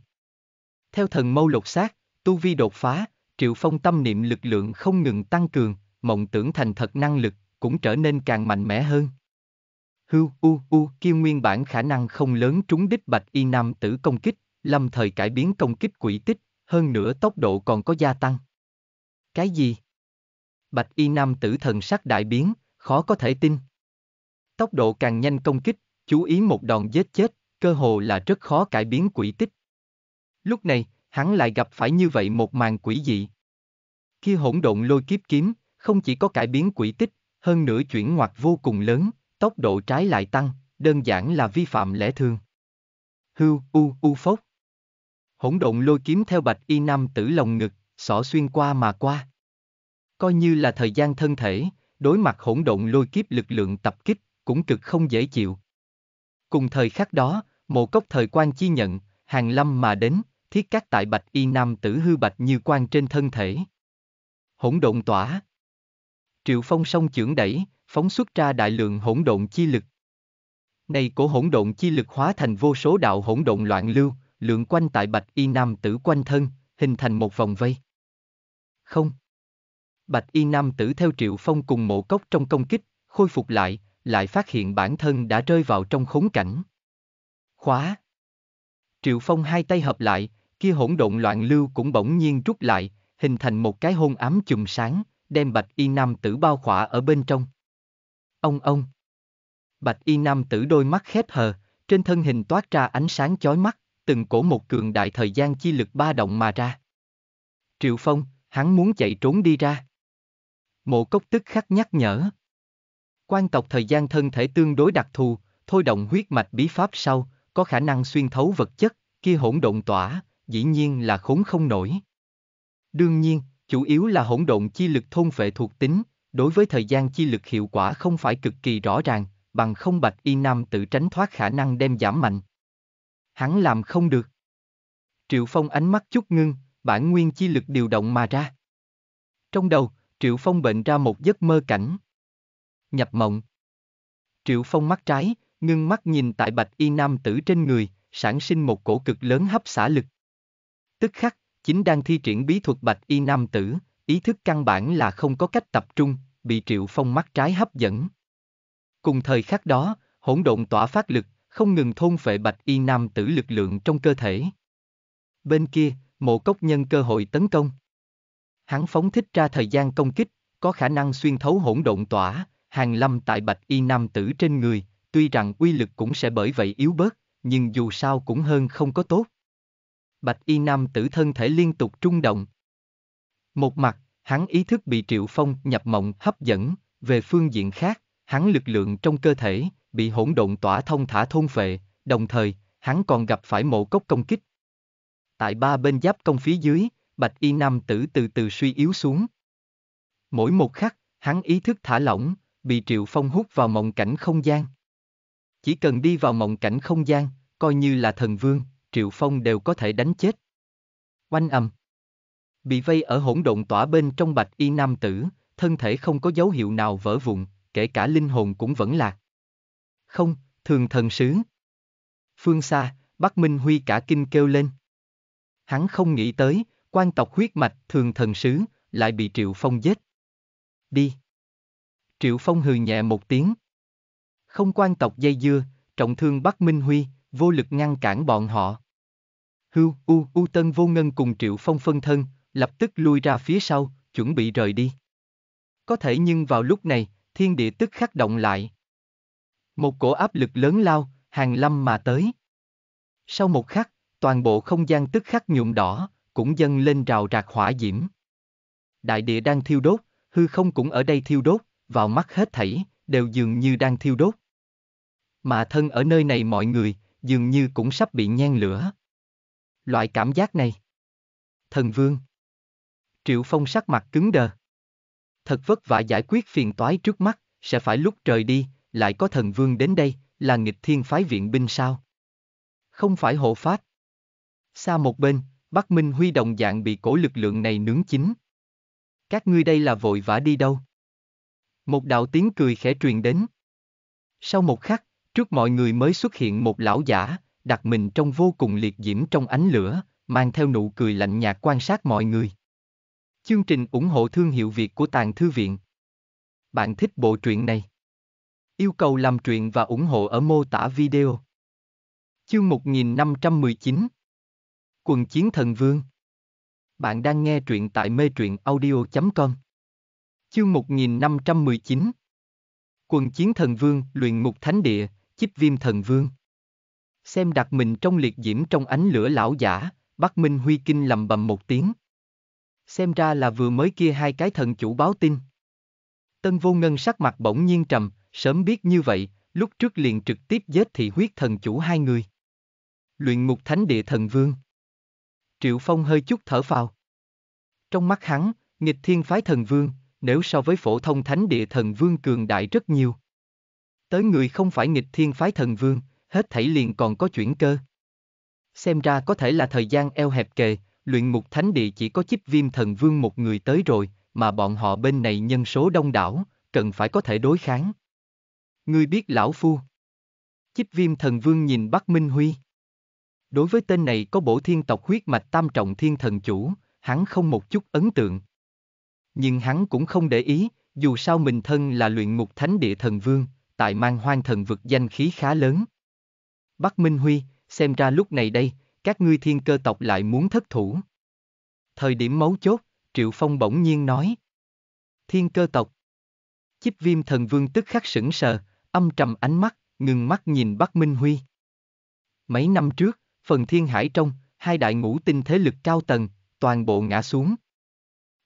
Theo thần mâu lột xác, tu vi đột phá, triệu phong tâm niệm lực lượng không ngừng tăng cường, mộng tưởng thành thật năng lực, cũng trở nên càng mạnh mẽ hơn. Hư U U kia nguyên bản khả năng không lớn trúng đích bạch y nam tử công kích, lâm thời cải biến công kích quỷ tích, hơn nữa tốc độ còn có gia tăng. Cái gì? Bạch y nam tử thần sắc đại biến, khó có thể tin. Tốc độ càng nhanh công kích, chú ý một đòn giết chết, cơ hồ là rất khó cải biến quỷ tích. Lúc này, hắn lại gặp phải như vậy một màn quỷ dị. Khi hỗn độn lôi kiếp kiếm, không chỉ có cải biến quỷ tích, hơn nữa chuyển ngoặt vô cùng lớn, tốc độ trái lại tăng, đơn giản là vi phạm lẽ thường. Hưu, u, u phốc. Hỗn độn lôi kiếm theo bạch y nam tử lồng ngực, xỏ xuyên qua mà qua. Coi như là thời gian thân thể, đối mặt hỗn độn lôi kiếp lực lượng tập kích, cũng cực không dễ chịu. Cùng thời khắc đó, mộ cốc thời quan chi nhận, hàng lâm mà đến, thiết cắt tại bạch y nam tử hư bạch như quan trên thân thể. Hỗn độn tỏa, Triệu Phong song chưởng đẩy, phóng xuất ra đại lượng hỗn độn chi lực. Này cổ hỗn độn chi lực hóa thành vô số đạo hỗn độn loạn lưu, lượng quanh tại bạch y nam tử quanh thân, hình thành một vòng vây. Không. Bạch y nam tử theo Triệu Phong cùng mộ cốc trong công kích, khôi phục lại, lại phát hiện bản thân đã rơi vào trong khốn cảnh. Khóa. Triệu Phong hai tay hợp lại, kia hỗn độn loạn lưu cũng bỗng nhiên rút lại, hình thành một cái hôn ám chùm sáng, đem bạch y nam tử bao khỏa ở bên trong. Ông ông. Bạch y nam tử đôi mắt khép hờ, trên thân hình toát ra ánh sáng chói mắt, từng cổ một cường đại thời gian chi lực ba động mà ra. Triệu Phong, hắn muốn chạy trốn đi ra. Mộ cốc tức khắc nhắc nhở. Quan tộc thời gian thân thể tương đối đặc thù, thôi động huyết mạch bí pháp sau, có khả năng xuyên thấu vật chất, kia hỗn độn tỏa, dĩ nhiên là khốn không nổi. Đương nhiên, chủ yếu là hỗn độn chi lực thôn phệ thuộc tính, đối với thời gian chi lực hiệu quả không phải cực kỳ rõ ràng, bằng không Bạch Y Nam tự tránh thoát khả năng đem giảm mạnh. Hắn làm không được. Triệu Phong ánh mắt chút ngưng, bản nguyên chi lực điều động mà ra. Trong đầu, Triệu Phong bệnh ra một giấc mơ cảnh. Nhập mộng. Triệu Phong mắt trái, ngưng mắt nhìn tại Bạch Y Nam tử trên người, sản sinh một cổ cực lớn hấp xả lực. Tức khắc, chính đang thi triển bí thuật bạch y nam tử, ý thức căn bản là không có cách tập trung, bị triệu phong mắt trái hấp dẫn. Cùng thời khắc đó, hỗn độn tỏa phát lực, không ngừng thôn phệ bạch y nam tử lực lượng trong cơ thể. Bên kia, mộ cốc nhân cơ hội tấn công. Hắn phóng thích ra thời gian công kích, có khả năng xuyên thấu hỗn độn tỏa, hàng lâm tại bạch y nam tử trên người, tuy rằng uy lực cũng sẽ bởi vậy yếu bớt, nhưng dù sao cũng hơn không có tốt. Bạch y nam tử thân thể liên tục trung động. Một mặt, hắn ý thức bị triệu phong nhập mộng hấp dẫn, về phương diện khác, hắn lực lượng trong cơ thể, bị hỗn độn tỏa thông thả thôn phệ, đồng thời, hắn còn gặp phải mộ cốc công kích. Tại ba bên giáp công phía dưới, bạch y nam tử từ từ suy yếu xuống. Mỗi một khắc, hắn ý thức thả lỏng, bị triệu phong hút vào mộng cảnh không gian. Chỉ cần đi vào mộng cảnh không gian, coi như là thần vương, Triệu Phong đều có thể đánh chết. Oanh ầm. Bị vây ở hỗn độn tỏa bên trong bạch y nam tử, thân thể không có dấu hiệu nào vỡ vụn, kể cả linh hồn cũng vẫn lạc. Không, thường thần sứ. Phương xa, Bắc Minh Huy cả kinh kêu lên. Hắn không nghĩ tới, quan tộc huyết mạch thường thần sứ, lại bị Triệu Phong giết. Đi. Triệu Phong hừ nhẹ một tiếng. Không quan tộc dây dưa, trọng thương Bắc Minh Huy, vô lực ngăn cản bọn họ. Hưu, U, U Tân Vô Ngân cùng Triệu Phong phân thân, lập tức lui ra phía sau, chuẩn bị rời đi. Có thể nhưng vào lúc này, thiên địa tức khắc động lại. Một cổ áp lực lớn lao, hàng lâm mà tới. Sau một khắc, toàn bộ không gian tức khắc nhuộm đỏ, cũng dâng lên rào rạc hỏa diễm. Đại địa đang thiêu đốt, hư không cũng ở đây thiêu đốt, vào mắt hết thảy, đều dường như đang thiêu đốt. Mà thân ở nơi này mọi người, dường như cũng sắp bị nhen lửa. Loại cảm giác này. Thần vương. Triệu Phong sắc mặt cứng đờ. Thật vất vả giải quyết phiền toái trước mắt, sẽ phải lúc trời đi, lại có thần vương đến đây, là nghịch thiên phái viện binh sao? Không phải hộ pháp. Xa một bên, Bắc Minh Huy động dạng bị cổ lực lượng này nướng chín. Các ngươi đây là vội vã đi đâu? Một đạo tiếng cười khẽ truyền đến. Sau một khắc, Trước mọi người mới xuất hiện một lão giả, đặt mình trong vô cùng liệt diễm trong ánh lửa, mang theo nụ cười lạnh nhạt quan sát mọi người. Chương trình ủng hộ thương hiệu Việt của Tàng Thư Viện. Bạn thích bộ truyện này? Yêu cầu làm truyện và ủng hộ ở mô tả video. Chương 1519 Quần chiến thần vương Bạn đang nghe truyện tại mê truyện audio.com Chương 1519 Quần chiến thần vương, luyện ngục thánh địa, Chíp viêm thần vương. Xem đặt mình trong liệt diễm trong ánh lửa lão giả, Bắc Minh Huy Kinh lầm bầm một tiếng. Xem ra là vừa mới kia hai cái thần chủ báo tin. Tân vô ngân sắc mặt bỗng nhiên trầm, sớm biết như vậy, lúc trước liền trực tiếp giết thị huyết thần chủ hai người. Luyện ngục thánh địa thần vương. Triệu Phong hơi chút thở phào. Trong mắt hắn, nghịch thiên phái thần vương, nếu so với phổ thông thánh địa thần vương cường đại rất nhiều. Tới người không phải nghịch thiên phái thần vương, hết thảy liền còn có chuyển cơ. Xem ra có thể là thời gian eo hẹp kề, luyện mục thánh địa chỉ có chiếc viêm thần vương một người tới rồi, mà bọn họ bên này nhân số đông đảo, cần phải có thể đối kháng. Ngươi biết lão phu. Chiếp viêm thần vương nhìn Bắc Minh Huy. Đối với tên này có bổ thiên tộc huyết mạch tam trọng thiên thần chủ, hắn không một chút ấn tượng. Nhưng hắn cũng không để ý, dù sao mình thân là luyện ngục thánh địa thần vương, tại mang hoang thần vực danh khí khá lớn. Bắc Minh Huy, xem ra lúc này đây, các ngươi thiên cơ tộc lại muốn thất thủ. Thời điểm mấu chốt, Triệu Phong bỗng nhiên nói. Thiên cơ tộc. Chích viêm thần vương tức khắc sững sờ, âm trầm ánh mắt, ngừng mắt nhìn Bắc Minh Huy. Mấy năm trước, phần thiên hải trong, hai đại ngũ tinh thế lực cao tầng, toàn bộ ngã xuống.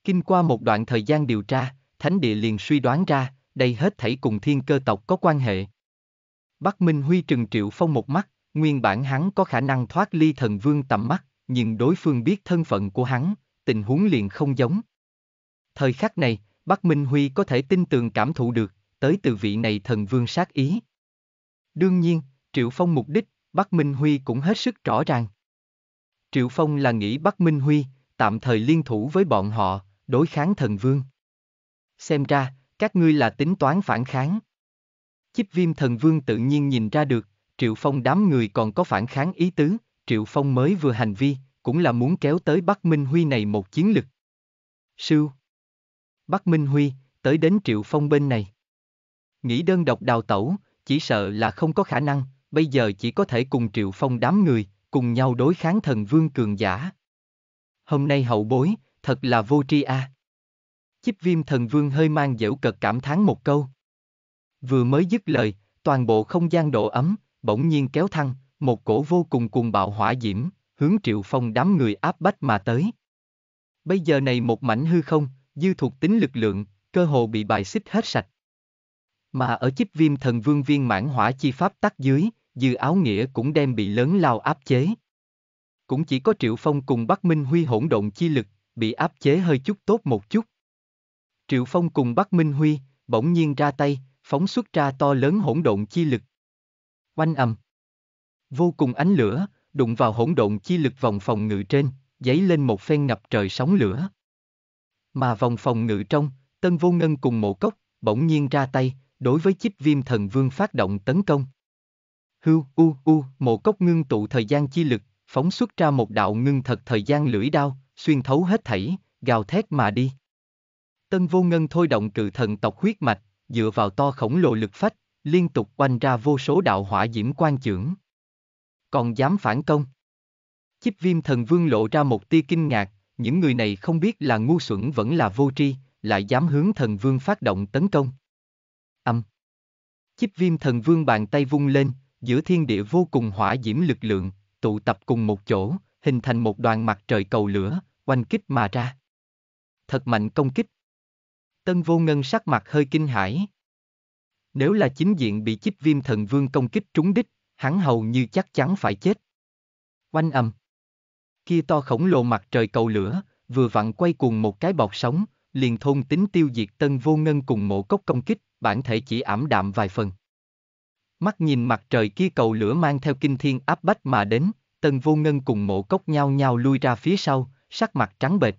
Kinh qua một đoạn thời gian điều tra, Thánh địa liền suy đoán ra, đây hết thảy cùng thiên cơ tộc có quan hệ. Bắc Minh Huy trừng Triệu Phong một mắt, nguyên bản hắn có khả năng thoát ly thần vương tầm mắt, nhưng đối phương biết thân phận của hắn, tình huống liền không giống. Thời khắc này, Bắc Minh Huy có thể tin tường cảm thụ được, tới từ vị này thần vương sát ý. Đương nhiên, Triệu Phong mục đích, Bắc Minh Huy cũng hết sức rõ ràng. Triệu Phong là nghĩ Bắc Minh Huy, tạm thời liên thủ với bọn họ, đối kháng thần vương. Xem ra, các ngươi là tính toán phản kháng. Chích viêm thần vương tự nhiên nhìn ra được, Triệu Phong đám người còn có phản kháng ý tứ, Triệu Phong mới vừa hành vi, cũng là muốn kéo tới Bắc Minh Huy này một chiến lực. Sưu Bắc Minh Huy, tới đến Triệu Phong bên này. Nghĩ đơn độc đào tẩu, chỉ sợ là không có khả năng, bây giờ chỉ có thể cùng Triệu Phong đám người, cùng nhau đối kháng thần vương cường giả. Hôm nay hậu bối, thật là vô tri a. À chíp viêm thần vương hơi mang dễu cợt cảm thán một câu. Vừa mới dứt lời, toàn bộ không gian độ ấm, bỗng nhiên kéo thăng, một cổ vô cùng cuồng bạo hỏa diễm, hướng triệu phong đám người áp bách mà tới. Bây giờ này một mảnh hư không, dư thuộc tính lực lượng, cơ hồ bị bài xích hết sạch. Mà ở chiếc viêm thần vương viên mãn hỏa chi pháp tắc dưới, dư áo nghĩa cũng đem bị lớn lao áp chế. Cũng chỉ có triệu phong cùng Bắc Minh huy hỗn động chi lực, bị áp chế hơi chút tốt một chút. Triệu Phong cùng Bắc Minh Huy, bỗng nhiên ra tay, phóng xuất ra to lớn hỗn độn chi lực. Oanh ầm. Vô cùng ánh lửa, đụng vào hỗn độn chi lực vòng phòng ngự trên, dấy lên một phen ngập trời sóng lửa. Mà vòng phòng ngự trong, Tân Vô Ngân cùng Mộ Cốc, bỗng nhiên ra tay, đối với chích viêm thần vương phát động tấn công. Hưu, u, u, Mộ Cốc ngưng tụ thời gian chi lực, phóng xuất ra một đạo ngưng thật thời gian lưỡi đao, xuyên thấu hết thảy, gào thét mà đi. Tân vô ngân thôi động cự thần tộc huyết mạch, dựa vào to khổng lồ lực phách, liên tục quanh ra vô số đạo hỏa diễm quan chưởng. Còn dám phản công. Chiếc viêm thần vương lộ ra một tia kinh ngạc, những người này không biết là ngu xuẩn vẫn là vô tri, lại dám hướng thần vương phát động tấn công. Âm. Chiếc viêm thần vương bàn tay vung lên, giữa thiên địa vô cùng hỏa diễm lực lượng, tụ tập cùng một chỗ, hình thành một đoàn mặt trời cầu lửa, oanh kích mà ra. Thật mạnh công kích. Tân vô ngân sắc mặt hơi kinh hãi. Nếu là chính diện bị chích viêm thần vương công kích trúng đích, hắn hầu như chắc chắn phải chết. Oanh ầm. Kia to khổng lồ mặt trời cầu lửa, vừa vặn quay cuồng một cái bọt sóng, liền thôn tính tiêu diệt tân vô ngân cùng mộ cốc công kích, bản thể chỉ ảm đạm vài phần. Mắt nhìn mặt trời kia cầu lửa mang theo kinh thiên áp bách mà đến, tân vô ngân cùng mộ cốc nhau nhau lui ra phía sau, sắc mặt trắng bệch.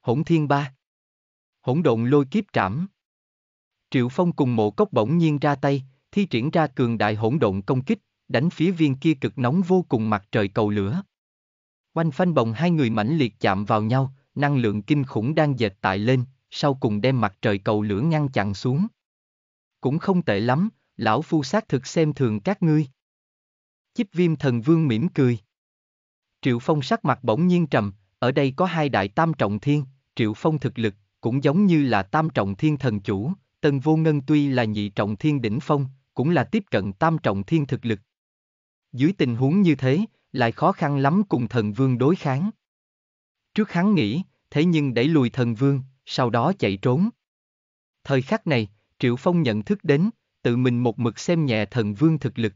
Hỗn thiên ba hỗn độn lôi kiếp trảm. Triệu Phong cùng mộ cốc bỗng nhiên ra tay, thi triển ra cường đại hỗn độn công kích, đánh phía viên kia cực nóng vô cùng mặt trời cầu lửa. quanh phanh bồng hai người mãnh liệt chạm vào nhau, năng lượng kinh khủng đang dệt tại lên, sau cùng đem mặt trời cầu lửa ngăn chặn xuống. Cũng không tệ lắm, lão phu xác thực xem thường các ngươi. Chích viêm thần vương mỉm cười. Triệu Phong sắc mặt bỗng nhiên trầm, ở đây có hai đại tam trọng thiên, Triệu Phong thực lực, cũng giống như là tam trọng thiên thần chủ, tần vô ngân tuy là nhị trọng thiên đỉnh phong, cũng là tiếp cận tam trọng thiên thực lực. Dưới tình huống như thế, lại khó khăn lắm cùng thần vương đối kháng. Trước hắn nghĩ, thế nhưng đẩy lùi thần vương, sau đó chạy trốn. Thời khắc này, Triệu Phong nhận thức đến, tự mình một mực xem nhẹ thần vương thực lực.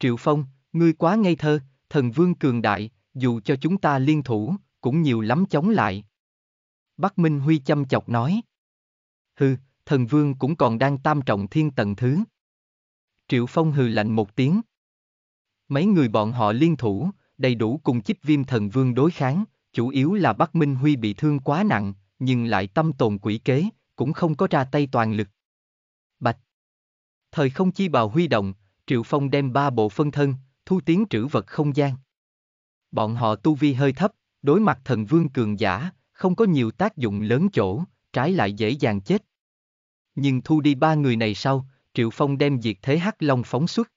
Triệu Phong, ngươi quá ngây thơ, thần vương cường đại, dù cho chúng ta liên thủ, cũng nhiều lắm chống lại, Bắc Minh Huy chăm chọc nói. Hừ, thần vương cũng còn đang tam trọng thiên tầng thứ. Triệu Phong hừ lạnh một tiếng. Mấy người bọn họ liên thủ, đầy đủ cùng chích viêm thần vương đối kháng, chủ yếu là Bắc Minh Huy bị thương quá nặng, nhưng lại tâm tồn quỷ kế, cũng không có ra tay toàn lực. Bạch Thời không chi bào huy động, Triệu Phong đem ba bộ phân thân, thu tiến trữ vật không gian. Bọn họ tu vi hơi thấp, đối mặt thần vương cường giả, không có nhiều tác dụng lớn chỗ, trái lại dễ dàng chết. Nhưng thu đi ba người này sau, Triệu Phong đem diệt thế Hắc Long phóng xuất.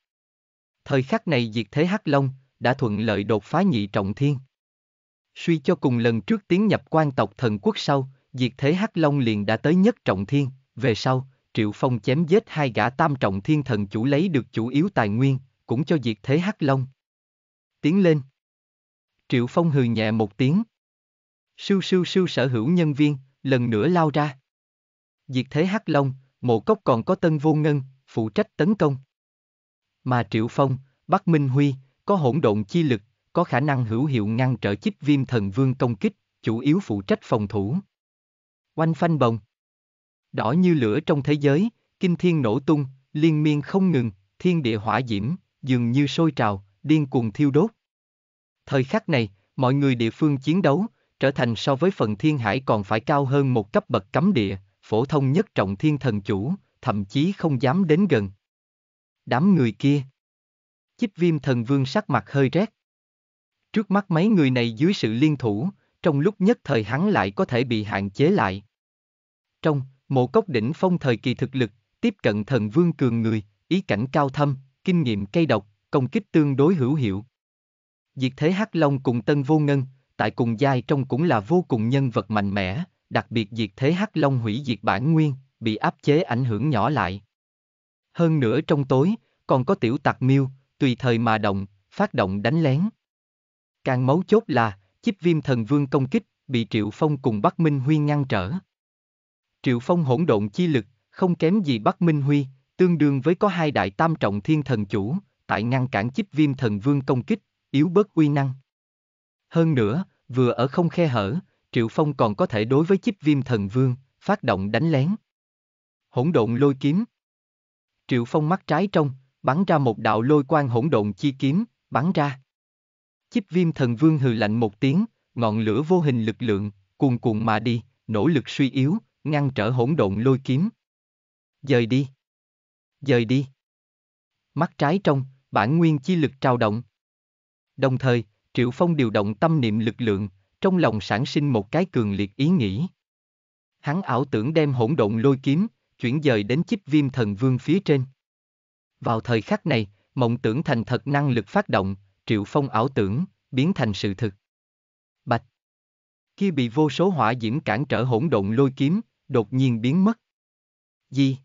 Thời khắc này diệt thế Hắc Long đã thuận lợi đột phá nhị trọng thiên. Suy cho cùng lần trước tiến nhập quan tộc thần quốc sau, diệt thế Hắc Long liền đã tới nhất trọng thiên, về sau, Triệu Phong chém giết hai gã tam trọng thiên thần chủ lấy được chủ yếu tài nguyên, cũng cho diệt thế Hắc Long. Tiến lên. Triệu Phong hừ nhẹ một tiếng, Sưu sưu sưu sở hữu nhân viên, lần nữa lao ra. Diệt thế Hắc Long, mộ cốc còn có tân vô ngân, phụ trách tấn công. Mà Triệu Phong, Bắc Minh Huy, có hỗn độn chi lực, có khả năng hữu hiệu ngăn trở chích viêm thần vương công kích, chủ yếu phụ trách phòng thủ. Oanh phanh bồng. Đỏ như lửa trong thế giới, kinh thiên nổ tung, liên miên không ngừng, thiên địa hỏa diễm, dường như sôi trào, điên cuồng thiêu đốt. Thời khắc này, mọi người địa phương chiến đấu, trở thành so với phần thiên hải còn phải cao hơn một cấp bậc cấm địa, phổ thông nhất trọng thiên thần chủ, thậm chí không dám đến gần. Đám người kia. Chích viêm thần vương sắc mặt hơi rét. Trước mắt mấy người này dưới sự liên thủ, trong lúc nhất thời hắn lại có thể bị hạn chế lại. Trong, mộ cốc đỉnh phong thời kỳ thực lực, tiếp cận thần vương cường người, ý cảnh cao thâm, kinh nghiệm cây độc, công kích tương đối hữu hiệu. Diệt thế Hắc Long cùng Tân Vô Ngân, tại cùng giai trong cũng là vô cùng nhân vật mạnh mẽ, đặc biệt diệt thế hắc long hủy diệt bản nguyên, bị áp chế ảnh hưởng nhỏ lại. Hơn nữa trong tối, còn có tiểu tặc miêu, tùy thời mà động, phát động đánh lén. Càng máu chốt là, chiếc viêm thần vương công kích, bị Triệu Phong cùng Bắc Minh Huy ngăn trở. Triệu Phong hỗn độn chi lực, không kém gì Bắc Minh Huy, tương đương với có hai đại tam trọng thiên thần chủ, tại ngăn cản chiếc viêm thần vương công kích, yếu bớt uy năng. Hơn nữa, vừa ở không khe hở, Triệu Phong còn có thể đối với chiếc viêm thần vương, phát động đánh lén. Hỗn độn lôi kiếm. Triệu Phong mắt trái trong, bắn ra một đạo lôi quang hỗn độn chi kiếm, bắn ra. Chiếc viêm thần vương hừ lạnh một tiếng, ngọn lửa vô hình lực lượng, cuồn cuộn mà đi, nỗ lực suy yếu, ngăn trở hỗn độn lôi kiếm. Dời đi. Dời đi. Mắt trái trong, bản nguyên chi lực trao động. Đồng thời, Triệu Phong điều động tâm niệm lực lượng, trong lòng sản sinh một cái cường liệt ý nghĩ. Hắn ảo tưởng đem hỗn độn lôi kiếm, chuyển dời đến chip viêm thần vương phía trên. Vào thời khắc này, mộng tưởng thành thật năng lực phát động, Triệu Phong ảo tưởng, biến thành sự thực. Bạch! kia bị vô số hỏa diễm cản trở hỗn độn lôi kiếm, đột nhiên biến mất. Gì?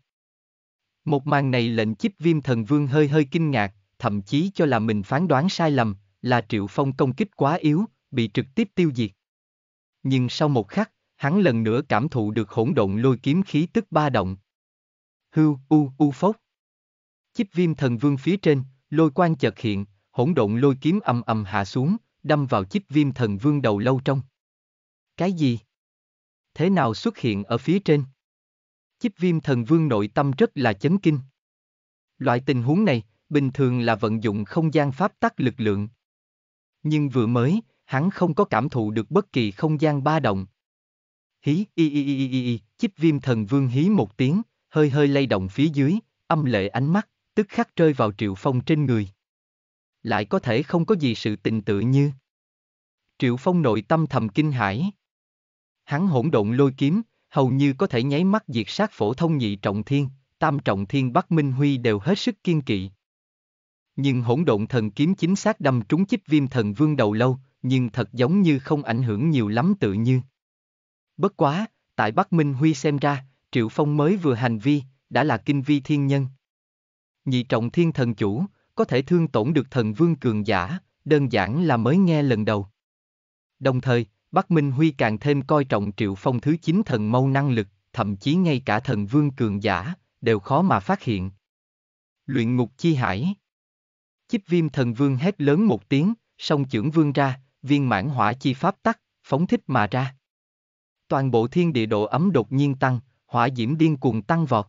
Một màn này lệnh chip viêm thần vương hơi hơi kinh ngạc, thậm chí cho là mình phán đoán sai lầm, là Triệu Phong công kích quá yếu, bị trực tiếp tiêu diệt. Nhưng sau một khắc, hắn lần nữa cảm thụ được hỗn độn lôi kiếm khí tức ba động. hư, u, u phốc. Chích viêm thần vương phía trên, lôi quan chợt hiện, hỗn độn lôi kiếm ầm ầm hạ xuống, đâm vào chích viêm thần vương đầu lâu trong. Cái gì? Thế nào xuất hiện ở phía trên? Chích viêm thần vương nội tâm rất là chấn kinh. Loại tình huống này, bình thường là vận dụng không gian pháp tắc lực lượng, nhưng vừa mới, hắn không có cảm thụ được bất kỳ không gian ba động. Hí, y y y y y chích viêm thần vương hí một tiếng, hơi hơi lay động phía dưới, âm lệ ánh mắt, tức khắc rơi vào triệu phong trên người. Lại có thể không có gì sự tình tự như. Triệu phong nội tâm thầm kinh hãi. Hắn hỗn độn lôi kiếm, hầu như có thể nháy mắt diệt sát phổ thông nhị trọng thiên, tam trọng thiên Bắc Minh Huy đều hết sức kiên kỵ nhưng hỗn độn thần kiếm chính xác đâm trúng chích viêm thần vương đầu lâu, nhưng thật giống như không ảnh hưởng nhiều lắm tự như. Bất quá, tại Bắc Minh Huy xem ra, Triệu Phong mới vừa hành vi, đã là kinh vi thiên nhân. Nhị trọng thiên thần chủ, có thể thương tổn được thần vương cường giả, đơn giản là mới nghe lần đầu. Đồng thời, Bắc Minh Huy càng thêm coi trọng Triệu Phong thứ 9 thần mâu năng lực, thậm chí ngay cả thần vương cường giả, đều khó mà phát hiện. Luyện ngục chi hải chíp viêm thần vương hét lớn một tiếng, song chưởng vương ra, viên mãn hỏa chi pháp tắc, phóng thích mà ra. Toàn bộ thiên địa độ ấm đột nhiên tăng, hỏa diễm điên cuồng tăng vọt.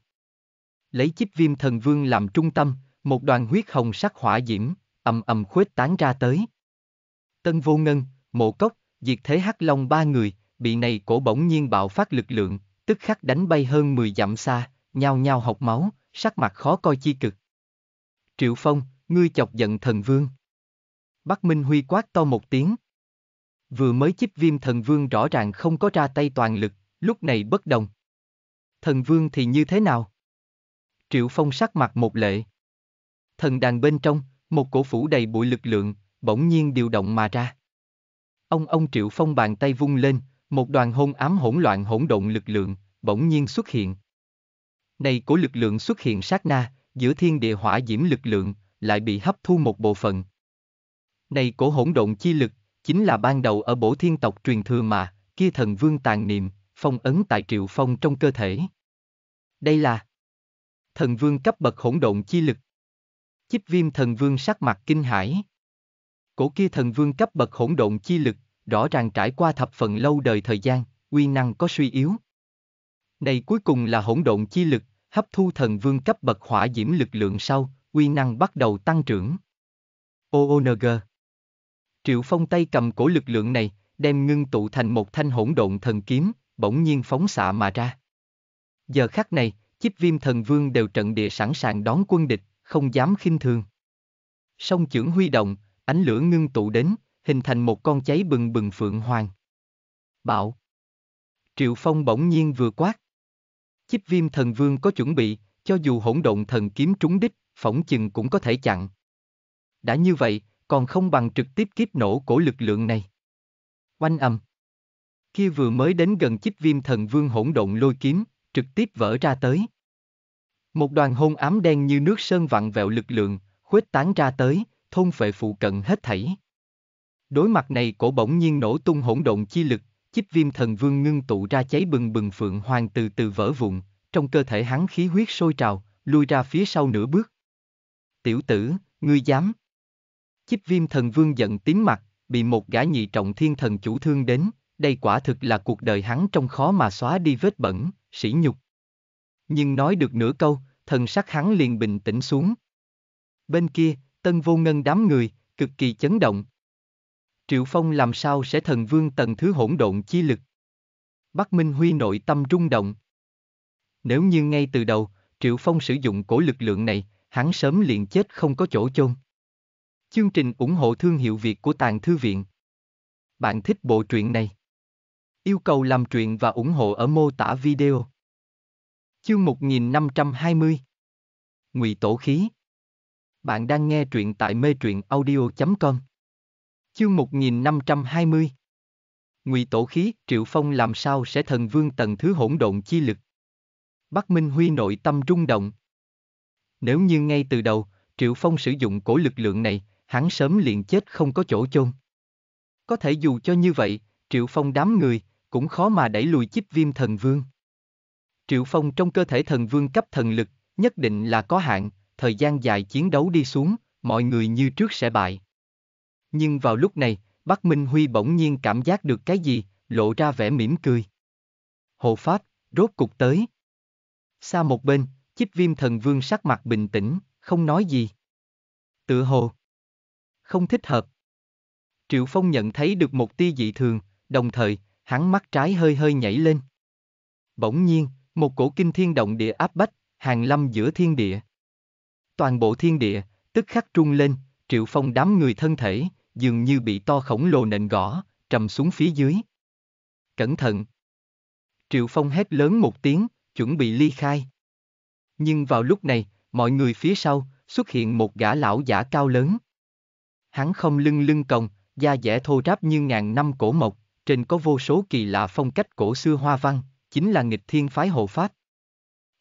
Lấy chiếc viêm thần vương làm trung tâm, một đoàn huyết hồng sắc hỏa diễm, ầm ầm khuếch tán ra tới. Tân vô ngân, mộ cốc, diệt thế hắc long ba người, bị này cổ bỗng nhiên bạo phát lực lượng, tức khắc đánh bay hơn 10 dặm xa, nhao nhao học máu, sắc mặt khó coi chi cực. Triệu Phong, ngươi chọc giận thần vương. Bắc Minh Huy quát to một tiếng. Vừa mới chiếc viêm thần vương rõ ràng không có ra tay toàn lực, lúc này bất đồng. Thần vương thì như thế nào? Triệu Phong sắc mặt một lệ. Thần đàn bên trong, một cổ phủ đầy bụi lực lượng, bỗng nhiên điều động mà ra. Ông ông Triệu Phong bàn tay vung lên, một đoàn hôn ám hỗn loạn hỗn độn lực lượng, bỗng nhiên xuất hiện. Này cổ lực lượng xuất hiện sát na, giữa thiên địa hỏa diễm lực lượng, lại bị hấp thu một bộ phận. Này cổ hỗn độn chi lực, chính là ban đầu ở bổ thiên tộc truyền thừa mà, kia thần vương tàn niệm, phong ấn tại triệu phong trong cơ thể. Đây là thần vương cấp bậc hỗn độn chi lực. Chích viêm thần vương sắc mặt kinh hãi. Cổ kia thần vương cấp bậc hỗn độn chi lực, rõ ràng trải qua thập phần lâu đời thời gian, uy năng có suy yếu. Này cuối cùng là hỗn độn chi lực, hấp thu thần vương cấp bậc hỏa diễm lực lượng sau, quy năng bắt đầu tăng trưởng. OONG Triệu Phong tay cầm cổ lực lượng này, đem ngưng tụ thành một thanh hỗn độn thần kiếm, bỗng nhiên phóng xạ mà ra. Giờ khắc này, chiếc viêm thần vương đều trận địa sẵn sàng đón quân địch, không dám khinh thường. Song chưởng huy động, ánh lửa ngưng tụ đến, hình thành một con cháy bừng bừng phượng hoàng. Bảo. Triệu Phong bỗng nhiên vừa quát. Chiếc viêm thần vương có chuẩn bị, cho dù hỗn độn thần kiếm trúng đích, phỏng chừng cũng có thể chặn. Đã như vậy, còn không bằng trực tiếp kiếp nổ cổ lực lượng này. Oanh âm. Kia vừa mới đến gần chích viêm thần vương hỗn độn lôi kiếm, trực tiếp vỡ ra tới. Một đoàn hôn ám đen như nước sơn vặn vẹo lực lượng, khuếch tán ra tới, thôn phệ phụ cận hết thảy. Đối mặt này cổ bỗng nhiên nổ tung hỗn độn chi lực, chích viêm thần vương ngưng tụ ra cháy bừng bừng phượng hoàng từ từ vỡ vụn, trong cơ thể hắn khí huyết sôi trào, lui ra phía sau nửa bước tiểu tử, ngươi dám. Chích viêm thần vương giận tím mặt, bị một gã nhị trọng thiên thần chủ thương đến, đây quả thực là cuộc đời hắn trong khó mà xóa đi vết bẩn, sỉ nhục. Nhưng nói được nửa câu, thần sắc hắn liền bình tĩnh xuống. Bên kia, tân vô ngân đám người, cực kỳ chấn động. Triệu Phong làm sao sẽ thần vương tầng thứ hỗn độn chi lực? Bắc Minh Huy nội tâm rung động. Nếu như ngay từ đầu, Triệu Phong sử dụng cổ lực lượng này, hắn sớm liền chết không có chỗ chôn. Chương trình ủng hộ thương hiệu Việt của Tàng Thư Viện Bạn thích bộ truyện này? Yêu cầu làm truyện và ủng hộ ở mô tả video. Chương 1520 Ngụy Tổ Khí Bạn đang nghe truyện tại mê truyện audio.com Chương 1520 Ngụy Tổ Khí, Triệu Phong làm sao sẽ thần vương tầng thứ hỗn độn chi lực? Bắc Minh Huy nội tâm rung động, nếu như ngay từ đầu, Triệu Phong sử dụng cổ lực lượng này, hắn sớm liền chết không có chỗ chôn. Có thể dù cho như vậy, Triệu Phong đám người, cũng khó mà đẩy lùi chiếc viêm thần vương. Triệu Phong trong cơ thể thần vương cấp thần lực, nhất định là có hạn, thời gian dài chiến đấu đi xuống, mọi người như trước sẽ bại. Nhưng vào lúc này, Bắc Minh Huy bỗng nhiên cảm giác được cái gì, lộ ra vẻ mỉm cười. Hộ Pháp, rốt cục tới. Xa một bên, Kiếp viêm thần vương sắc mặt bình tĩnh, không nói gì. Tự hồ. Không thích hợp. Triệu Phong nhận thấy được một tia dị thường, đồng thời, hắn mắt trái hơi hơi nhảy lên. Bỗng nhiên, một cổ kinh thiên động địa áp bách, hàng lâm giữa thiên địa. Toàn bộ thiên địa, tức khắc trung lên, Triệu Phong đám người thân thể, dường như bị to khổng lồ nền gõ, trầm xuống phía dưới. Cẩn thận! Triệu Phong hét lớn một tiếng, chuẩn bị ly khai. Nhưng vào lúc này, mọi người phía sau, xuất hiện một gã lão giả cao lớn. Hắn không lưng lưng còng, da dẻ thô ráp như ngàn năm cổ mộc, trên có vô số kỳ lạ phong cách cổ xưa hoa văn, chính là nghịch thiên phái hộ pháp.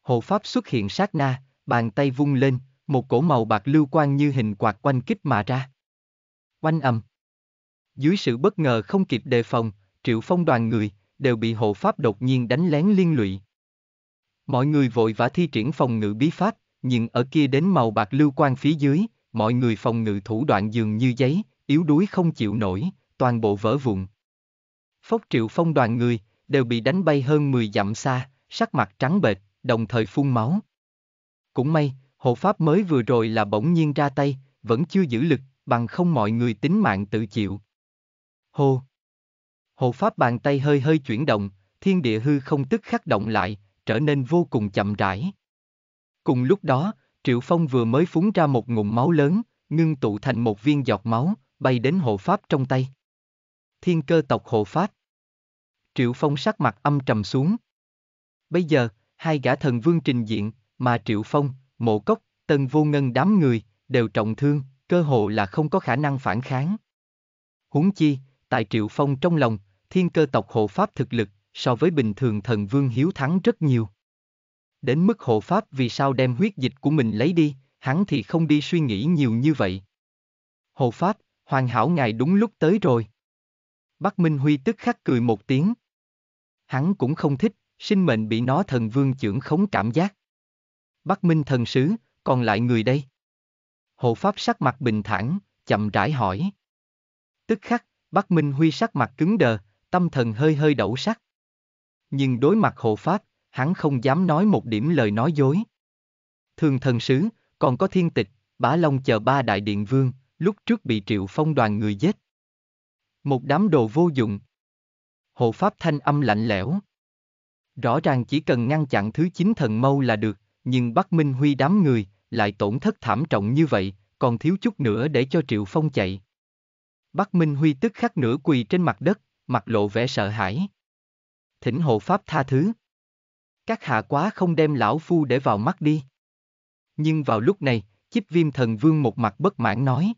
Hộ pháp xuất hiện sát na, bàn tay vung lên, một cổ màu bạc lưu quang như hình quạt quanh kích mà ra. Quanh ầm. Dưới sự bất ngờ không kịp đề phòng, triệu phong đoàn người, đều bị hộ pháp đột nhiên đánh lén liên lụy. Mọi người vội vã thi triển phòng ngự bí pháp, nhưng ở kia đến màu bạc lưu quang phía dưới, mọi người phòng ngự thủ đoạn dường như giấy, yếu đuối không chịu nổi, toàn bộ vỡ vụn. Phốc triệu phong đoàn người, đều bị đánh bay hơn 10 dặm xa, sắc mặt trắng bệch, đồng thời phun máu. Cũng may, hộ pháp mới vừa rồi là bỗng nhiên ra tay, vẫn chưa giữ lực, bằng không mọi người tính mạng tự chịu. Hô! Hộ pháp bàn tay hơi hơi chuyển động, thiên địa hư không tức khắc động lại, trở nên vô cùng chậm rãi. Cùng lúc đó, Triệu Phong vừa mới phúng ra một ngụm máu lớn, ngưng tụ thành một viên giọt máu, bay đến hộ pháp trong tay. Thiên cơ tộc hộ pháp. Triệu Phong sắc mặt âm trầm xuống. Bây giờ, hai gã thần vương trình diện, mà Triệu Phong, Mộ Cốc, Tân Vô Ngân đám người, đều trọng thương, cơ hồ là không có khả năng phản kháng. Huống chi, tại Triệu Phong trong lòng, thiên cơ tộc hộ pháp thực lực so với bình thường thần vương hiếu thắng rất nhiều. Đến mức hộ pháp vì sao đem huyết dịch của mình lấy đi, hắn thì không đi suy nghĩ nhiều như vậy. Hộ pháp, hoàn hảo ngài đúng lúc tới rồi. Bắc Minh Huy tức khắc cười một tiếng. Hắn cũng không thích, sinh mệnh bị nó thần vương trưởng khống cảm giác. Bắc Minh thần sứ, còn lại người đây. Hộ pháp sắc mặt bình thản, chậm rãi hỏi. Tức khắc, Bắc Minh Huy sắc mặt cứng đờ, tâm thần hơi hơi đậu sắc nhưng đối mặt hộ pháp, hắn không dám nói một điểm lời nói dối. Thường thần sứ, còn có thiên tịch, bá long chờ ba đại điện vương, lúc trước bị triệu phong đoàn người giết. Một đám đồ vô dụng. Hộ pháp thanh âm lạnh lẽo. Rõ ràng chỉ cần ngăn chặn thứ chín thần mâu là được, nhưng Bắc Minh Huy đám người, lại tổn thất thảm trọng như vậy, còn thiếu chút nữa để cho Triệu Phong chạy. Bắc Minh Huy tức khắc nửa quỳ trên mặt đất, mặt lộ vẻ sợ hãi thỉnh hộ pháp tha thứ. Các hạ quá không đem lão phu để vào mắt đi. Nhưng vào lúc này, chiếc viêm thần vương một mặt bất mãn nói.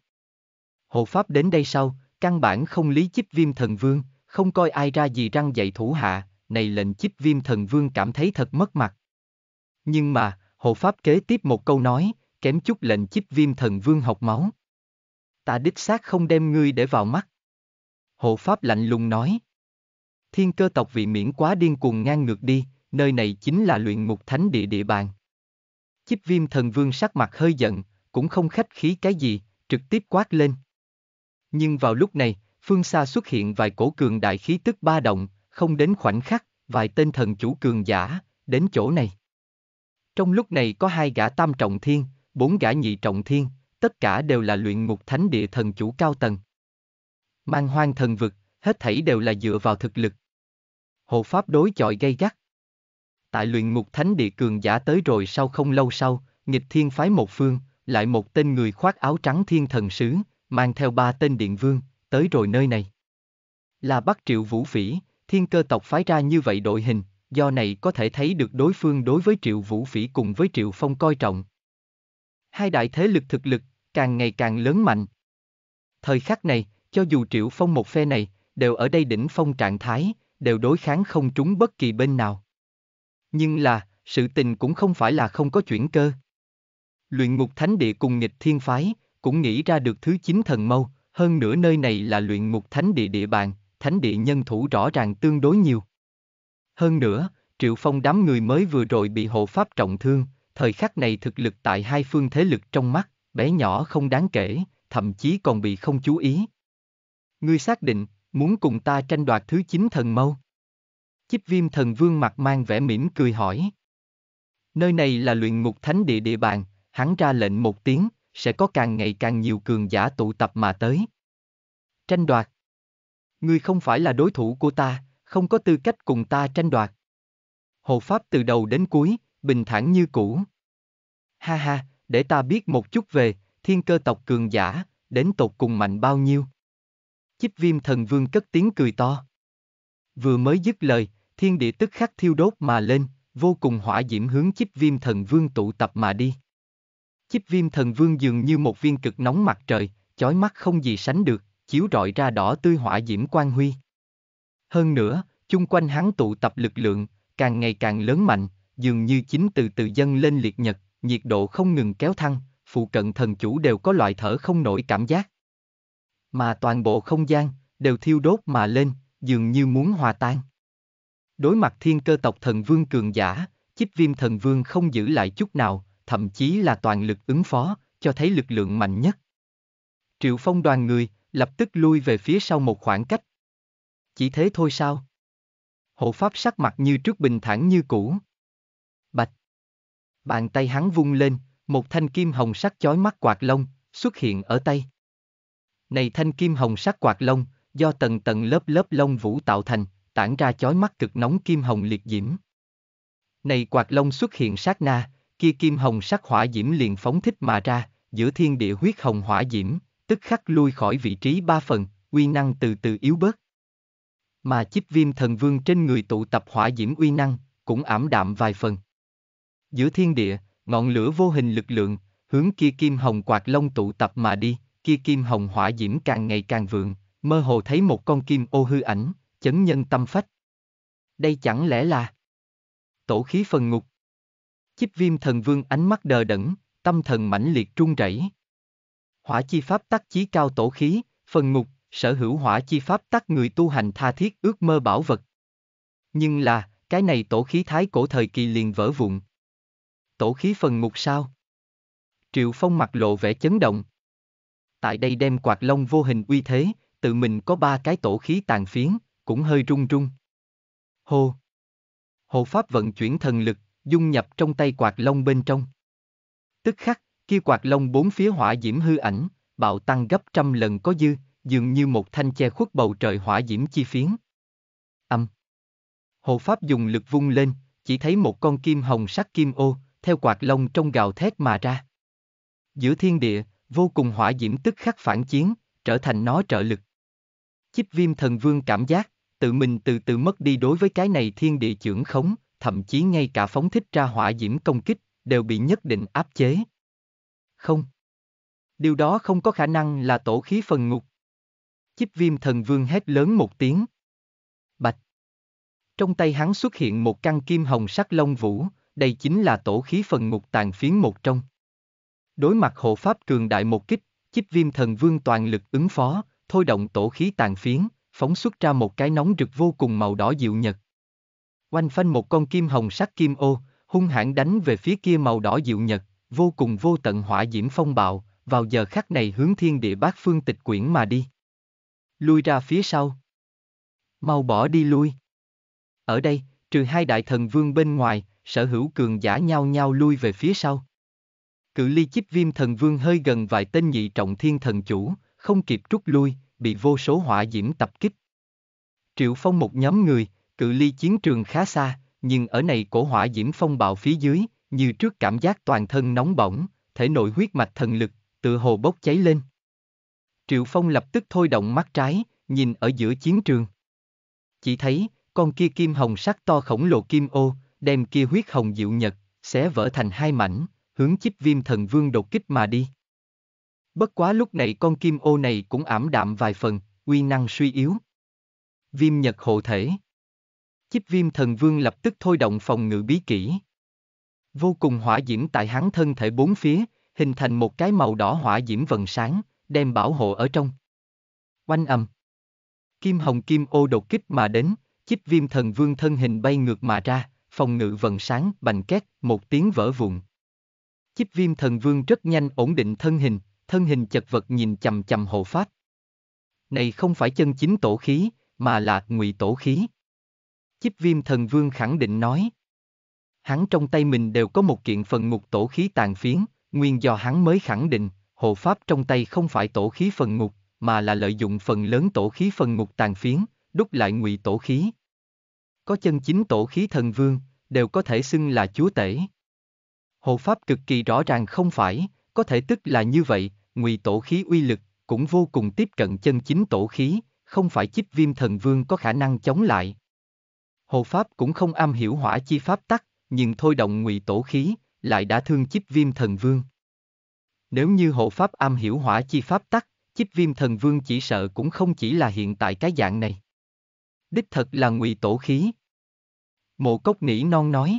Hộ pháp đến đây sau, căn bản không lý chiếc viêm thần vương, không coi ai ra gì răng dạy thủ hạ, này lệnh chiếc viêm thần vương cảm thấy thật mất mặt. Nhưng mà, hộ pháp kế tiếp một câu nói, kém chút lệnh chiếc viêm thần vương học máu. Ta đích xác không đem ngươi để vào mắt. Hộ pháp lạnh lùng nói thiên cơ tộc vị miễn quá điên cuồng ngang ngược đi, nơi này chính là luyện ngục thánh địa địa bàn. Chiếp viêm thần vương sắc mặt hơi giận, cũng không khách khí cái gì, trực tiếp quát lên. Nhưng vào lúc này, phương xa xuất hiện vài cổ cường đại khí tức ba động, không đến khoảnh khắc, vài tên thần chủ cường giả, đến chỗ này. Trong lúc này có hai gã tam trọng thiên, bốn gã nhị trọng thiên, tất cả đều là luyện ngục thánh địa thần chủ cao tầng. Mang hoang thần vực, hết thảy đều là dựa vào thực lực. Hộ pháp đối chọi gay gắt. Tại luyện ngục thánh địa cường giả tới rồi sau không lâu sau, nghịch thiên phái một phương, lại một tên người khoác áo trắng thiên thần sứ, mang theo ba tên điện vương, tới rồi nơi này. Là Bắc Triệu Vũ Phỉ, thiên cơ tộc phái ra như vậy đội hình, do này có thể thấy được đối phương đối với Triệu Vũ Phỉ cùng với Triệu Phong coi trọng. Hai đại thế lực thực lực, càng ngày càng lớn mạnh. Thời khắc này, cho dù Triệu Phong một phe này, đều ở đây đỉnh phong trạng thái, đều đối kháng không trúng bất kỳ bên nào. Nhưng là, sự tình cũng không phải là không có chuyển cơ. Luyện ngục thánh địa cùng nghịch thiên phái, cũng nghĩ ra được thứ chín thần mâu, hơn nữa nơi này là luyện ngục thánh địa địa bàn, thánh địa nhân thủ rõ ràng tương đối nhiều. Hơn nữa, Triệu Phong đám người mới vừa rồi bị hộ pháp trọng thương, thời khắc này thực lực tại hai phương thế lực trong mắt, bé nhỏ không đáng kể, thậm chí còn bị không chú ý. Ngươi xác định, muốn cùng ta tranh đoạt thứ chín thần mâu. Chiếp viêm thần vương mặt mang vẻ mỉm cười hỏi. Nơi này là luyện ngục thánh địa địa bàn, hắn ra lệnh một tiếng, sẽ có càng ngày càng nhiều cường giả tụ tập mà tới. Tranh đoạt. Ngươi không phải là đối thủ của ta, không có tư cách cùng ta tranh đoạt. Hộ pháp từ đầu đến cuối, bình thản như cũ. Ha ha, để ta biết một chút về, thiên cơ tộc cường giả, đến tộc cùng mạnh bao nhiêu. Chiếp viêm thần vương cất tiếng cười to. Vừa mới dứt lời, thiên địa tức khắc thiêu đốt mà lên, vô cùng hỏa diễm hướng chiếp viêm thần vương tụ tập mà đi. Chiếp viêm thần vương dường như một viên cực nóng mặt trời, chói mắt không gì sánh được, chiếu rọi ra đỏ tươi hỏa diễm quang huy. Hơn nữa, chung quanh hắn tụ tập lực lượng, càng ngày càng lớn mạnh, dường như chính từ từ dân lên liệt nhật, nhiệt độ không ngừng kéo thăng, phụ cận thần chủ đều có loại thở không nổi cảm giác mà toàn bộ không gian đều thiêu đốt mà lên, dường như muốn hòa tan. Đối mặt thiên cơ tộc thần vương cường giả, chích viêm thần vương không giữ lại chút nào, thậm chí là toàn lực ứng phó, cho thấy lực lượng mạnh nhất. Triệu phong đoàn người, lập tức lui về phía sau một khoảng cách. Chỉ thế thôi sao? Hộ pháp sắc mặt như trước bình thản như cũ. Bạch. Bàn tay hắn vung lên, một thanh kim hồng sắc chói mắt quạt lông, xuất hiện ở tay. Này thanh kim hồng sắc quạt lông, do tầng tầng lớp lớp lông vũ tạo thành, tản ra chói mắt cực nóng kim hồng liệt diễm. Này quạt lông xuất hiện sát na, kia kim hồng sắc hỏa diễm liền phóng thích mà ra, giữa thiên địa huyết hồng hỏa diễm, tức khắc lui khỏi vị trí ba phần, uy năng từ từ yếu bớt. Mà chiếc viêm thần vương trên người tụ tập hỏa diễm uy năng, cũng ảm đạm vài phần. Giữa thiên địa, ngọn lửa vô hình lực lượng, hướng kia kim hồng quạt lông tụ tập mà đi, kia kim hồng hỏa diễm càng ngày càng vượng, mơ hồ thấy một con kim ô hư ảnh, chấn nhân tâm phách. Đây chẳng lẽ là tổ khí phần ngục? Chích viêm thần vương ánh mắt đờ đẫn, tâm thần mãnh liệt trung rẩy. Hỏa chi pháp tắc chí cao tổ khí, phần ngục, sở hữu hỏa chi pháp tắc người tu hành tha thiết ước mơ bảo vật. Nhưng là, cái này tổ khí thái cổ thời kỳ liền vỡ vụn. Tổ khí phần ngục sao? Triệu Phong mặt lộ vẻ chấn động, tại đây đem quạt lông vô hình uy thế, tự mình có ba cái tổ khí tàn phiến, cũng hơi rung rung. Hô! Hộ pháp vận chuyển thần lực, dung nhập trong tay quạt lông bên trong. Tức khắc, kia quạt lông bốn phía hỏa diễm hư ảnh, bạo tăng gấp trăm lần có dư, dường như một thanh che khuất bầu trời hỏa diễm chi phiến. Âm. Hộ pháp dùng lực vung lên, chỉ thấy một con kim hồng sắc kim ô, theo quạt lông trong gào thét mà ra. Giữa thiên địa, vô cùng hỏa diễm tức khắc phản chiến, trở thành nó trợ lực. Chích viêm thần vương cảm giác, tự mình từ từ mất đi đối với cái này thiên địa trưởng khống, thậm chí ngay cả phóng thích ra hỏa diễm công kích, đều bị nhất định áp chế. Không. Điều đó không có khả năng là tổ khí phần ngục. Chích viêm thần vương hét lớn một tiếng. Bạch. Trong tay hắn xuất hiện một căn kim hồng sắc long vũ, đây chính là tổ khí phần ngục tàn phiến một trong. Đối mặt hộ pháp cường đại một kích, chích viêm thần vương toàn lực ứng phó, thôi động tổ khí tàn phiến, phóng xuất ra một cái nóng rực vô cùng màu đỏ dịu nhật. Oanh phanh một con kim hồng sắc kim ô, hung hãn đánh về phía kia màu đỏ dịu nhật, vô cùng vô tận hỏa diễm phong bạo, vào giờ khắc này hướng thiên địa bát phương tịch quyển mà đi. Lui ra phía sau. Mau bỏ đi lui. Ở đây, trừ hai đại thần vương bên ngoài, sở hữu cường giả nhau nhau lui về phía sau. Cự ly chích viêm thần vương hơi gần vài tên nhị trọng thiên thần chủ, không kịp rút lui, bị vô số hỏa diễm tập kích. Triệu phong một nhóm người, cự ly chiến trường khá xa, nhưng ở này cổ hỏa diễm phong bạo phía dưới, như trước cảm giác toàn thân nóng bỏng, thể nội huyết mạch thần lực, tự hồ bốc cháy lên. Triệu Phong lập tức thôi động mắt trái, nhìn ở giữa chiến trường. Chỉ thấy, con kia kim hồng sắc to khổng lồ kim ô, đem kia huyết hồng dịu nhật, xé vỡ thành hai mảnh, hướng chích viêm thần vương đột kích mà đi. Bất quá lúc này con kim ô này cũng ảm đạm vài phần, uy năng suy yếu. Viêm nhật hộ thể. Chích viêm thần vương lập tức thôi động phòng ngự bí kỹ. Vô cùng hỏa diễm tại hắn thân thể bốn phía, hình thành một cái màu đỏ hỏa diễm vần sáng, đem bảo hộ ở trong. Oanh ầm. Kim hồng kim ô đột kích mà đến, chích viêm thần vương thân hình bay ngược mà ra, phòng ngự vần sáng, bành két, một tiếng vỡ vụn chíp viêm thần vương rất nhanh ổn định thân hình, thân hình chật vật nhìn chầm chầm hộ pháp. Này không phải chân chính tổ khí, mà là ngụy tổ khí. chíp viêm thần vương khẳng định nói. Hắn trong tay mình đều có một kiện phần ngục tổ khí tàn phiến, nguyên do hắn mới khẳng định, hộ pháp trong tay không phải tổ khí phần ngục, mà là lợi dụng phần lớn tổ khí phần ngục tàn phiến, đúc lại ngụy tổ khí. Có chân chính tổ khí thần vương, đều có thể xưng là chúa tể. Hộ pháp cực kỳ rõ ràng không phải, có thể tức là như vậy, ngụy tổ khí uy lực, cũng vô cùng tiếp cận chân chính tổ khí, không phải chích viêm thần vương có khả năng chống lại. Hộ pháp cũng không am hiểu hỏa chi pháp tắc, nhưng thôi động ngụy tổ khí, lại đã thương chích viêm thần vương. Nếu như hộ pháp am hiểu hỏa chi pháp tắc, chích viêm thần vương chỉ sợ cũng không chỉ là hiện tại cái dạng này. Đích thật là ngụy tổ khí. Mộ cốc nỉ non nói.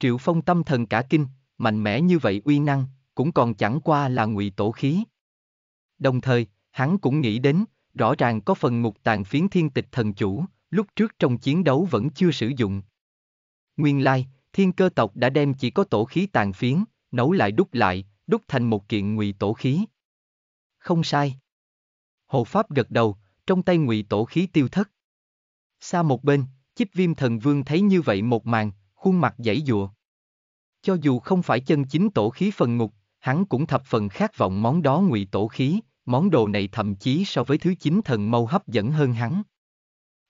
Triệu Phong tâm thần cả kinh, mạnh mẽ như vậy uy năng, cũng còn chẳng qua là ngụy tổ khí. Đồng thời, hắn cũng nghĩ đến, rõ ràng có phần mục tàn phiến thiên tịch thần chủ, lúc trước trong chiến đấu vẫn chưa sử dụng. Nguyên lai, thiên cơ tộc đã đem chỉ có tổ khí tàn phiến, nấu lại đúc lại, đúc thành một kiện ngụy tổ khí. Không sai. Hộ Pháp gật đầu, trong tay ngụy tổ khí tiêu thất. Xa một bên, chích viêm thần vương thấy như vậy một màn, khuôn mặt dãy dụa. Cho dù không phải chân chính tổ khí phần ngục, hắn cũng thập phần khát vọng món đó ngụy tổ khí, món đồ này thậm chí so với thứ chính thần mâu hấp dẫn hơn hắn.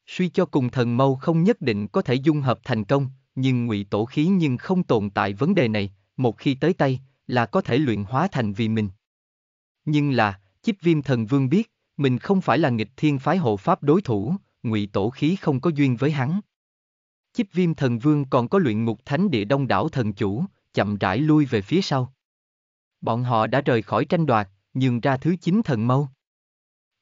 Suy cho cùng thần mâu không nhất định có thể dung hợp thành công, nhưng ngụy tổ khí nhưng không tồn tại vấn đề này, một khi tới tay, là có thể luyện hóa thành vì mình. Nhưng là, chiếc viêm thần vương biết, mình không phải là nghịch thiên phái hộ pháp đối thủ, ngụy tổ khí không có duyên với hắn. Kiếp viêm thần vương còn có luyện ngục thánh địa đông đảo thần chủ, chậm rãi lui về phía sau. Bọn họ đã rời khỏi tranh đoạt, nhường ra thứ chín thần mâu.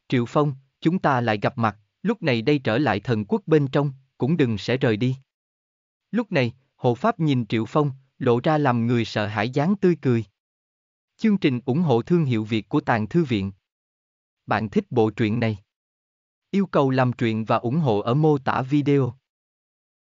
Triệu Phong, chúng ta lại gặp mặt, lúc này đây trở lại thần quốc bên trong, cũng đừng sẽ rời đi. Lúc này, hộ pháp nhìn Triệu Phong, lộ ra làm người sợ hãi dáng tươi cười. Chương trình ủng hộ thương hiệu Việt của Tàng Thư Viện. Bạn thích bộ truyện này? Yêu cầu làm truyện và ủng hộ ở mô tả video.